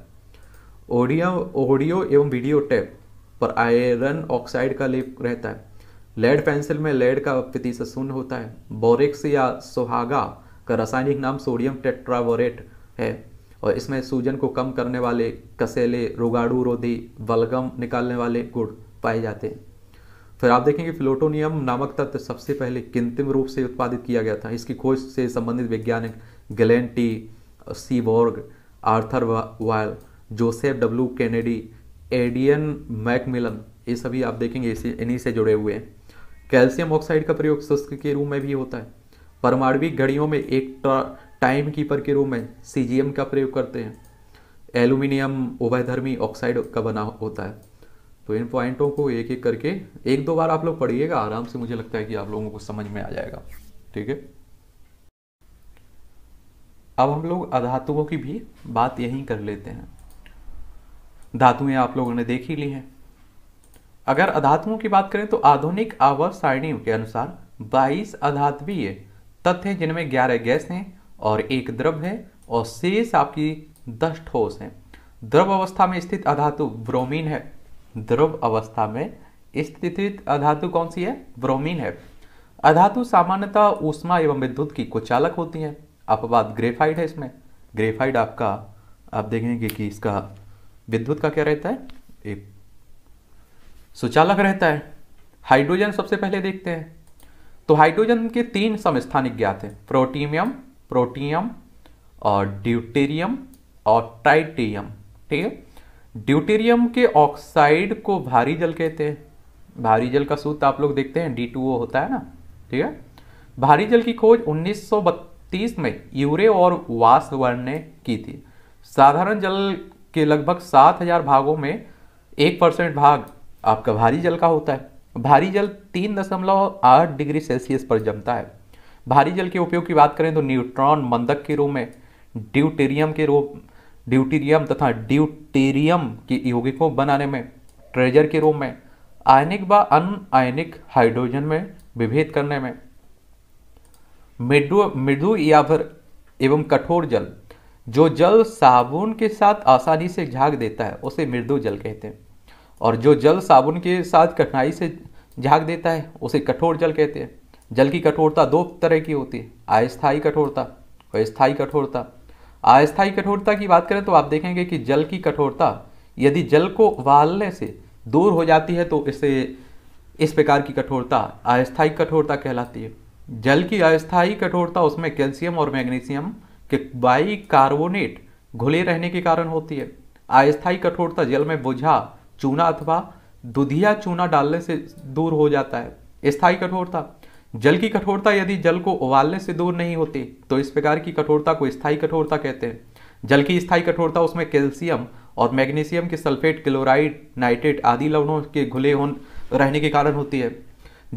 ओडिया ओडियो एवं वीडियो टेप पर आयरन ऑक्साइड का लेप रहता है लेड पेंसिल में लेड का प्रतिशत शून्य होता है बोरिक्स या सोहागा का रासायनिक नाम सोडियम टेट्रावोरेट है और इसमें सूजन को कम करने वाले कसेले रोगाड़ू रोधी बलगम निकालने वाले गुड़ पाए जाते हैं फिर आप देखेंगे फ्लोटोनियम नामक तत्व सबसे पहले कृत्रिम रूप से उत्पादित किया गया था इसकी खोज से संबंधित वैज्ञानिक Glenn T Seaborg Arthur Wahl Joseph W Kennedy Edwin McMillan ये सभी आप देखेंगे इसी इन्हीं से जुड़े हुए हैं कैल्शियम ऑक्साइड का प्रयोग शुष्क के रूप में भी होता है परमाणविक घड़ियों में एक टाइम कीपर के रूप में सीजीएम का प्रयोग करते हैं एल्यूमिनियम उभयधर्मी ऑक्साइड का बना होता है तो इन पॉइंटों को एक एक करके एक दो बार आप लोग पढ़िएगा आराम से मुझे लगता है कि आप लोगों को समझ में आ जाएगा ठीक है अब हम लोग अधातुओं की भी बात यही कर लेते हैं धातुएं आप लोगों ने देख ही ली हैं अगर अधातुओं की बात करें तो आधुनिक आवर सारणी के अनुसार 22 अधातवीय तथ्य जिनमें 11 गैस हैं और एक द्रव है और शेष आपकी 10 ठोस हैं द्रव अवस्था में स्थित अधातु ब्रोमीन है द्रव अवस्था में स्थित अधातु कौन सी है ब्रोमीन है अधातु सामान्यतः ऊष्मा एवं विद्युत की कुचालक होती हैं अपवाद ग्रेफाइड है इसमें ग्रेफाइड आपका आप देखेंगे कि इसका विद्युत का क्या रहता है एक सुचालक रहता है हाइड्रोजन सबसे पहले देखते हैं तो हाइड्रोजन के तीन समस्थानिक ज्ञात हैं प्रोटीमियम प्रोटीयम और ड्यूटेरियम और ट्राइटेरियम ठीक है ड्यूटेरियम के ऑक्साइड को भारी जल कहते हैं भारी जल का सूत्र आप लोग देखते हैं डी होता है ना ठीक है भारी जल की खोज 1932 में यूरे और वासवर्न ने की थी साधारण जल के लगभग 7000 भागों में एक परसेंट भाग आपका भारी जल का होता है भारी जल तीन दशमलव आठ डिग्री सेल्सियस पर जमता है भारी जल के उपयोग की बात करें तो न्यूट्रॉन मंदक के रूप में ड्यूटेरियम के रूप ड्यूटीरियम तथा ड्यूटेरियम की यौगिकों बनाने में ट्रेजर के रूप में आयनिक व अन आयनिक हाइड्रोजन में विभेद करने में मृदु मृदु या फिर एवं कठोर जल जो जल साबुन के साथ आसानी से झाग देता है उसे मृदु जल कहते हैं और जो जल साबुन के साथ कठिनाई से झाग देता है उसे कठोर जल कहते हैं जल की कठोरता दो तरह की होती है अस्थायी कठोरता और स्थायी कठोरता अस्थायी कठोरता की बात करें तो आप देखेंगे कि जल की कठोरता यदि जल को उबालने से दूर हो जाती है तो इसे इस प्रकार की कठोरता अस्थायी कठोरता कहलाती है जल की अस्थायी कठोरता उसमें कैल्शियम और मैग्नीशियम के बाई कार्बोनेट घुले रहने के कारण होती है अस्थायी कठोरता जल में बुझा चूना अथवा दुधिया चूना डालने से दूर हो जाता है स्थायी कठोरता जल की कठोरता यदि जल को उबालने से दूर नहीं होती तो इस प्रकार की कठोरता को स्थायी कठोरता कहते हैं जल की स्थायी कठोरता उसमें कैल्शियम और मैग्नीशियम के सल्फेट क्लोराइड नाइट्रेट आदि लवणों के घुले हो रहने के कारण होती है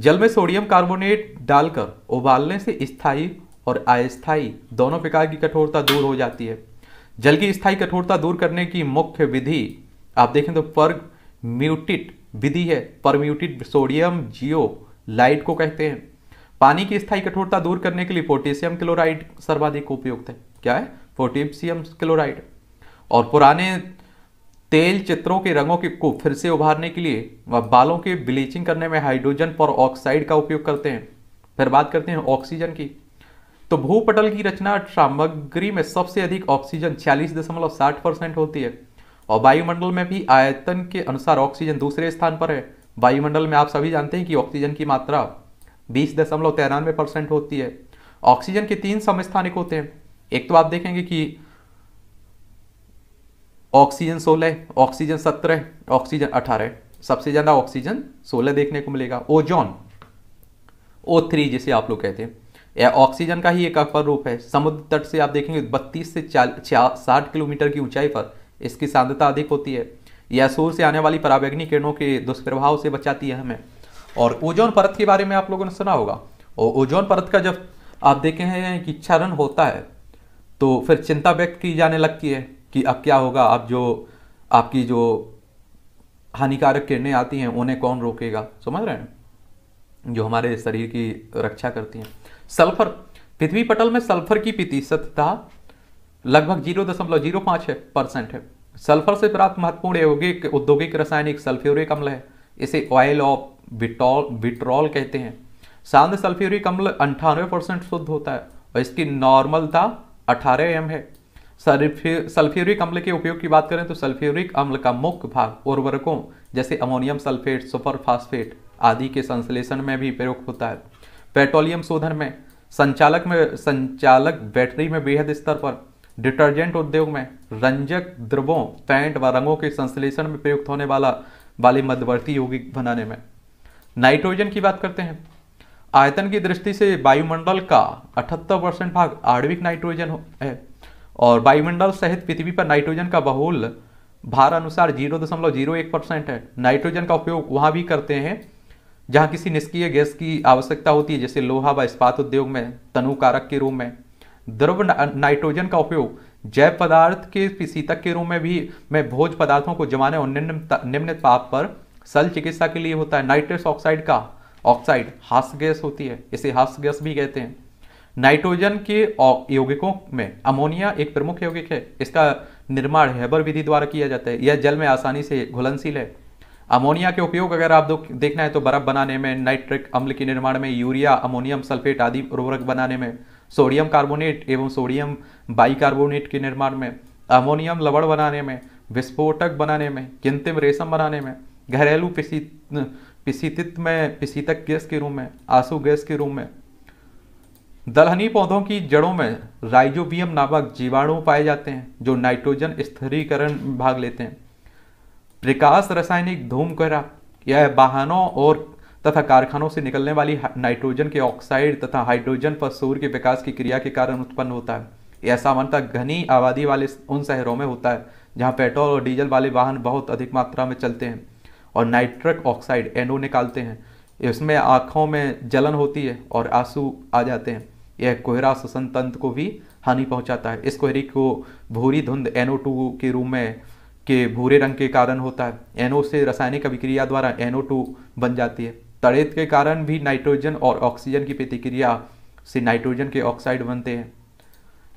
जल में सोडियम कार्बोनेट डालकर उबालने से स्थायी और अस्थायी दोनों प्रकार की कठोरता दूर हो जाती है जल की स्थायी कठोरता दूर करने की मुख्य विधि आप देखें तो पर म्यूटिट विधि है परम्यूटिट सोडियम जियो लाइट को कहते हैं पानी की स्थायी कठोरता दूर करने के लिए पोटेशियम क्लोराइड सर्वाधिक उपयुक्त है क्या है पोटेशियम क्लोराइड और पुराने तेल चित्रों के रंगों के को फिर से उभारने के लिए व बालों के ब्लीचिंग करने में हाइड्रोजन पर ऑक्साइड का उपयोग करते हैं फिर बात करते हैं ऑक्सीजन की तो भूपटल की रचना सामग्री में सबसे अधिक ऑक्सीजन छियालीस दशमलव साठ परसेंट होती है और वायुमंडल में भी आयतन के अनुसार ऑक्सीजन दूसरे स्थान पर है वायुमंडल में आप सभी जानते हैं कि ऑक्सीजन की मात्रा बीस दशमलव तिरानवे परसेंट होती है ऑक्सीजन के तीन समस्थानिक होते हैं एक तो आप देखेंगे कि ऑक्सीजन सोलह ऑक्सीजन सत्रह ऑक्सीजन अठारह सबसे ज़्यादा ऑक्सीजन सोलह देखने को मिलेगा ओजोन ओ थ्री जिसे आप लोग कहते हैं यह ऑक्सीजन का ही एक अफर रूप है समुद्र तट से आप देखेंगे बत्तीस से साठ किलोमीटर की ऊंचाई पर इसकी सांद्रता अधिक होती है यह सूर्य से आने वाली परावैग्निक किरणों के दुष्प्रभाव से बचाती है हमें और ओजोन परत के बारे में आप लोगों ने सुना होगा और ओजोन परत का जब आप देखे हैं कि क्षरण होता है तो फिर चिंता व्यक्त की जाने लगती है कि अब क्या होगा अब जो आपकी जो हानिकारक किरणें आती हैं उन्हें कौन रोकेगा समझ रहे हैं जो हमारे शरीर की रक्षा करती हैं सल्फर पृथ्वी पटल में सल्फर की प्रतिशतता लगभग जीरो दशमलव जीरो पाँच है परसेंट है सल्फर से प्राप्त महत्वपूर्ण औद्योगिक रासायनिक सल्फ्यूरिक अम्ल है इसे ऑयल ऑफ बिटॉल बिट्रॉल कहते हैं सांद सल्फ्यूरिक अम्ल अंठानवे परसेंट शुद्ध होता है और इसकी नॉर्मलता 18 एम है सल्फ्यूरिक अम्ल के उपयोग की बात करें तो सल्फ्यूरिक अम्ल का मुख्य भाग उर्वरकों जैसे अमोनियम सल्फेट सुपर फास्फेट आदि के संश्लेषण में भी प्रयोग होता है पेट्रोलियम शोधन में संचालक में संचालक बैटरी में बेहद स्तर पर डिटर्जेंट उद्योग में रंजक द्रवों पैंट व रंगों के संश्लेषण में प्रयुक्त होने वाला वाले मध्यवर्ती यौगिक बनाने में नाइट्रोजन की बात करते हैं आयतन की दृष्टि से वायुमंडल का 78 परसेंट भाग आणविक नाइट्रोजन है और वायुमंडल सहित पृथ्वी पर नाइट्रोजन का बहुल भार अनुसार जीरो दशमलव जीरो एक परसेंट है नाइट्रोजन का उपयोग वहाँ भी करते हैं जहाँ किसी निष्क्रिय गैस की आवश्यकता होती है जैसे लोहा व इस्पात उद्योग में तनु कारक के रूप में द्रव नाइट्रोजन का उपयोग जैव पदार्थ के शीतक के रूप में भी में भोज पदार्थों को जमाने और निम्न निम्न ताप पर सल चिकित्सा के लिए होता है नाइट्रस ऑक्साइड का ऑक्साइड हास गैस होती है इसे हास गैस भी कहते हैं नाइट्रोजन के यौगिकों में अमोनिया एक प्रमुख यौगिक है इसका निर्माण हैबर विधि द्वारा किया जाता है यह जल में आसानी से घुलनशील है अमोनिया के उपयोग अगर आप देखना है तो बर्फ बनाने में नाइट्रिक अम्ल के निर्माण में यूरिया अमोनियम सल्फेट आदि उर्वरक बनाने में सोडियम कार्बोनेट एवं सोडियम बाइकार्बोनेट के निर्माण में अमोनियम लवण बनाने में विस्फोटक बनाने में किंतिम रेशम बनाने में घरेलू पिसीत पिसीतित में पिसीतक गैस के रूप में आंसू गैस के रूप में दलहनी पौधों की जड़ों में राइजोबियम नामक जीवाणु पाए जाते हैं जो नाइट्रोजन स्थिरीकरण भाग लेते हैं प्रकाश रासायनिक धूमकरा यह वाहनों और तथा कारखानों से निकलने वाली नाइट्रोजन के ऑक्साइड तथा हाइड्रोजन पर सूर्य के विकास की क्रिया के कारण उत्पन्न होता है यह सामान्यतः घनी आबादी वाले उन शहरों में होता है जहाँ पेट्रोल और डीजल वाले वाहन बहुत अधिक मात्रा में चलते हैं और नाइट्रिक ऑक्साइड एनओ निकालते हैं इसमें आँखों में जलन होती है और आंसू आ जाते हैं यह कोहरा श्वसन तंत्र को भी हानि पहुंचाता है इस कोहरे को भूरी धुंध एनओ टू के रूप में के भूरे रंग के कारण होता है एनओ से रासायनिक अभिक्रिया द्वारा एनओ टू बन जाती है तड़ेत के कारण भी नाइट्रोजन और ऑक्सीजन की प्रतिक्रिया से नाइट्रोजन के ऑक्साइड बनते हैं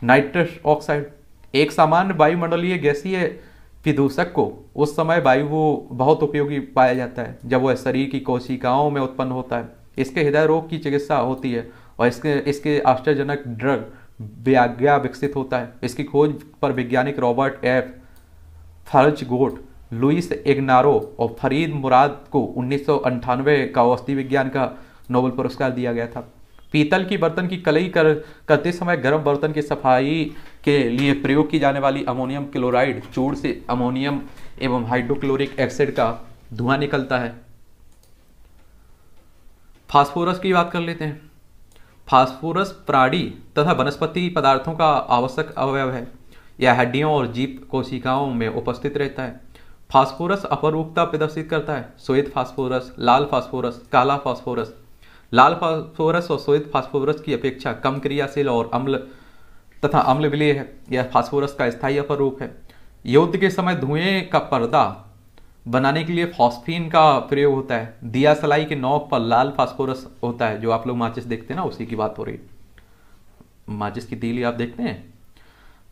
नाइट्रस ऑक्साइड एक सामान्य वायुमंडलीय गैसीय विदूषक को उस समय वायु वो बहुत उपयोगी पाया जाता है जब वह शरीर की कोशिकाओं में उत्पन्न होता है इसके हृदय रोग की चिकित्सा होती है और इसके इसके आश्चर्यजनक ड्रग व्याज्ञा विकसित होता है इसकी खोज पर वैज्ञानिक रॉबर्ट एफ फर्ज गोट लुइस एग्नारो और फरीद मुराद को उन्नीस का औषधि विज्ञान का नोबल पुरस्कार दिया गया था पीतल की बर्तन की कलई कर करते समय गर्म बर्तन की सफाई के लिए प्रयोग की जाने वाली अमोनियम क्लोराइड चूड़ से अमोनियम एवं हाइड्रोक्लोरिक एसिड का धुआं निकलता है फास्फोरस की बात कर लेते हैं फास्फोरस प्राणी तथा वनस्पति पदार्थों का आवश्यक अवयव है यह हड्डियों और जीप कोशिकाओं में उपस्थित रहता है फास्फोरस अपरूपता प्रदर्शित करता है श्वेत फास्फोरस लाल फास्फोरस काला फास्फोरस लाल फास्फोरस और श्वेत फास्फोरस की अपेक्षा कम क्रियाशील और अम्ल तथा अम्ल विलय है यह फास्फोरस का स्थायी अपरूप है युद्ध के समय धुएं का पर्दा बनाने के लिए फॉस्फीन का प्रयोग होता है दिया सलाई के नोक पर लाल फास्फोरस होता है जो आप लोग माचिस देखते हैं ना उसी की बात हो रही है माचिस की तीली आप देखते हैं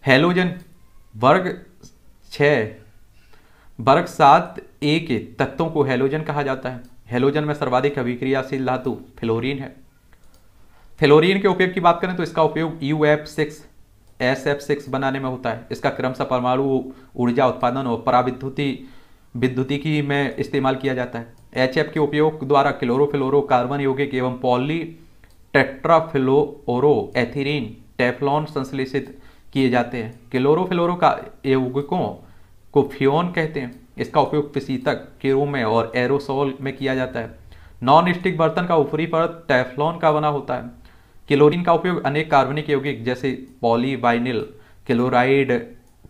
हेलोजन वर्ग छ वर्ग सात ए के तत्वों को हेलोजन कहा जाता है हेलोजन में सर्वाधिक अभिक्रियाशील धातु फ्लोरीन है फ्लोरीन के उपयोग की बात करें तो इसका उपयोग U F six S F six बनाने में होता है इसका क्रमशः परमाणु ऊर्जा उत्पादन और पराविद्युती विद्युतिकी में इस्तेमाल किया जाता है एच एफ के उपयोग द्वारा क्लोरोफ्लोरो कार्बन यौगिक एवं पॉली टेट्राफ्लोरो एथिरीन टेफलॉन संश्लेषित किए जाते हैं क्लोरोफ्लोरो का यौगिकों को फ्योन कहते हैं इसका उपयोग पिसीतक रूप में और एरोसोल में किया जाता है नॉन स्टिक बर्तन का ऊपरी परत टेफलॉन का बना होता है क्लोरीन का उपयोग अनेक कार्बनिक यौगिक जैसे पॉलीवाइनिल क्लोराइड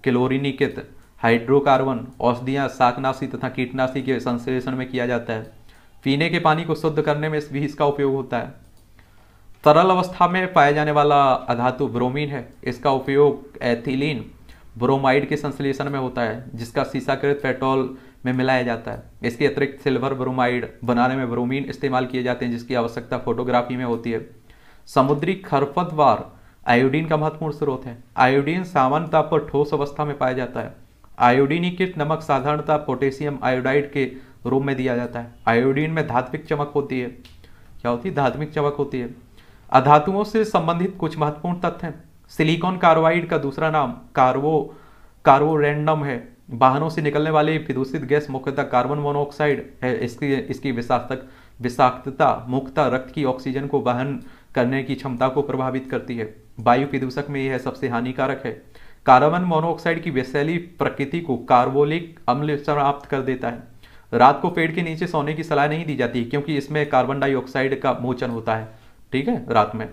क्लोरिनिकित हाइड्रोकार्बन औषधियाँ शाकनाशी तथा कीटनाशी के संश्लेषण में किया जाता है पीने के पानी को शुद्ध करने में भी इसका उपयोग होता है तरल अवस्था में पाया जाने वाला अधातु ब्रोमीन है इसका उपयोग एथिलीन ब्रोमाइड के संश्लेषण में होता है जिसका सीसाकृत पेट्रोल में मिलाया जाता है इसके अतिरिक्त सिल्वर ब्रोमाइड बनाने में ब्रोमीन इस्तेमाल किए जाते हैं जिसकी आवश्यकता फोटोग्राफी में होती है समुद्री खरपतवार आयोडीन का महत्वपूर्ण स्रोत है आयोडीन सामान्यता पर ठोस अवस्था में पाया जाता है आयोडीनी किट नमक साधारणता पोटेशियम आयोडाइड के रूप में दिया जाता है आयोडीन में धात्विक चमक होती है क्या होती है धात्विक चमक होती है अधातुओं से संबंधित कुछ महत्वपूर्ण तथ्य हैं सिलिकॉन कार्बाइड का दूसरा नाम कार्बो कार्बोरेंडम है वाहनों से निकलने वाले प्रदूषित गैस मुख्यतः कार्बन मोनोऑक्साइड है इसकी इसकी विषाक्त विषाक्तता मुख्यतः रक्त की ऑक्सीजन को वहन करने की क्षमता को प्रभावित करती है वायु प्रदूषक में यह सबसे हानिकारक है कार्बन मोनोऑक्साइड की वैशैली प्रकृति को कार्बोलिक अम्ल समाप्त कर देता है रात को पेड़ के नीचे सोने की सलाह नहीं दी जाती क्योंकि इसमें कार्बन डाइऑक्साइड का मोचन होता है ठीक है रात में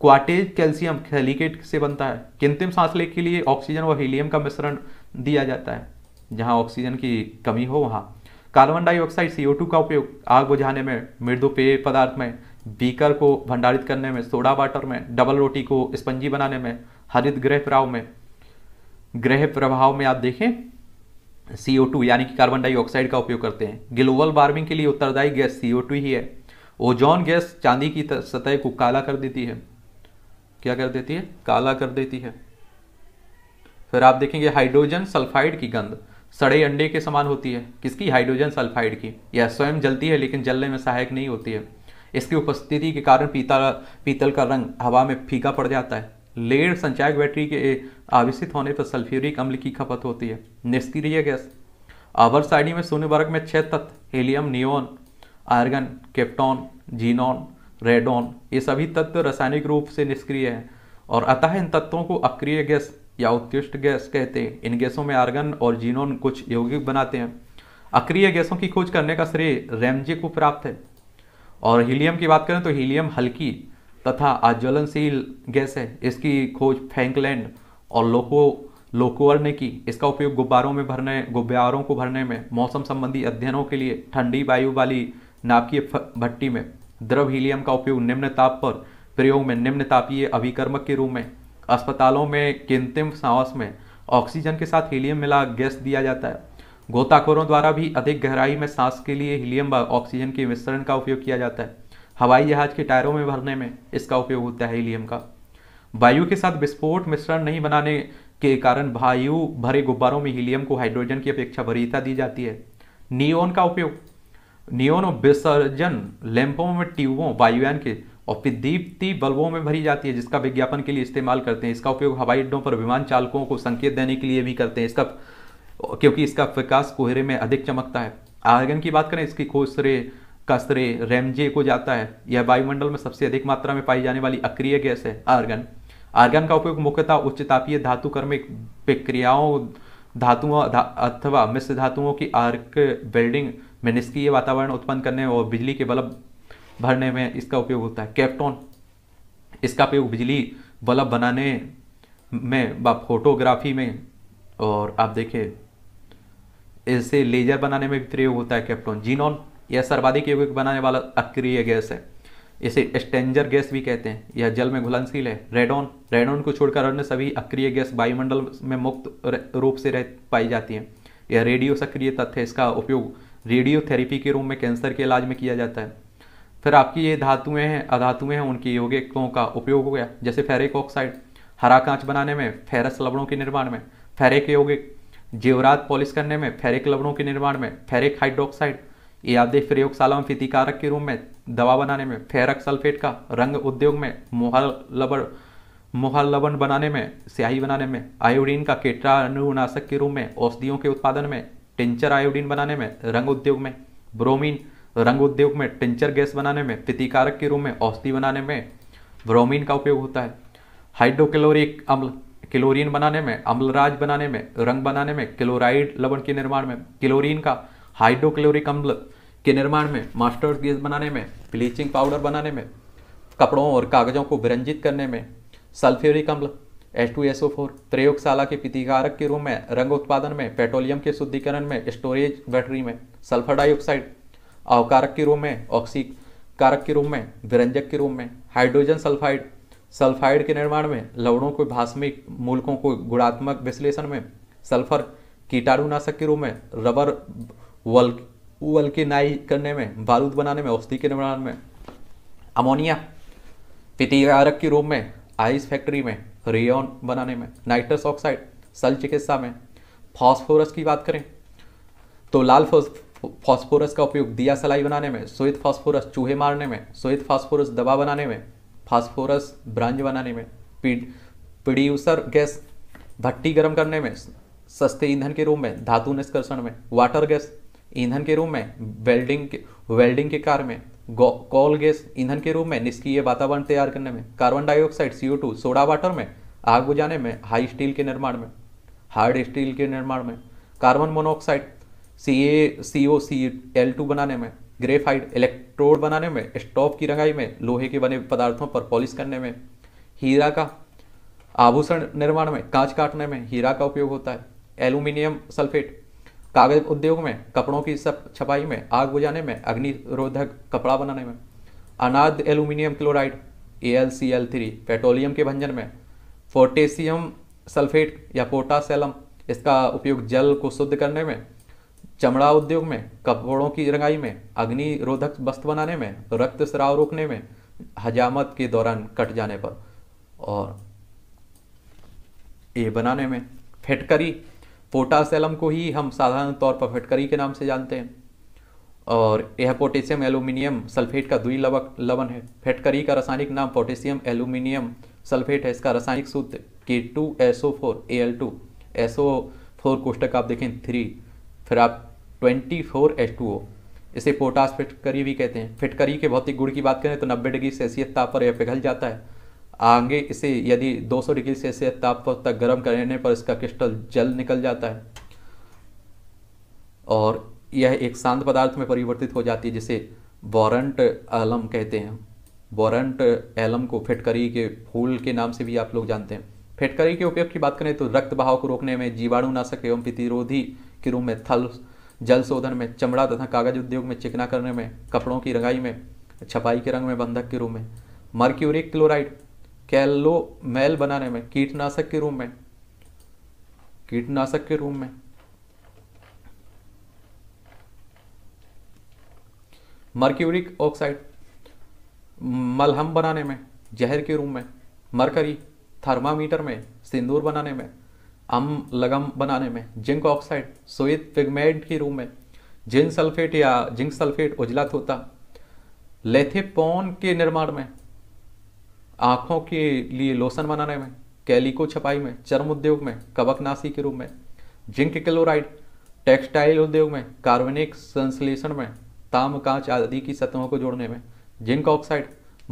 क्वाटेज कैल्शियम सैलिकेट से बनता है किंतिम सांस लेने के लिए ऑक्सीजन व हीलियम का मिश्रण दिया जाता है जहाँ ऑक्सीजन की कमी हो वहाँ कार्बन डाइऑक्साइड सी का उपयोग आग बुझाने में मृदु पेय पदार्थ में बीकर को भंडारित करने में सोडा वाटर में डबल रोटी को स्पंजी बनाने में हरित ग्रह प्रभाव में ग्रह प्रभाव में आप देखें सी यानी कि कार्बन डाइऑक्साइड का उपयोग करते हैं ग्लोबल वार्मिंग के लिए उत्तरदायी गैस सी ही है ओजोन गैस चांदी की सतह को काला कर देती है क्या कर देती है काला कर देती है फिर आप देखेंगे हाइड्रोजन सल्फाइड की गंध सड़े अंडे के समान होती है किसकी हाइड्रोजन सल्फाइड की यह स्वयं जलती है लेकिन जलने में सहायक नहीं होती है इसकी उपस्थिति के कारण पीतल पीतल का रंग हवा में फीका पड़ जाता है लेड संचायक बैटरी के आविष्ट होने पर सल्फ्यूरिक अम्ल की खपत होती है निष्क्रिय गैस आवर साइडी में सोने वर्ग में छह तत्व helium neon argon krypton xenon radon ये सभी तत्व रासायनिक रूप से निष्क्रिय हैं और अतः इन तत्वों को अक्रिय गैस या उत्कृष्ट गैस कहते हैं इन गैसों में आर्गन और जीनोन कुछ यौगिक बनाते हैं अक्रिय गैसों की खोज करने का श्रेय रैमजे को प्राप्त है और हीलियम की बात करें तो हीलियम हल्की तथा आज्वलनशील गैस है इसकी खोज फैंकलैंड और लोको लोकोअर ने की इसका उपयोग गुब्बारों में भरने गुब्बारों को भरने में मौसम संबंधी अध्ययनों के लिए ठंडी वायु वाली नाभिकीय भट्टी में द्रव हीलियम का उपयोग निम्न ताप पर प्रयोग में निम्न तापीय अभिकर्मक के रूप में अस्पतालों में किंतिम सांस में ऑक्सीजन के साथ हीलियम मिला गैस दिया जाता है गोताखोरों द्वारा भी अधिक गहराई में सांस के लिए हीलियम व ऑक्सीजन के मिश्रण का उपयोग किया जाता है हवाई जहाज के टायरों में भरने में इसका उपयोग होता है हीलियम का वायु के साथ विस्फोट मिश्रण नहीं बनाने के कारण वायु भरे गुब्बारों में हीलियम को हाइड्रोजन की अपेक्षा वरीयता दी जाती है नियोन का उपयोग नियोन और विसर्जन लैंपों में ट्यूबों वायुयान के और दीप्ति बल्बों में भरी जाती है जिसका विज्ञापन के लिए इस्तेमाल करते हैं इसका उपयोग हवाई अड्डों पर विमान चालकों को संकेत देने के लिए भी करते हैं इसका क्योंकि इसका विकास कोहरे में अधिक चमकता है आर्गन की बात करें इसकी खोज श्रे कसरे रेमजे को जाता है यह वायुमंडल में सबसे अधिक मात्रा में पाई जाने वाली अक्रिय गैस है आर्गन आर्गन का उपयोग मुख्यतः उच्च तापीय धातु कर्मिक प्रक्रियाओं धातुओं अथवा मिश्र धातुओं की आर्क वेल्डिंग निष्क्रिय वातावरण उत्पन्न करने और बिजली के बल्ब भरने में इसका उपयोग होता है कैप्टोन इसका उपयोग बिजली बल्ब बनाने में व फोटोग्राफी में और आप देखें इससे लेजर बनाने में भी प्रयोग होता है कैप्टोन जीनॉन यह सर्वाधिक यौगिक बनाने वाला अक्रिय गैस है इसे स्टेंजर गैस भी कहते हैं यह जल में घुलनशील है रेडोन रेडोन को छोड़कर अन्य सभी अक्रिय गैस वायुमंडल में मुक्त रूप से रह पाई जाती हैं यह रेडियो सक्रिय तथ्य इसका उपयोग रेडियोथेरेपी के रूप में कैंसर के इलाज में किया जाता है फिर आपकी ये धातुएं हैं अधातुएं हैं उनकी यौगिकों का उपयोग हो गया जैसे फेरिक ऑक्साइड हरा कांच बनाने में फेरस लवणों के निर्माण में फेरिक यौगिक जेवरात पॉलिश करने में फेरिक लवणों के निर्माण में फेरिक हाइड्रोक्साइड ये आप प्रयोगशाला में फीतिकारक के रूप में दवा बनाने में फेरक सल्फेट का रंग उद्योग में मोहल लबड़ मोहल बनाने में स्याही बनाने में आयोडीन का केटरा अनुनाशक के रूप में औषधियों के उत्पादन में टेंचर आयोडीन बनाने में रंग उद्योग में ब्रोमीन रंग उद्योग में टेंचर गैस बनाने में प्रतिकारक के रूप में औषधि बनाने में ब्रोमीन का उपयोग होता है हाइड्रोक्लोरिक अम्ल क्लोरीन बनाने में अम्लराज बनाने में रंग बनाने में क्लोराइड लवण के निर्माण में क्लोरीन का हाइड्रोक्लोरिक अम्ल के निर्माण में मास्टर गैस बनाने में ब्लीचिंग पाउडर बनाने में कपड़ों और कागजों को विरंजित करने में सल्फ्यूरिक अम्ल H2SO4 प्रयोगशाला के प्रतिकारक के रूप में रंग उत्पादन में पेट्रोलियम के शुद्धिकरण में स्टोरेज बैटरी में सल्फर डाइऑक्साइड अवकारक के रूप में ऑक्सी कारक के रूप में विरंजक के रूप में हाइड्रोजन सल्फाइड सल्फाइड के निर्माण में लवणों को भाषमिक मूलकों को गुणात्मक विश्लेषण में सल्फर कीटाणुनाशक के रूप में रबर वल्क नाई करने में बारूद बनाने में औषधि के निर्माण में अमोनिया पितिकारक के रूप में आइस फैक्ट्री में रेयन बनाने में नाइट्रस ऑक्साइड सल चिकित्सा में फॉस्फोरस की बात करें तो लाल फॉस्फोरस का उपयोग दिया सलाई बनाने में सोहित फॉस्फोरस चूहे मारने में सोहित फॉस्फोरस दवा बनाने में फॉस्फोरस ब्रांज बनाने में प्रोड्यूसर गैस भट्टी गर्म करने में सस्ते ईंधन के रूप में धातु निष्कर्षण में वाटर गैस ईंधन के रूप में वेल्डिंग वेल्डिंग के कार्य में कॉल गैस ईंधन के रूप में निष्क्रिय वातावरण तैयार करने में carbon dioxide CO two soda water में आग बुझाने में हाई स्टील के निर्माण में हार्ड स्टील के निर्माण में carbon monoxide C A C O C L two बनाने में ग्रेफाइड इलेक्ट्रोड बनाने में स्टोव की रंगाई में लोहे के बने पदार्थों पर पॉलिश करने में हीरा का आभूषण निर्माण में कांच काटने में हीरा का उपयोग होता है एल्यूमिनियम सल्फेट कागज उद्योग में कपड़ों की सब छपाई में आग बुझाने में अग्निरोधक कपड़ा बनाने में अनाद एल्यूमिनियम क्लोराइड ए पेट्रोलियम के भंजन में पोटेशियम सल्फेट या पोटासलम इसका उपयोग जल को शुद्ध करने में चमड़ा उद्योग में कपड़ों की रंगाई में अग्निरोधक वस्त्र बनाने में रक्त स्राव रोकने में हजामत के दौरान कट जाने पर और ये बनाने में फिटकरी पोटासलम को ही हम साधारण तौर पर फटकरी के नाम से जानते हैं और यह पोटेशियम एल्यूमिनियम सल्फेट का दुई लवक लवन है फैटकरी का रासायनिक नाम पोटेशियम एल्यूमिनियम सल्फेट है इसका रासायनिक सूत्र K two S O four A L two S O four कोष्टक आप देखें थ्री फिर आप twenty four H two O इसे पोटास फिटकरी भी कहते हैं फिटकरी के भौतिक गुण की बात करें तो नब्बे डिग्री सेल्सियस ताप पर यह पिघल जाता है आगे इसे यदि 200 डिग्री सेल्सियस ताप तक गर्म करने पर इसका क्रिस्टल जल निकल जाता है और यह एक शांत पदार्थ में परिवर्तित हो जाती है जिसे बोरंट एलम कहते हैं बोरंट एलम को फिटकरी के फूल के नाम से भी आप लोग जानते हैं फिटकरी के उपयोग की बात करें तो रक्त बहाव को रोकने में जीवाणुनाशक एवं प्रतिरोधी के रूप में थल जल शोधन में चमड़ा तथा कागज उद्योग में चिकना करने में कपड़ों की रंगाई में छपाई के रंग में बंधक के रूप में मर्क्यूरिक क्लोराइड कैलोमेल बनाने में कीटनाशक के रूप में कीटनाशक के रूप में मर्क्यूरिक ऑक्साइड मलहम बनाने में जहर के रूप में मरकरी थर्मामीटर में सिंदूर बनाने में अम लगम बनाने में जिंक ऑक्साइड सोइत पिगमेंट के रूप में जिंक सल्फेट या जिंक सल्फेट उजला होता लेथेपोन के निर्माण में आँखों के लिए लोशन बनाने में कैलिको छपाई में चर्म उद्योग में कवकनाशी के रूप में जिंक क्लोराइड टेक्सटाइल उद्योग में कार्बनिक संश्लेषण में ताम कांच आदि की सतहों को जोड़ने में जिंक ऑक्साइड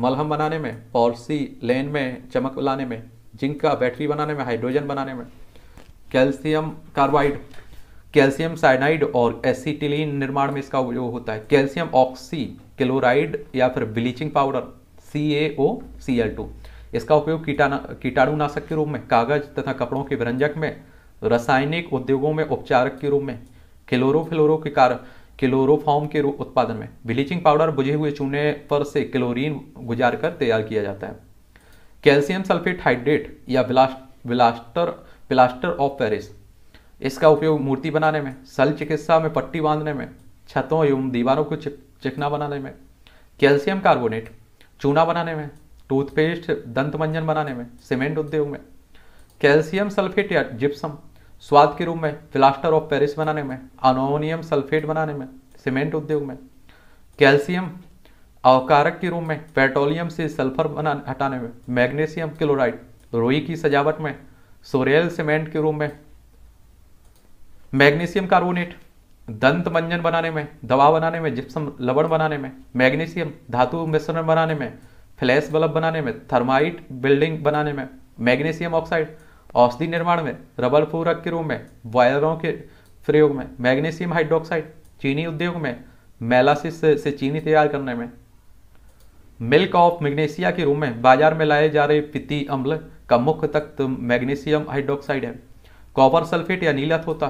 मलहम बनाने में पॉलिसी लेन में चमक लाने में जिंक का बैटरी बनाने में हाइड्रोजन बनाने में कैल्शियम कार्बाइड कैल्शियम साइनाइड और एसिटिलीन निर्माण में इसका उपयोग होता है कैल्शियम ऑक्सी क्लोराइड या फिर bleaching powder C A O C L two इसका उपयोग कीटाणु कीटाणुनाशक के रूप में कागज तथा कपड़ों के व्यंजक में रासायनिक उद्योगों में उपचारक के रूप में क्लोरोफ्लोरो के कारण क्लोरोफॉर्म के उत्पादन में ब्लीचिंग पाउडर बुझे हुए चूने पर से क्लोरीन गुजार कर तैयार किया जाता है कैल्शियम सल्फेट हाइड्रेट या ब्लास्टर प्लास्टर ऑफ पेरिस इसका उपयोग मूर्ति बनाने में सल चिकित्सा में पट्टी बांधने में छतों एवं दीवारों को चिकना बनाने में कैल्शियम कार्बोनेट चूना बनाने में टूथपेस्ट दंत मंजन बनाने में सीमेंट उद्योग में कैल्शियम सल्फेट या जिप्सम स्वाद के रूप में प्लास्टर ऑफ पेरिस बनाने में अनोनियम सल्फेट बनाने में सीमेंट उद्योग में कैल्शियम अवकारक के रूप में पेट्रोलियम से सल्फर बना हटाने में मैग्नीशियम क्लोराइड रोई की सजावट में सोरेल सीमेंट के रूप में मैग्नीशियम कार्बोनेट दंत मंजन बनाने में दवा बनाने में जिप्सम लवण बनाने में मैग्नीशियम धातु मिश्रण बनाने में फ्लैश बल्ब बनाने में थर्माइट बिल्डिंग बनाने में मैग्नीशियम ऑक्साइड औषधि निर्माण में रबल पूरक के रूप में वायरों के प्रयोग में मैग्नीशियम हाइड्रोक्साइड चीनी उद्योग में मेलासिस से, से चीनी तैयार करने में मिल्क ऑफ मैग्नीशिया के रूप में बाजार में लाए जा रहे पित्ती अम्ल का मुख्य तत्व मैग्नीशियम हाइड्रोक्साइड है कॉपर सल्फेट या नीला थोता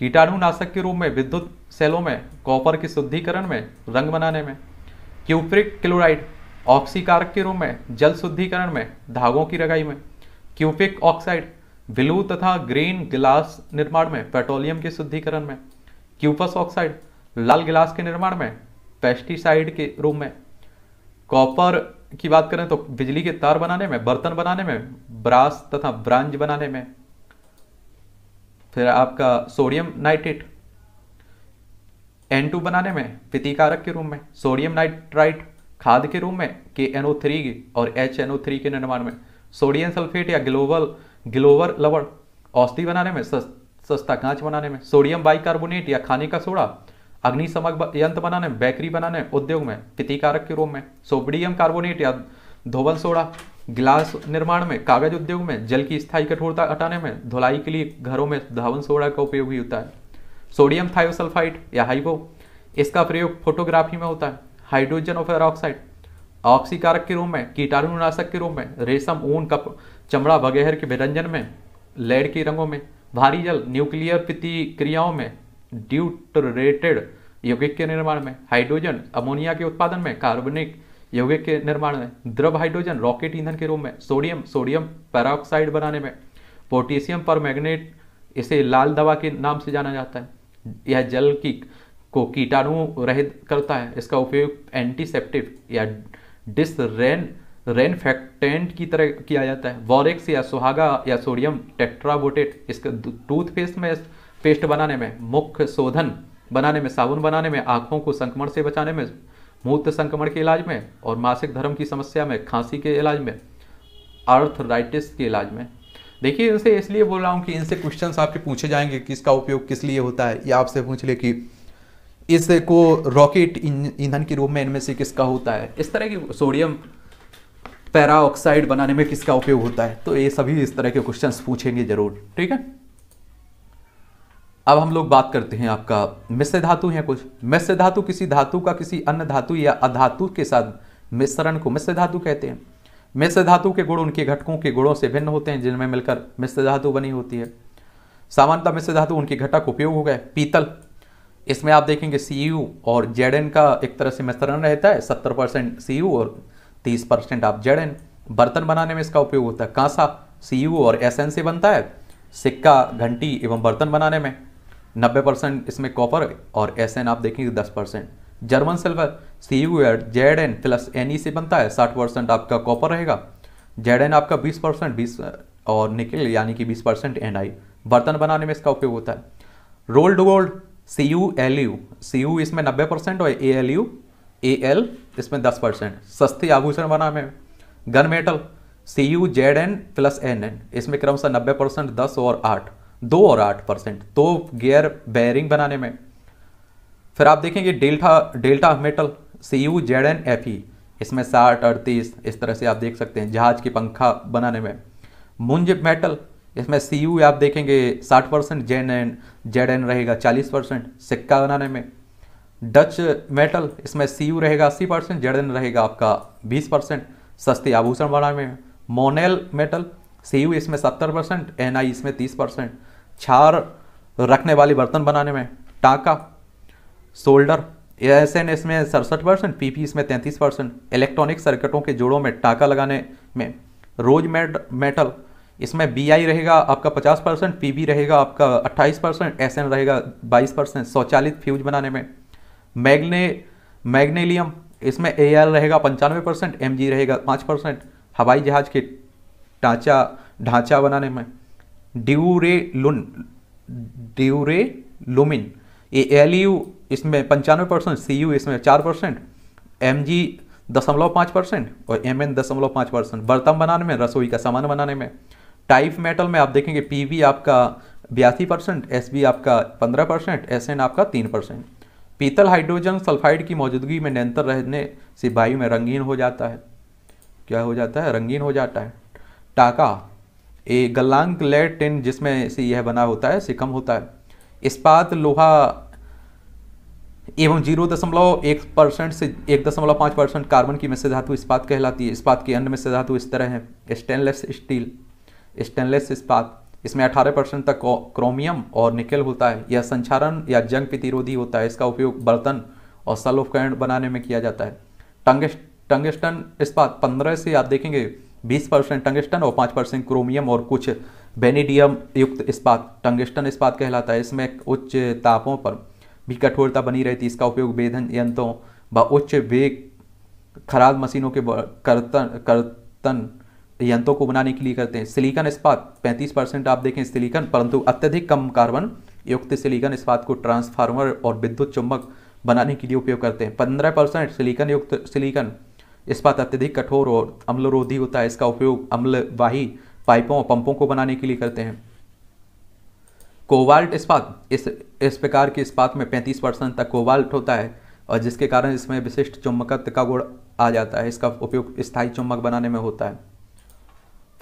कीटाणुनाशक के रूप में विद्युत सेलों में कॉपर के शुद्धिकरण में रंग बनाने में क्यूप्रिक क्लोराइड ऑक्सीकारक के रूप में जल शुद्धिकरण में धागों की रगाई में क्यूपिक ऑक्साइड ब्लू तथा ग्रीन गिलास निर्माण में पेट्रोलियम के शुद्धिकरण में क्यूपस ऑक्साइड लाल गिलास के निर्माण में पेस्टिसाइड के रूप में कॉपर की बात करें तो बिजली के तार बनाने में बर्तन बनाने में ब्रास तथा ब्रांज बनाने में फिर आपका सोडियम नाइट्रेट एन टू बनाने में प्रतिकारक के रूप में सोडियम नाइट्राइट खाद के रूप में के थ्री और एच थ्री के निर्माण में सोडियम सल्फेट या ग्लोबल ग्लोवर लवण औषधि बनाने में सस्ता कांच बनाने में सोडियम बाइकार्बोनेट या खाने का सोडा अग्निशमक यंत्र बनाने में बेकरी बनाने उद्योग में प्रतिकारक के रूप में सोडियम कार्बोनेट या धोबल सोडा गिलास निर्माण में कागज उद्योग में जल की स्थायी कठोरता हटाने में धुलाई के लिए घरों में धावन सोडा का उपयोग भी होता है सोडियम थायोसल्फाइड या हाइवो इसका प्रयोग फोटोग्राफी में होता है हाइड्रोजन और ऑक्सीकारक के रूप में कीटाणुनाशक के रूप में रेशम ऊन कप चमड़ा वगैरह के व्यंजन में लेड के रंगों में भारी जल न्यूक्लियर प्रतिक्रियाओं में ड्यूटरेटेड यौगिक के निर्माण में हाइड्रोजन अमोनिया के उत्पादन में कार्बनिक यौगिक के निर्माण में द्रव हाइड्रोजन रॉकेट ईंधन के रूप में सोडियम सोडियम पैराऑक्साइड बनाने में पोटेशियम पर मैग्नेट इसे लाल दवा के नाम से जाना जाता है यह जल की को कीटाणु रहित करता है इसका उपयोग एंटीसेप्टिव या डिस रेन रेनफेक्टेंट की तरह किया जाता है वॉरिक्स या सुहागा या सोडियम टेक्ट्राबोटेट इसका टूथपेस्ट में पेस्ट बनाने में मुख्य शोधन बनाने में साबुन बनाने में आंखों को संक्रमण से बचाने में मूत्र संक्रमण के इलाज में और मासिक धर्म की समस्या में खांसी के इलाज में आर्थराइटिस के इलाज में देखिए इनसे इसलिए बोल रहा हूँ कि इनसे क्वेश्चंस आपके पूछे जाएंगे कि इसका उपयोग किस लिए होता है या आपसे पूछ ले कि इसको रॉकेट ईंधन के रूप में इनमें से किसका होता है इस तरह की सोडियम पैरा ऑक्साइड बनाने में किसका उपयोग होता है तो ये सभी इस तरह के क्वेश्चन पूछेंगे जरूर ठीक है अब हम लोग बात करते हैं आपका मिश्र धातु है कुछ मिश्र धातु किसी धातु का किसी अन्य धातु या अधातु के साथ मिश्रण को मिश्र धातु कहते हैं मिश्र धातु के गुण उनके घटकों के गुणों से भिन्न होते हैं जिनमें मिलकर मिश्र धातु बनी होती है सामान्यतः मिश्र धातु उनके घटक उपयोग हो गए पीतल इसमें आप देखेंगे सी और जेड का एक तरह से मिश्रण रहता है सत्तर परसेंट और तीस परसेंट आप जेड बर्तन बनाने में इसका उपयोग होता है कांसा सी और एस एन से बनता है सिक्का घंटी एवं बर्तन बनाने में 90 परसेंट इसमें कॉपर और एस एन आप देखेंगे 10 तो percent German silver C U add Z N plus N E से बनता है 60 परसेंट आपका कॉपर रहेगा जेड एन आपका 20 परसेंट बीस और निकल यानी कि 20 परसेंट एन आई बर्तन बनाने में इसका उपयोग होता है rolled gold C U L U C U इसमें नब्बे परसेंट और A L U A L इसमें दस परसेंट सस्ते आभूषण बनाने में gun metal C U Z N plus N N इसमें क्रमशः नब्बे परसेंट दस और आठ दो और आठ परसेंट दो गियर बैरिंग बनाने में फिर आप देखेंगे delta delta metal C U Z N F E इसमें साठ अड़तीस इस तरह से आप देख सकते हैं जहाज की पंखा बनाने में मुंज मेटल इसमें सी यू आप देखेंगे साठ percent Z N Z N रहेगा चालीस परसेंट सिक्का बनाने में डच मेटल इसमें सी यू रहेगा अस्सी परसेंट जेड एन रहेगा आपका बीस परसेंट सस्ती आभूषण बनाने में मोनेल मेटल सी यू इसमें सत्तर परसेंट एन आई इसमें तीस परसेंट छार रखने वाली बर्तन बनाने में टाका सोल्डर एस एन एस में सड़सठ परसेंट पी पी इसमें तैंतीस परसेंट इलेक्ट्रॉनिक सर्किटों के जोड़ों में टाका लगाने में रोज मेट, मेटल इसमें बी आई रहेगा आपका पचास परसेंट पी बी रहेगा आपका अट्ठाईस परसेंट एस एन रहेगा बाईस परसेंट स्वचालित फ्यूज बनाने में मैगने मैग्नेलियम इसमें ए एल रहेगा पंचानवे परसेंट एम जी रहेगा पाँच परसेंट हवाई जहाज़ के ढांचा ढांचा बनाने में लुन ड्यूरे लुमिन ये एल यू इसमें पंचानवे परसेंट सी यू इसमें चार परसेंट एम जी दशमलव पाँच परसेंट और एम एन दशमलव पाँच परसेंट बर्तन बनाने में रसोई का सामान बनाने में टाइप मेटल में आप देखेंगे पी वी आपका बयासी परसेंट एस बी आपका पंद्रह परसेंट एस एन आपका तीन परसेंट पीतल हाइड्रोजन सल्फाइड की मौजूदगी में निरंतर रहने से वायु में रंगीन हो जाता है क्या हो जाता है रंगीन हो जाता है टाका ए गलांक लेड टिन जिसमें से यह बना होता है सिकम होता है इस्पात लोहा एवं जीरो दशमलव एक परसेंट से एक दशमलव पाँच परसेंट कार्बन की मिश्र धातु इस्पात कहलाती है इस्पात की अन्य मिश्र धातु इस तरह है स्टेनलेस स्टील स्टेनलेस इस्पात इसमें 18 परसेंट तक क्रोमियम और निकल होता है यह संचारण या जंग प्रतिरोधी होता है इसका उपयोग बर्तन और उपकरण बनाने में किया जाता है टंगस्ट टंगस्टन इस्पात पंद्रह से आप देखेंगे 20 परसेंट टंगस्टन और 5 परसेंट क्रोमियम और कुछ बेनीडियम युक्त इस्पात टंगस्टन इस्पात कहलाता है इसमें उच्च तापों पर भी कठोरता बनी रहती है इसका उपयोग बेधन यंत्रों व उच्च वेग खराब मशीनों के करतन करतन यंत्रों को बनाने के लिए करते हैं सिलिकन इस्पात 35 परसेंट आप देखें सिलिकन परंतु अत्यधिक कम कार्बन युक्त सिलिकन इस्पात को ट्रांसफार्मर और विद्युत चुंबक बनाने के लिए उपयोग करते हैं 15 परसेंट सिलिकन युक्त सिलिकन इस्पात अत्यधिक कठोर और अम्लरोधी होता है इसका उपयोग अम्लवाही पाइपों और पंपों को बनाने के लिए करते हैं कोवाल्ट इस्पात इस इस प्रकार के इस्पात में 35 परसेंट तक कोवाल्ट होता है और जिसके कारण इसमें विशिष्ट चुंबकत्व का गुण आ जाता है इसका उपयोग स्थायी चुम्बक बनाने में होता है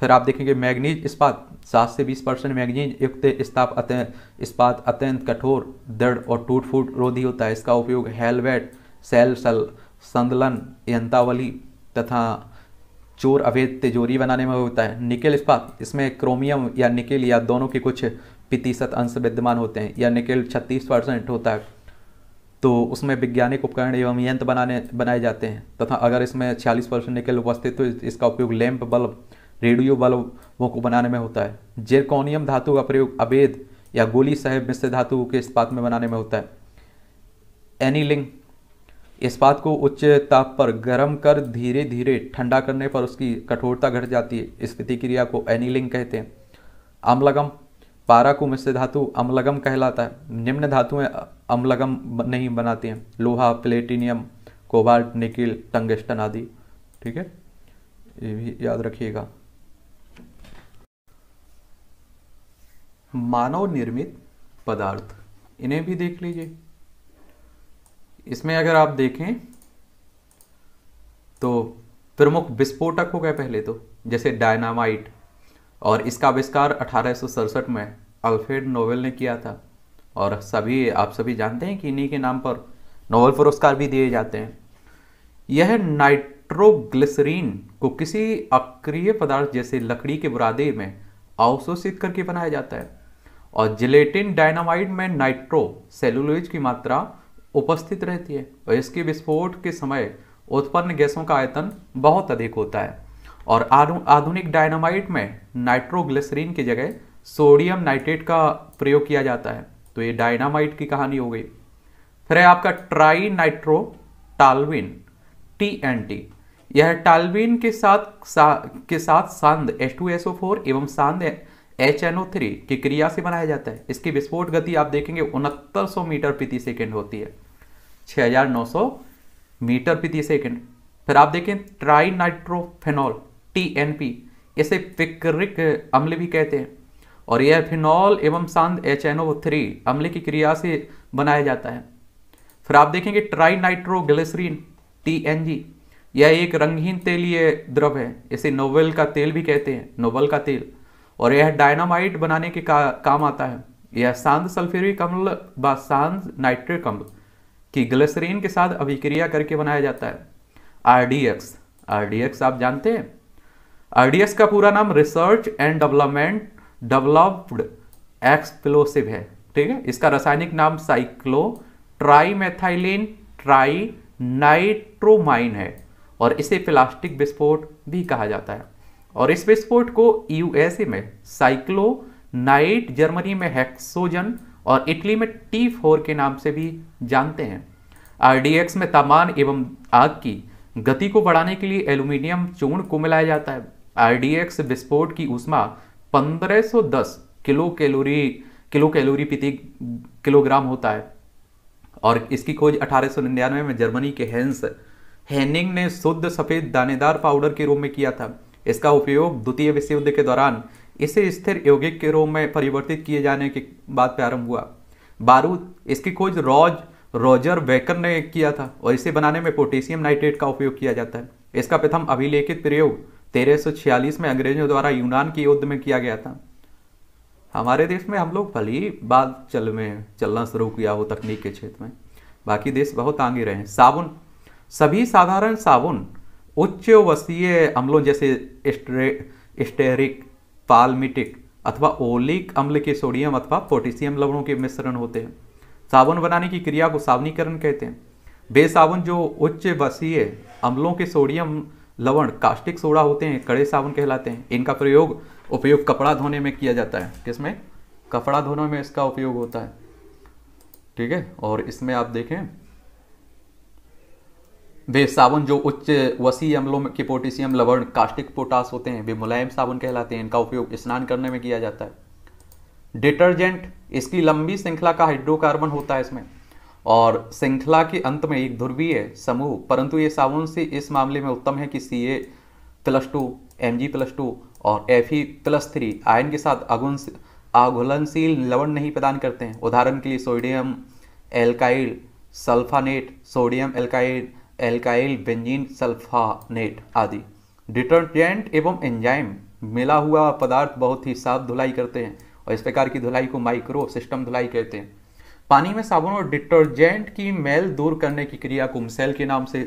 फिर आप देखेंगे मैग्नीज इस्पात सात से बीस परसेंट मैग्नीज युक्त इस्ताप अत्यंत इस्पात अत्यंत कठोर दृढ़ और टूट फूट रोधी होता है इसका उपयोग हेलवेट सेल सल संदलन यंतावली तथा चोर अवैध तिजोरी बनाने में होता है निकेल इस्पात इसमें क्रोमियम या निकेल या दोनों के कुछ प्रतिशत अंश विद्यमान होते हैं या निकेल छत्तीस परसेंट होता है तो उसमें वैज्ञानिक उपकरण एवं यंत्र बनाने बनाए जाते हैं तथा अगर इसमें छियालीस परसेंट निकेल उपस्थित तो इसका उपयोग लैंप बल्ब रेडियो बल्बों को बनाने में होता है जेरकोनियम धातु का प्रयोग अवैध या गोली साहेब मिश्र धातु के इस्पात में बनाने में होता है एनीलिंग इस्पात को उच्च ताप पर गर्म कर धीरे धीरे ठंडा करने पर उसकी कठोरता घट जाती है इस प्रतिक्रिया को एनीलिंग कहते हैं अम्लगम पारा को मिश्र धातु अम्लगम कहलाता है निम्न धातुएं अम्लगम नहीं बनाती हैं लोहा प्लेटिनियम कोबाल्ट निकिल टंगस्टन आदि ठीक है ये भी याद रखिएगा मानव निर्मित पदार्थ इन्हें भी देख लीजिए इसमें अगर आप देखें तो प्रमुख विस्फोटक हो गए पहले तो जैसे डायनामाइट और इसका आविष्कार अठारह में अल्फ्रेड नोवेल ने किया था और सभी आप सभी जानते हैं कि इन्हीं के नाम पर नोवेल पुरस्कार भी दिए जाते हैं यह नाइट्रोग्लिसरीन को किसी अक्रिय पदार्थ जैसे लकड़ी के बुरादे में अवशोषित करके बनाया जाता है और जिलेटिन डायनामाइट में नाइट्रो सेलुलोज की मात्रा उपस्थित रहती है और इसके विस्फोट के समय उत्पन्न गैसों का आयतन बहुत अधिक होता है और आधुनिक डायनामाइट में नाइट्रोग्लिसरीन की जगह सोडियम नाइट्रेट का प्रयोग किया जाता है तो ये डायनामाइट की कहानी हो गई फिर है आपका trinitrotoluene T N T यह टालविन के साथ सा, के साथ सांद H2SO4 एवं सांद एच एन ओ थ्री की क्रिया से बनाया जाता है इसकी विस्फोट गति आप देखेंगे उनहत्तर सौ मीटर प्रति सेकेंड होती है 6900 मीटर प्रति सेकेंड फिर आप देखें ट्राई नाइट्रोफेनॉल टी इसे फिक्रिक अम्ल भी कहते हैं और यह फिनॉल एवं सांद एच एन ओ थ्री अम्ल की क्रिया से बनाया जाता है फिर आप देखेंगे tri nitroglycerine T N G यह एक रंगहीन तेलीय द्रव है इसे नोवेल का तेल भी कहते हैं नोवेल का तेल और यह डायनामाइट बनाने के का, काम आता है यह सांद सल्फ्यूरिक अम्ल व सांद नाइट्रिक अम्ल की ग्लिसरीन के साथ अभिक्रिया करके बनाया जाता है आरडीएक्स आरडीएक्स आप जानते हैं आरडीएक्स का पूरा नाम research and development developed explosive है ठीक है इसका रासायनिक नाम साइक्लो ट्राईमेथाइलिन ट्राई नाइट्रोमाइन है और इसे प्लास्टिक विस्फोट भी कहा जाता है और इस विस्फोट को यूएसए में साइक्लो नाइट जर्मनी में हेक्सोजन और इटली में टी फोर के नाम से भी जानते हैं आरडीएक्स में तापमान एवं आग की गति को बढ़ाने के लिए एल्यूमिनियम चूर्ण को मिलाया जाता है आरडीएक्स विस्फोट की उष्मा 1510 किलो कैलोरी किलो कैलोरी प्रति किलोग्राम होता है और इसकी खोज 1899 में जर्मनी के हेंस हैनिंग ने शुद्ध सफ़ेद दानेदार पाउडर के रूप में किया था इसका उपयोग द्वितीय विश्व युद्ध के दौरान इसे स्थिर यौगिक के रूप में परिवर्तित किए जाने के बाद प्रारंभ हुआ बारूद इसकी खोज रॉज रॉजर वेकर ने किया था और इसे बनाने में पोटेशियम नाइट्रेट का उपयोग किया जाता है इसका प्रथम अभिलेखित प्रयोग 1346 में अंग्रेजों द्वारा यूनान के युद्ध में किया गया था हमारे देश में हम लोग भली बात चल में चलना शुरू किया हो तकनीक के क्षेत्र में बाकी देश बहुत आगे रहे साबुन सभी साधारण साबुन उच्च वसीय अम्लों जैसे स्टेरिक पालमिटिक अथवा ओलिक अम्ल के सोडियम अथवा पोटेशियम लवणों के मिश्रण होते हैं साबुन बनाने की क्रिया को सावनीकरण कहते हैं बेसाबुन जो उच्च वसीय अम्लों के सोडियम लवण कास्टिक सोडा होते हैं कड़े साबुन कहलाते हैं इनका प्रयोग उपयोग कपड़ा धोने में किया जाता है किसमें कपड़ा धोने में इसका उपयोग होता है ठीक है और इसमें आप देखें वे साबुन जो उच्च वसी अम्लों के पोटेशियम लवण कास्टिक पोटास होते हैं वे मुलायम साबुन कहलाते हैं इनका उपयोग स्नान करने में किया जाता है डिटर्जेंट इसकी लंबी श्रृंखला का हाइड्रोकार्बन होता है इसमें और श्रृंखला के अंत में एक ध्रुवीय समूह परंतु ये साबुन से इस मामले में उत्तम है कि C A plus two M G plus two और F E plus three ion के साथ अगुन आघुलनशील लवण नहीं प्रदान करते हैं उदाहरण के लिए sodium alkyd sulphonate sodium alkyd alkyl benzene sulphonate आदि डिटर्जेंट एवं एंजाइम मिला हुआ पदार्थ बहुत ही साफ धुलाई करते हैं और इस प्रकार की धुलाई को माइक्रो सिस्टम धुलाई कहते हैं पानी में साबुन और डिटर्जेंट की मैल दूर करने की क्रिया को मिसेल के नाम से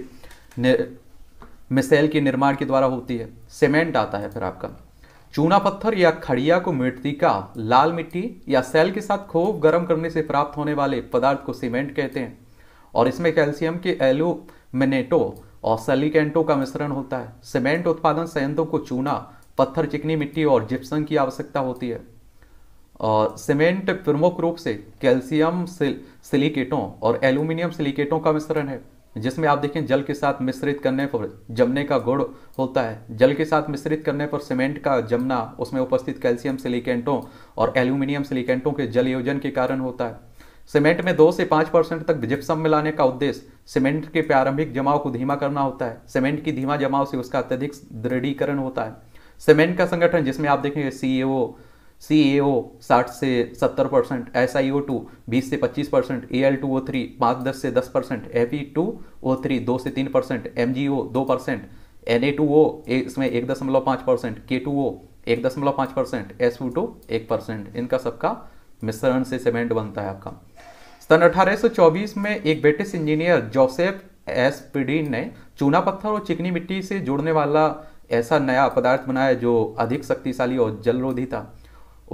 मिसेल के निर्माण के द्वारा होती है सीमेंट आता है फिर आपका चूना पत्थर या खड़िया को मिट्टी का लाल मिट्टी या सेल के साथ खूब गर्म करने से प्राप्त होने वाले पदार्थ को सीमेंट कहते हैं और इसमें कैल्शियम के एलो मिनेटो और सेलिकेंटो का मिश्रण होता है सीमेंट उत्पादन संयंत्रों को चूना पत्थर चिकनी मिट्टी और जिप्सम की आवश्यकता होती है और सीमेंट प्रमुख रूप से कैल्शियम सिलिकेटों और एल्यूमिनियम सिलिकेटों का मिश्रण है जिसमें आप देखें जल के साथ मिश्रित करने पर जमने का गुड़ होता है जल के साथ मिश्रित करने पर सीमेंट का जमना उसमें उपस्थित कैल्शियम सिलिकेंटों और एल्यूमिनियम सिलिकेंटों के जल योजन के कारण होता है सीमेंट में दो से पाँच परसेंट तक जिप्सम मिलाने का उद्देश्य सीमेंट के प्रारंभिक जमाव को धीमा करना होता है सीमेंट की धीमा जमाव से उसका अत्यधिक दृढ़ीकरण होता है सीमेंट का संगठन जिसमें आप देखेंगे सी ए ओ सी ए ओ साठ से सत्तर percent S I O two बीस से पच्चीस percent A L two O three पाँच दस से दस percent F E two O three दो से तीन परसेंट एम जी ओ दो percent N A two O इसमें एक दशमलव पाँच परसेंट के टू ओ एक दशमलव पाँच परसेंट एस यू टू एक परसेंट इनका सबका मिश्रण से सीमेंट बनता है आपका सन 1824 में एक British engineer Joseph Aspdin ने चूना पत्थर और चिकनी मिट्टी से जोड़ने वाला ऐसा नया पदार्थ बनाया जो अधिक शक्तिशाली और जलरोधी था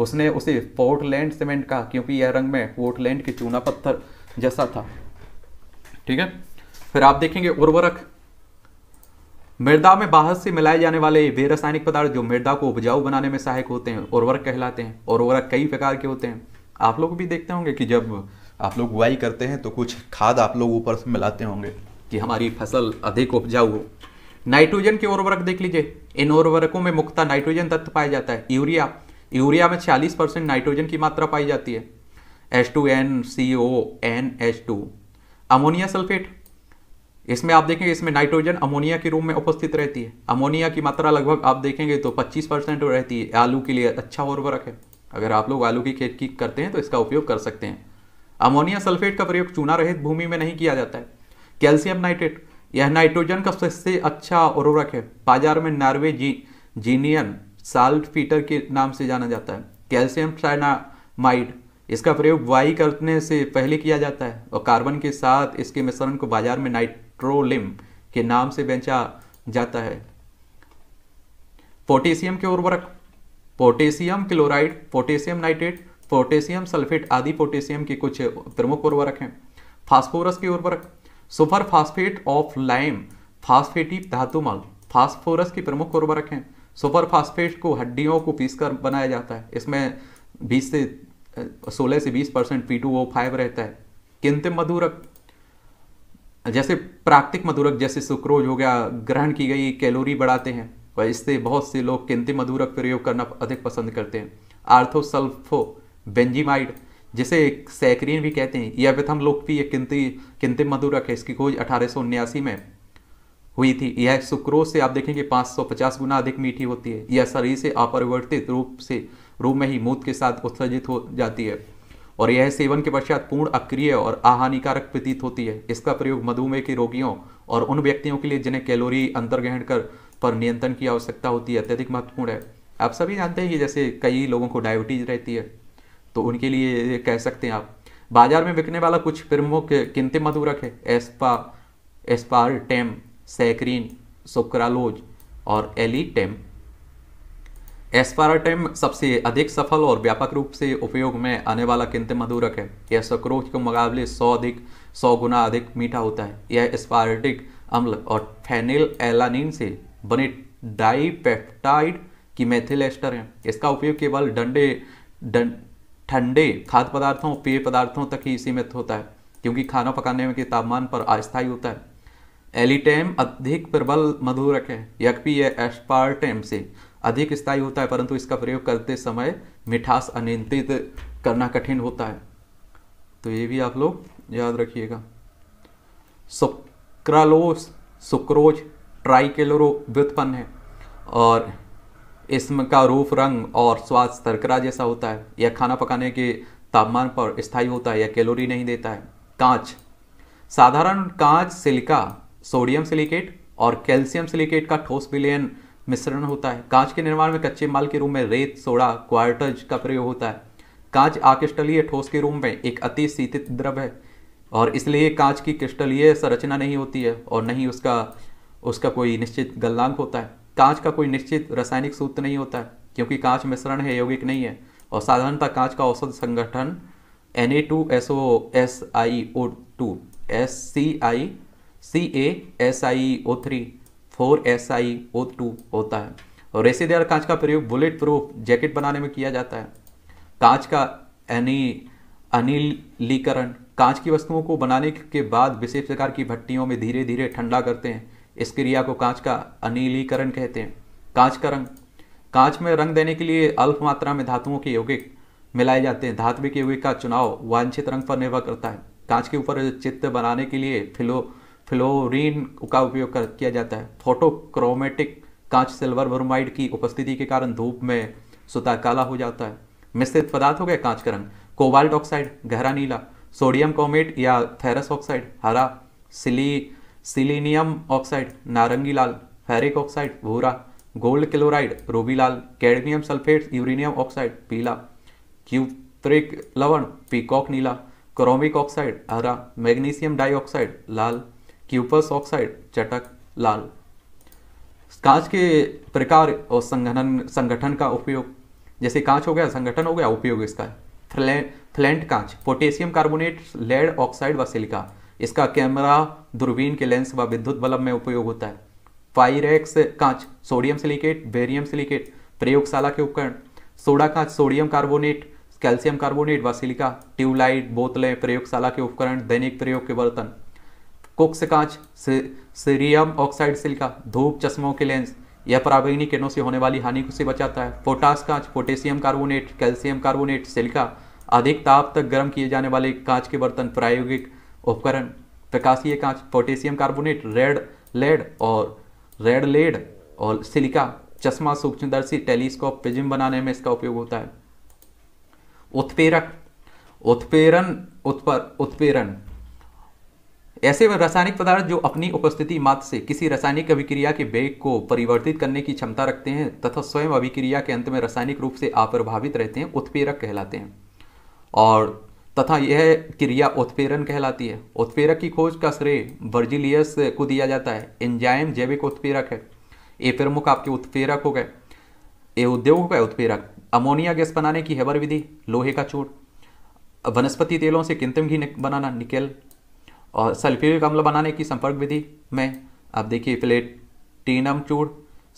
उसने उसे पोर्टलैंड सीमेंट कहा क्योंकि यह रंग में पोर्टलैंड के चूना पत्थर जैसा था ठीक है फिर आप देखेंगे उर्वरक मृदा में बाहर से मिलाए जाने वाले वे रासायनिक पदार्थ जो मृदा को उपजाऊ बनाने में सहायक होते हैं उर्वरक कहलाते हैं और उर्वरक कई प्रकार के होते हैं आप लोग भी देखते होंगे कि जब आप लोग बुआई करते हैं तो कुछ खाद आप लोग ऊपर से मिलाते होंगे कि हमारी फसल अधिक उपजाऊ हो नाइट्रोजन के उर्वरक देख लीजिए इन उर्वरकों में मुख्यतः नाइट्रोजन तत्व पाया जाता है यूरिया यूरिया में छियालीस परसेंट नाइट्रोजन की मात्रा पाई जाती है H two N C O N H two ammonia sulphate इसमें आप देखेंगे इसमें नाइट्रोजन अमोनिया के रूप में उपस्थित रहती है अमोनिया की मात्रा लगभग आप देखेंगे तो 25 परसेंट रहती है आलू के लिए अच्छा उर्वरक है अगर आप लोग आलू की खेती करते हैं तो इसका उपयोग कर सकते हैं अमोनिया सल्फेट का प्रयोग चूना रहित भूमि में नहीं किया जाता है कैल्शियम नाइट्रेट यह नाइट्रोजन का सबसे अच्छा उर्वरक है बाजार में Norwegian saltpetre के नाम से जाना जाता है कैल्शियम साइनामाइड इसका प्रयोग वाई करने से पहले किया जाता है और कार्बन के साथ इसके मिश्रण को बाजार में नाइट्रोलिम के नाम से बेचा जाता है पोटेशियम के उर्वरक potassium chloride potassium nitrate potassium sulphate आदि पोटेशियम के कुछ प्रमुख उर्वरक हैं फास्फोरस के उर्वरक सुपर फास्फेट ऑफ लाइम फास्फेटी धातुमल फास्फोरस के प्रमुख उर्वरक हैं सुपर फास्फेट को हड्डियों को पीसकर बनाया जाता है इसमें 20 से 16 से 20 परसेंट पी रहता है किंतिम मधुरक जैसे प्राकृतिक मधुरक जैसे सुक्रोज हो गया ग्रहण की गई कैलोरी बढ़ाते हैं और इससे बहुत से लोग किंतिम मधुरक प्रयोग करना अधिक पसंद करते हैं आर्थोसल्फो बेंजीमाइड जिसे सैक्रीन भी कहते हैं यह प्रथम लोकप्रिय किंती किंतिम मधुरक है इसकी खोज अठारह में हुई थी यह सुक्रोज से आप देखेंगे 550 गुना अधिक मीठी होती है यह शरीर से अपरिवर्तित रूप से रूप में ही मूत के साथ उत्सर्जित हो जाती है और यह सेवन के पश्चात पूर्ण अक्रिय और आहानिकारक प्रतीत होती है इसका प्रयोग मधुमेह के रोगियों और उन व्यक्तियों के लिए जिन्हें कैलोरी अंतर्ग्रहण कर पर नियंत्रण की आवश्यकता होती है अत्यधिक महत्वपूर्ण है आप सभी जानते हैं कि जैसे कई लोगों को डायबिटीज रहती है तो उनके लिए कह सकते हैं आप बाजार में बिकने वाला कुछ प्रमुख किंतु मधुरक है एस्पा टेम सैक्रीन सुक्रालोज और एलीटेम एस्पाराटेम सबसे अधिक सफल और व्यापक रूप से उपयोग में आने वाला किंत मधुरक है यह सक्रोच के मुकाबले सौ अधिक सौ गुना अधिक मीठा होता है यह स्पार्टिक अम्ल और फेनिल एलानिन से बने डाइपेप्टाइड की मैथिलेस्टर है इसका उपयोग केवल डंडे ठंडे खाद्य पदार्थों पेय पदार्थों तक ही सीमित होता है क्योंकि खाना पकाने के तापमान पर अस्थायी होता है एलिटेम अधिक प्रबल मधुरक है यकपी यह एस्पार्टेम से अधिक स्थायी होता है परंतु इसका प्रयोग करते समय मिठास अनियंत्रित करना कठिन होता है तो ये भी आप लोग याद रखिएगा सुक्रालोस सुक्रोज ट्राइकेलोरो व्युत्पन्न है और इसम का रूप रंग और स्वाद सरकरा जैसा होता है यह खाना पकाने के तापमान पर स्थायी होता है यह कैलोरी नहीं देता है कांच साधारण कांच सिलिका सोडियम सिलिकेट और कैल्शियम सिलिकेट का ठोस विलयन मिश्रण होता है कांच के निर्माण में कच्चे माल के रूप में रेत सोडा क्वार्टज का प्रयोग होता है कांच आकृष्टलीय ठोस के रूप में एक अति शीतित द्रव है और इसलिए कांच की क्रिस्टलीय संरचना नहीं होती है और नहीं उसका उसका कोई निश्चित गलनांक होता है कांच का कोई निश्चित रासायनिक सूत्र नहीं होता है क्योंकि कांच मिश्रण है यौगिक नहीं है और साधारणतः कांच का औसत संगठन N A two S O S I O two S C I C A S I O three four S I O two होता है और रेसेदार कांच का प्रयोग बुलेट प्रूफ जैकेट बनाने में किया जाता है कांच का एनी अनिलीकरण कांच की वस्तुओं को बनाने के बाद विशेष प्रकार की भट्टियों में धीरे धीरे ठंडा करते हैं इस क्रिया को कांच का अनिलीकरण कहते हैं कांच का रंग कांच में रंग देने के लिए अल्प मात्रा में धातुओं के यौगिक मिलाए जाते हैं धात्विक यौगिक का चुनाव वांछित रंग पर निर्भर करता है कांच के ऊपर चित्र बनाने के लिए फिलो फ्लोरीन का उपयोग कर किया जाता है फोटोक्रोमेटिक कांच सिल्वर ब्रोमाइड की उपस्थिति के कारण धूप में सुता काला हो जाता है मिश्रित पदार्थ हो गया कांच का रंग कोबाल्ट ऑक्साइड गहरा नीला सोडियम कॉमेट या फेरस ऑक्साइड हरा सिली सिलेनियम ऑक्साइड नारंगी लाल फेरिक ऑक्साइड भूरा गोल्ड क्लोराइड रूबी लाल कैडमियम सल्फेट यूरेनियम ऑक्साइड पीला क्यूत्रिक लवण पीकॉक नीला क्रोमिक ऑक्साइड हरा मैग्नीशियम डाइऑक्साइड लाल क्यूपस ऑक्साइड चटक लाल कांच के प्रकार और संगठन संगठन का उपयोग जैसे कांच हो गया संगठन हो गया उपयोग इसका फ्लैंट कांच पोटेशियम कार्बोनेट लेड ऑक्साइड व सिलिका इसका कैमरा दूरबीन के लेंस व विद्युत बल्ब में उपयोग होता है फाइरेक्स कांच सोडियम सिलिकेट बेरियम सिलिकेट प्रयोगशाला के उपकरण सोडा कांच सोडियम कार्बोनेट कैल्शियम कार्बोनेट व सिलिका ट्यूबलाइट बोतलें प्रयोगशाला के उपकरण दैनिक प्रयोग के बर्तन कोक्स कांच सीरियम ऑक्साइड सिलिका धूप चश्मों के लेंस यह पराबैनी किरणों से होने वाली हानि से बचाता है पोटास कांच potassium carbonate calcium carbonate silica अधिक ताप तक गर्म किए जाने वाले कांच के बर्तन प्रायोगिक उपकरण प्रकाशीय कांच पोटेशियम कार्बोनेट रेड लेड और रेड लेड और सिलिका चश्मा सूक्ष्मदर्शी टेलीस्कोप प्रिज्म बनाने में इसका उपयोग होता है उत्पेरक उत्पेरन उत्पर उत्पेरन ऐसे रासायनिक पदार्थ जो अपनी उपस्थिति मात्र से किसी रासायनिक अभिक्रिया के वेग को परिवर्तित करने की क्षमता रखते हैं तथा स्वयं अभिक्रिया के अंत में रासायनिक रूप से अप्रभावित रहते हैं उत्पेरक कहलाते हैं और तथा यह क्रिया उत्पेरन कहलाती है उत्पेरक की खोज का श्रेय वर्जिलियस को दिया जाता है एंजाइम जैविक उत्पेरक है ये प्रमुख आपके उत्पेरक हो गए ये उद्योग का उत्पेरक अमोनिया गैस बनाने की हेबर विधि लोहे का चूड़ वनस्पति तेलों से किंतम घी बनाना निकल और सल्फ्यूरिक अम्ल बनाने की संपर्क विधि में आप देखिए प्लेटिनम चूड़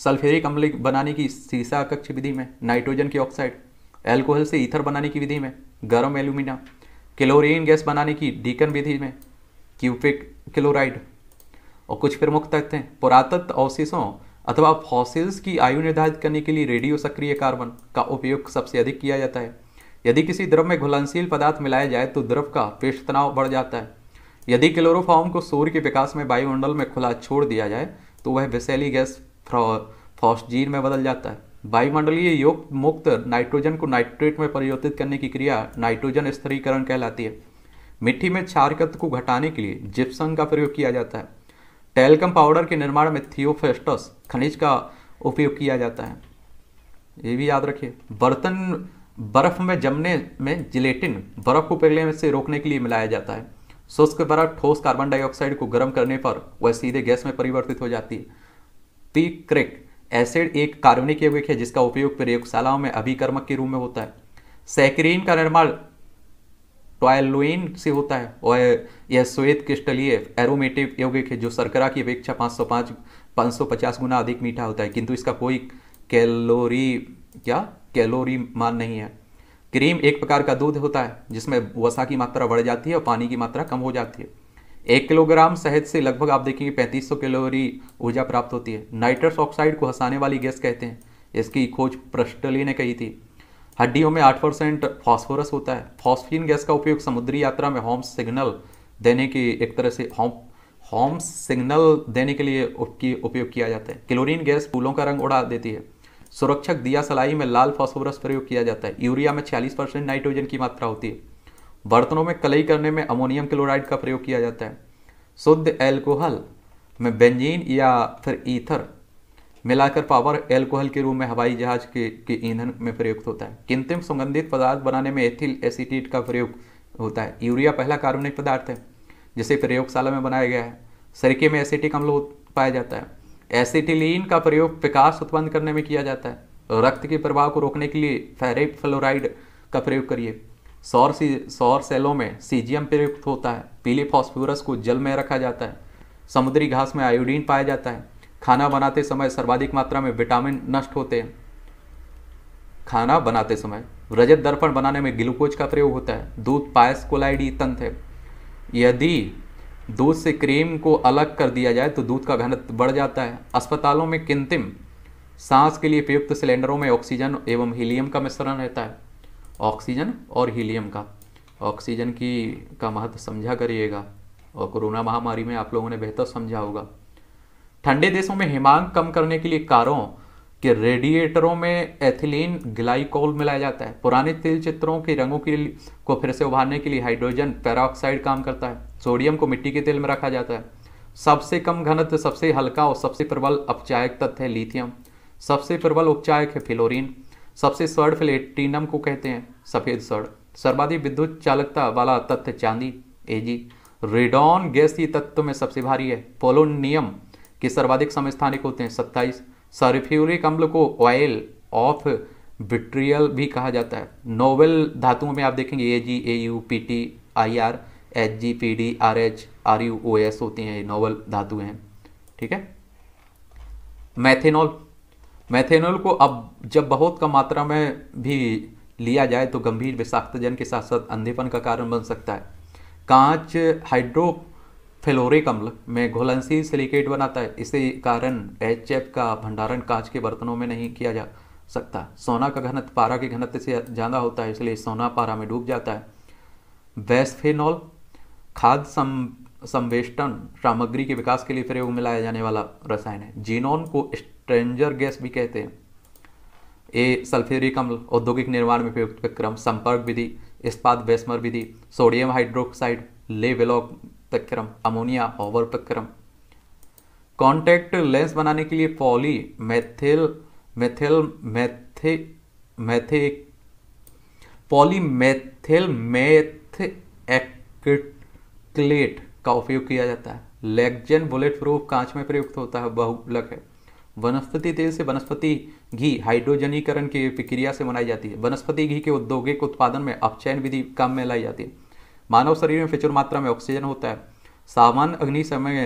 सल्फ्यूरिक अम्ल बनाने की सीसा कक्ष विधि में नाइट्रोजन की ऑक्साइड एल्कोहल से ईथर बनाने की विधि में गर्म एल्यूमिना क्लोरीन गैस बनाने की डीकन विधि में क्यूपिक क्लोराइड और कुछ प्रमुख तत्व हैं पुरातत्व अवशेषों अथवा फॉसिल्स की आयु निर्धारित करने के लिए रेडियो सक्रिय कार्बन का उपयोग सबसे अधिक किया जाता है यदि किसी द्रव में घुलनशील पदार्थ मिलाया जाए तो द्रव का पेश तनाव बढ़ जाता है यदि क्लोरोफॉर्म को सूर्य के विकास में वायुमंडल में खुला छोड़ दिया जाए तो वह विशैली गैस फॉस्जीन में बदल जाता है वायुमंडलीय योग मुक्त नाइट्रोजन को नाइट्रेट में परिवर्तित करने की क्रिया नाइट्रोजन स्थिरीकरण कहलाती है मिट्टी में क्षारकत्व को घटाने के लिए जिप्सम का प्रयोग किया जाता है टेलकम पाउडर के निर्माण में थियोफेस्टस खनिज का उपयोग किया जाता है ये भी याद रखिए बर्तन बर्फ में जमने में जिलेटिन बर्फ को पिघलने से रोकने के लिए मिलाया जाता है शुष्क बर्फ ठोस कार्बन डाइऑक्साइड को गर्म करने पर वह सीधे गैस में परिवर्तित हो जाती है ती क्रेक एसिड एक कार्बनिक यौगिक है जिसका उपयोग प्रयोगशालाओं में अभिकर्मक के रूप में होता है सैक्रीन का निर्माण टॉयलुइन से होता है और यह श्वेत क्रिस्टलीय एरोमेटिव यौगिक है जो शर्करा की अपेक्षा 505 550 गुना अधिक मीठा होता है किंतु इसका कोई कैलोरी क्या कैलोरी मान नहीं है क्रीम एक प्रकार का दूध होता है जिसमें वसा की मात्रा बढ़ जाती है और पानी की मात्रा कम हो जाती है एक किलोग्राम शहद से लगभग आप देखेंगे 3500 कैलोरी ऊर्जा प्राप्त होती है नाइट्रस ऑक्साइड को हंसाने वाली गैस कहते हैं इसकी खोज प्रस्टली ने कही थी हड्डियों में 8 परसेंट फॉस्फोरस होता है फॉस्फिन गैस का उपयोग समुद्री यात्रा में होम सिग्नल देने की एक तरह से होम होम सिग्नल देने के लिए उपयोग किया जाता है क्लोरीन गैस फूलों का रंग उड़ा देती है सुरक्षक दिया सलाई में लाल फॉस्फोरस प्रयोग किया जाता है यूरिया में छियालीस परसेंट नाइट्रोजन की मात्रा होती है बर्तनों में कलई करने में अमोनियम क्लोराइड का प्रयोग किया जाता है शुद्ध एल्कोहल में बेंजीन या फिर ईथर मिलाकर पावर एल्कोहल के रूप में हवाई जहाज के, के ईंधन में प्रयुक्त होता है किंतिम सुगंधित पदार्थ बनाने में एथिल एसिटेट का प्रयोग होता है यूरिया पहला कार्बनिक पदार्थ है जिसे प्रयोगशाला में बनाया गया है सरके में एसिटिक अम्ल पाया जाता है एसिटिलीन का प्रयोग विकास उत्पन्न करने में किया जाता है रक्त के प्रभाव को रोकने के लिए फेरिक फ्लोराइड का प्रयोग करिए सौर सी सौर सेलों में सीजियम प्रयुक्त होता है पीले फॉस्फोरस को जल में रखा जाता है समुद्री घास में आयोडीन पाया जाता है खाना बनाते समय सर्वाधिक मात्रा में विटामिन नष्ट होते हैं खाना बनाते समय रजत दर्पण बनाने में ग्लूकोज का प्रयोग होता है दूध पायस कोलाइडी तंत्र है यदि दूध से क्रीम को अलग कर दिया जाए तो दूध का घनत्व बढ़ जाता है अस्पतालों में किंतिम सांस के लिए प्रयुक्त सिलेंडरों में ऑक्सीजन एवं हीलियम का मिश्रण रहता है ऑक्सीजन और हीलियम का ऑक्सीजन की का महत्व समझा करिएगा और कोरोना महामारी में आप लोगों ने बेहतर समझा होगा ठंडे देशों में हिमांक कम करने के लिए कारों के रेडिएटरों में एथिलीन ग्लाइकोल मिलाया जाता है पुराने तेल चित्रों के रंगों के को फिर से उभारने के लिए हाइड्रोजन पैराऑक्साइड काम करता है सोडियम को मिट्टी के तेल में रखा जाता है सबसे कम घनत्व सबसे हल्का और सबसे प्रबल अपचायक तत्व है लिथियम सबसे प्रबल उपचायक है फ्लोरीन सबसे स्वर्ण प्लेटिनम को कहते हैं सफेद स्वर्ण सर्वाधिक विद्युत चालकता वाला तत्व चांदी एजी रेडॉन गैस ही तत्व में सबसे भारी है पोलोनियम के सर्वाधिक समस्थानिक होते हैं सत्ताईस सरफ्यूरिक अम्ल को ऑयल ऑफ विट्रियल भी कहा जाता है नोवेल धातुओं में आप देखेंगे A G A U P T I R H G P D R H R U O S होती हैं नोवेल धातु हैं ठीक है मैथेनॉल मैथेनॉल को अब जब बहुत कम मात्रा में भी लिया जाए तो गंभीर विषाक्तजन के साथ साथ अंधेपन का कारण बन सकता है कांच हाइड्रोफेलोरिक अम्ल में घोलनशील सिलिकेट बनाता है इसी कारण एच का भंडारण कांच के बर्तनों में नहीं किया जा सकता सोना का घनत्व पारा के घनत्व से ज़्यादा होता है इसलिए सोना पारा में डूब जाता है वेस्फेनॉल खाद संवेष्टन सामग्री के विकास के लिए प्रयोग में लाया जाने वाला रसायन है जीनोन को स्ट्रेंजर गैस भी कहते हैं ए सल्फ्यूरिक अम्ल औद्योगिक निर्माण में प्रयुक्त विक्रम संपर्क विधि इस्पात वेस्मर विधि सोडियम हाइड्रोक्साइड ले वेलॉक प्रक्रम अमोनिया ओवर प्रक्रम कॉन्टैक्ट लेंस बनाने के लिए पॉली मेथिल मेथिल मैथे मेथे पॉलीमेथिल मेथ एक्लेट का उपयोग किया जाता है लैगजन बुलेट प्रूफ कांच में प्रयुक्त होता है बहुलक है वनस्पति तेल से वनस्पति घी हाइड्रोजनीकरण की प्रक्रिया से बनाई जाती है वनस्पति घी के औद्योगिक उत्पादन में अपचयन विधि काम में लाई जाती है मानव शरीर में प्रचुर मात्रा में ऑक्सीजन होता है सामान्य अग्निशमय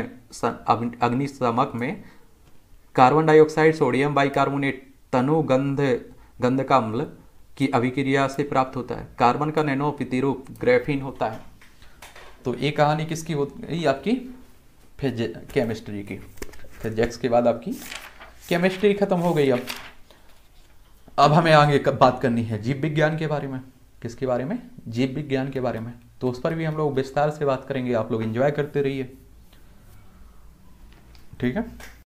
अग्निशमक में कार्बन डाइऑक्साइड सोडियम बाइकार्बोनेट तनु गंध गंधकाम्ल की अभिक्रिया से प्राप्त होता है कार्बन का नैनो प्रतिरूप ग्रेफिन होता है तो ये कहानी किसकी होती आपकी फिज केमिस्ट्री की फिजिक्स के बाद आपकी केमिस्ट्री खत्म हो गई अब अब हमें आगे बात करनी है जीव विज्ञान के बारे में किसके बारे में जीव विज्ञान के बारे में तो उस पर भी हम लोग विस्तार से बात करेंगे आप लोग एंजॉय करते रहिए ठीक है